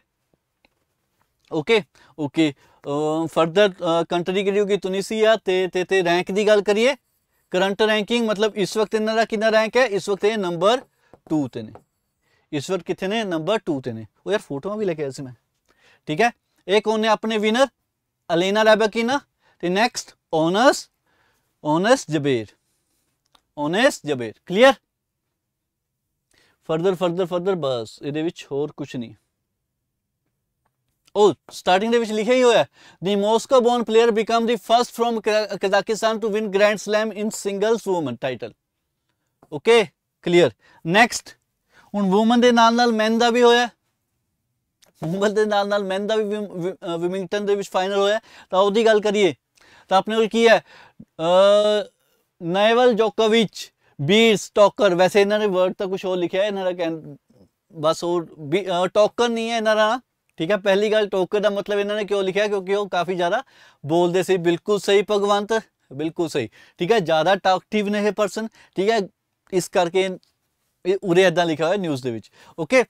ਓਕੇ ਓਕੇ ਫਰਦਰ ਕੰਟਰੀ ਕਿਹੜੀ ਹੋਗੀ ਤੁਨੀਸੀਆ ਤੇ ਤੇ ਤੇ ਰੈਂਕ ਦੀ ਗੱਲ ਕਰੀਏ ਕਰੰਟ ਰੈਂਕਿੰਗ ਮਤਲਬ ਇਸ ਵਕਤ ਇਹਨਾਂ ਦਾ ਕਿੰਨਾ ਰੈਂਕ ਹੈ ਇਸ ਵਕਤ ਇਹ ਨੰਬਰ 2 ਤੇ ਨੇ ਇਸ ਵਕਤ ਕਿੱਥੇ ਨੇ ਨੰਬਰ 2 ਤੇ ਨੇ ਉਹ ਯਾਰ ਫੋਟੋਆਂ ਵੀ ਲੈ ਕੇ ਆਇਆ ਸੀ ਮੈਂ ਹੈ ਇਹ ਕੌਣ ਨੇ ਆਪਣੇ ਵਿਨਰ ਅਲੇਨਾ रेबेकिना ਤੇ next owners Ons Jabeur Ons Jabeur clear further further further ਬਸ ਇਹਦੇ ਵਿੱਚ ਹੋਰ ਕੁਝ ਨਹੀਂ ਉਹ ਸਟਾਰਟਿੰਗ ਦੇ ਵਿੱਚ ਲਿਖਿਆ ਹੀ ਹੋਇਆ the Moscow born player become the first from Kazakhstan to win grand slam in singles women title okay clear next ਹੁਣ ਔਮਨ ਦੇ ਨਾਲ ਨਾਲ ਮੈਨ ਦਾ ਵੀ ਹੋਇਆ ਮੁੰਬਲ ਦੇ ਨਾਲ ਨਾਲ ਮੈਨ ਦਾ ਵੀ ਵਿਮਿੰਗਟਨ ਦੇ ਵਿੱਚ ਫਾਈਨਲ ਹੋਇਆ ਤਾਂ ਉਹਦੀ ਗੱਲ ਕਰੀਏ ਤਾਂ ਆਪਣੇ ਕੋਲ ਕੀ ਹੈ ਨਾਇਵਲ ਜੋਕੋਵਿਚ ਬੀਰ ਸਟੋਕਰ ਵੈਸੇ ਇਹਨਾਂ ਨੇ ਵਰਡ ਤਾਂ ਕੁਝ ਹੋਰ ਲਿਖਿਆ ਇਹਨਾਂ ਦਾ ਬਸ ਉਹ ਟੋਕਰ ਨਹੀਂ ਹੈ ਇਹਨਾਂ ਦਾ ਠੀਕ ਹੈ ਪਹਿਲੀ ਗੱਲ ਟੋਕਰ ਦਾ ਮਤਲਬ ਇਹਨਾਂ ਨੇ ਕਿਉਂ ਲਿਖਿਆ ਕਿਉਂਕਿ ਉਹ ਕਾਫੀ ਜ਼ਿਆਦਾ ਬੋਲਦੇ ਸੀ ਬਿਲਕੁਲ ਸਹੀ ਭਗਵੰਤ ਬਿਲਕੁਲ ਸਹੀ ਠੀਕ ਹੈ ਜ਼ਿਆਦਾ ਟਾਕਟਿਵ ਨੇ ਇਹ ਪਰਸਨ ਠੀਕ ਹੈ ਇਸ ਕਰਕੇ ਇਹ ਉਰੇ ਇਦਾਂ ਲਿਖਿਆ ਹੋਇਆ ਨਿਊਜ਼ ਦੇ ਵਿੱਚ ਓਕੇ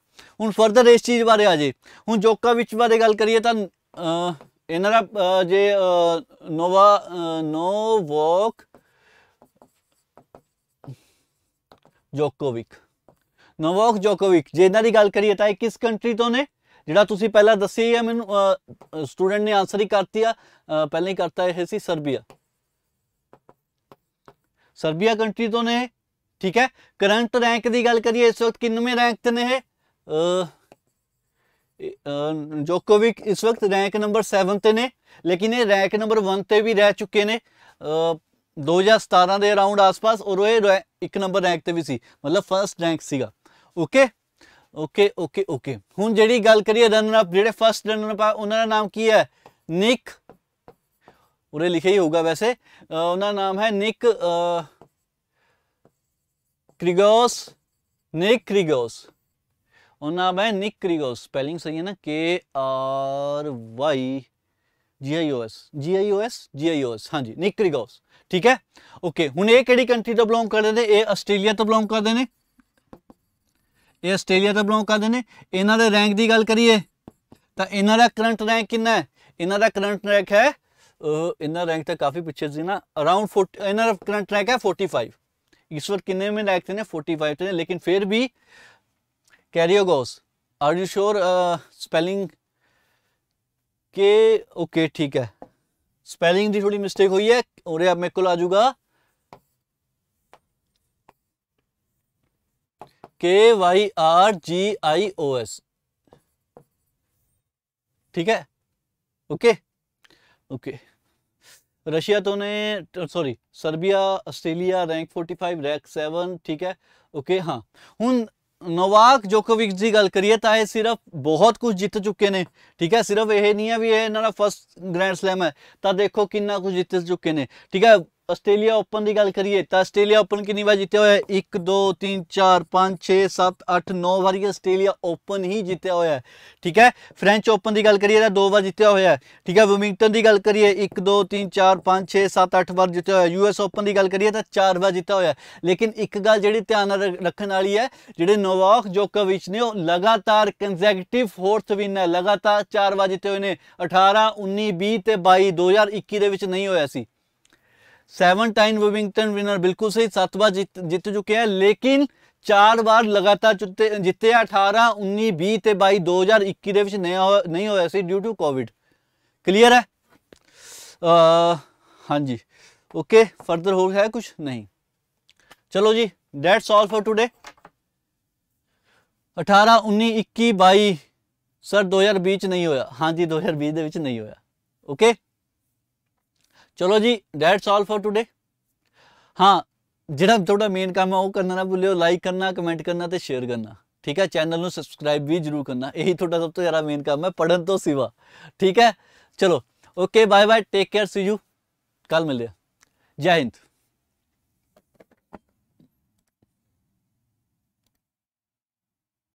ਹੁਣ ਫਰਦਰ ਇਸ ਚੀਜ਼ ਬਾਰੇ ਆ ਜੇ ਹੁਣ ਜੋਕਾ ਵਿੱਚ ਬਾਰੇ ਗੱਲ ਕਰੀਏ ਤਾਂ ਇਹਨਾਂ ਦਾ ਜੇ ਨੋਵਾ ਨੋਵੋਕ ਜੋਕੋਵਿਕ ਨੋਵੋਕ ਜੋਕੋਵਿਕ ਜੇ ਇਹਨਾਂ ਦੀ ਗੱਲ ਕਰੀਏ ਤਾਂ ਇਹ ਕਿਸ ਕੰਟਰੀ ਤੋਂ ਨੇ ਜਿਹੜਾ ਤੁਸੀਂ ਪਹਿਲਾਂ ਦੱਸੀ ਹੈ ਮੈਨੂੰ ਸਟੂਡੈਂਟ ਨੇ ਆਨਸਰ ਹੀ ਕਰਤੀ ਆ ਪਹਿਲਾਂ ਹੀ ਕਰਤਾ ਇਹ ਸੀ ਸਰਬੀਆ ਸਰਬੀਆ ਕੰਟਰੀ ਤੋਂ ਨੇ ਠੀਕ ਹੈ ਕਰੰਟ ਰੈਂਕ ਦੀ ਗੱਲ ਕਰੀਏ ਇਸ ਵਕਤ ਕਿੰਨਵੇਂ ਰੈਂਕ ਤੇ ਨੇ ਇਹ ਜੋਕੋਵਿਕ ਇਸ ਵਕਤ ਰੈਂਕ ਨੰਬਰ 7 ਤੇ ਨੇ ਲੇਕਿਨ ਇਹ ਰੈਂਕ ਨੰਬਰ 1 ਤੇ ਵੀ ਰਹਿ ਚੁੱਕੇ ਨੇ 2017 ਦੇ ਅਰਾਊਂਡ ਆਸ-ਪਾਸ ਔਰ ਉਹ ਇੱਕ ਨੰਬਰ ਰੈਂਕ ਤੇ ਵੀ ਸੀ ਮਤਲਬ ਫਰਸਟ ਰੈਂਕ ਸੀਗਾ ਓਕੇ ਓਕੇ ਓਕੇ ਓਕੇ ਹੁਣ ਜਿਹੜੀ ਗੱਲ ਕਰੀਏ ਰਨਰ ਅਪ ਜਿਹੜੇ ਫਰਸਟ ਰਨਰ ਅਪ ਉਹਨਾਂ ਦਾ ਨਾਮ ਕੀ ਹੈ ਨਿਕ ਉਰੇ ਲਿਖਿਆ ਹੀ ਹੋਊਗਾ ਵੈਸੇ ਉਹਨਾਂ ਦਾ ਨਾਮ ਹੈ ਨਿਕ क्रिगोस निक क्रिगोस और नाम है निक क्रिगोस स्पेलिंग सही है ना K R Y G I O S G I O S G I O S हाँ जी निक क्रिगोस ठीक है ओके हूँ ये कि कंट्री तो बिलोंग करते हैं आस्ट्रेलिया तो बिलोंग करते हैं ये ਆਸਟ੍ਰੇਲੀਆ ਤੋਂ ਬਿਲੋਂਗ ਕਰਦੇ ਨੇ ਇਹਨਾਂ ਦੇ ਰੈਂਕ ਦੀ ਗੱਲ ਕਰੀਏ ਤਾਂ ਇਹਨਾਂ ਦਾ ਕਰੰਟ ਰੈਂਕ ਕਿੰਨਾ ਹੈ ਇਹਨਾਂ ਦਾ ਕਰੰਟ ਰੈਂਕ ਹੈ ਇਹਨਾਂ ਰੈਂਕ ਤਾਂ ਕਾਫੀ ਪਿੱਛੇ ਸੀ ਨਾ ਅਰਾਊਂਡ 40 ਇਹਨਾਂ ईश्वर कितने में लायक थे ना फोर्टी फाइव थे लेकिन फिर भी Kyrgios are you sure spelling के ओके ठीक है स्पेलिंग की थोड़ी मिस्टेक हुई है और अब मेरे को आ K Y R G I O S ठीक है ओके ओके ਰਸ਼ੀਆ ਤੋਂ ਨੇ sorry Serbia Australia rank 45 rank 7 ਠੀਕ ਹੈ ਓਕੇ ਹਾਂ ਹੁਣ ਨੋਵਾਕ ਜੋਕੋਵਿਕ ਦੀ ਗੱਲ ਕਰੀਏ ਤਾਂ ਇਹ ਸਿਰਫ ਬਹੁਤ ਕੁਝ ਜਿੱਤ ਚੁੱਕੇ ਨੇ ਠੀਕ ਹੈ ਸਿਰਫ ਇਹ ਨਹੀਂ ਹੈ ਵੀ ਇਹ ਇਹਨਾਂ ਦਾ ਫਸਟ ਗ੍ਰੈਂਡ ਸਲੈਮ ਹੈ ਤਾਂ ਦੇਖੋ ਕਿੰਨਾ ਕੁਝ ਜਿੱਤ ਚੁੱਕੇ ਨੇ ਠੀਕ ਹੈ ਆਸਟ੍ਰੇਲੀਆ ਓਪਨ ਦੀ ਗੱਲ ਕਰੀਏ ਤਾਂ ਆਸਟ੍ਰੇਲੀਆ ਓਪਨ ਕਿੰਨੀ ਵਾਰ ਜਿੱਤਿਆ ਹੋਇਆ 1 2 3 4 5 6 7 8 9 ਵਾਰੀ ਆਸਟ੍ਰੇਲੀਆ ਓਪਨ ਹੀ ਜਿੱਤਿਆ ਹੋਇਆ ਹੈ ਠੀਕ ਹੈ ਫ੍ਰੈਂਚ ਓਪਨ ਦੀ ਗੱਲ ਕਰੀਏ ਤਾਂ ਦੋ ਵਾਰ ਜਿੱਤਿਆ ਹੋਇਆ ਹੈ ਠੀਕ ਹੈ ਵਿਮਿੰਗਟਨ ਦੀ ਗੱਲ ਕਰੀਏ 1 2 3 4 5 6 7 8 ਵਾਰ ਜਿੱਤਿਆ ਹੋਇਆ ਯੂਐਸ ਓਪਨ ਦੀ ਗੱਲ ਕਰੀਏ ਤਾਂ ਚਾਰ ਵਾਰ ਜਿੱਤਿਆ ਹੋਇਆ ਲੇਕਿਨ ਇੱਕ ਗੱਲ ਜਿਹੜੀ ਧਿਆਨ ਰੱਖਣ ਵਾਲੀ ਹੈ ਜਿਹੜੇ ਨੋਵਾਕ ਜੋਕੋਵਿਚ ਨੇ ਉਹ ਲਗਾਤਾਰ ਕੰਸੈਕਟਿਵ ਫੋਰਥ ਹੈ ਲਗਾਤਾਰ ਚਾਰ ਵਾਰ ਜਿੱਤੇ ਹੋਏ ਨੇ 18 19 20 ਤੇ 22 2021 ਦੇ ਵਿੱਚ ਨਹੀਂ ਹੋਇਆ ਸੀ सेवन टाइम विविंगटन विनर बिल्कुल सही सत बार जित जित चुके हैं लेकिन चार बार लगातार जुते जितते हैं अठारह उन्नीस भी बई दो हज़ार इक्की हो नहीं होया ड्यू टू कोविड क्लीयर है हाँ जी ओके फर्दर हो गया कुछ नहीं चलो जी डेट सॉल्व फॉर टूडे अठारह उन्नीस इक्की बई सर दो हज़ार बीच नहीं होया हाँ जी दो हज़ार बीच नहीं होया ओके okay? ਚਲੋ ਜੀ ਦੈਟਸ ਆਲ ਫॉर ਟੁਡੇ ਹਾਂ ਜਿਹੜਾ ਤੁਹਾਡਾ ਮੇਨ ਕੰਮ ਹੈ ਉਹ ਕਰਨਾ ਨਾ ਭੁੱਲਿਓ ਲਾਈਕ ਕਰਨਾ ਕਮੈਂਟ ਕਰਨਾ ਤੇ ਸ਼ੇਅਰ ਕਰਨਾ ਠੀਕ ਹੈ ਚੈਨਲ ਨੂੰ ਸਬਸਕ੍ਰਾਈਬ ਵੀ ਜਰੂਰ ਕਰਨਾ ਇਹੀ ਤੁਹਾਡਾ ਸਭ ਤੋਂ ਜ਼ਿਆਦਾ ਮੇਨ ਕੰਮ ਹੈ ਪੜਨ ਤੋਂ ਸਿਵਾ ਠੀਕ ਹੈ ਚਲੋ okay bye bye take care see you ਕੱਲ ਮਿਲਦੇ ਆ ਜੈ ਹਿੰਦ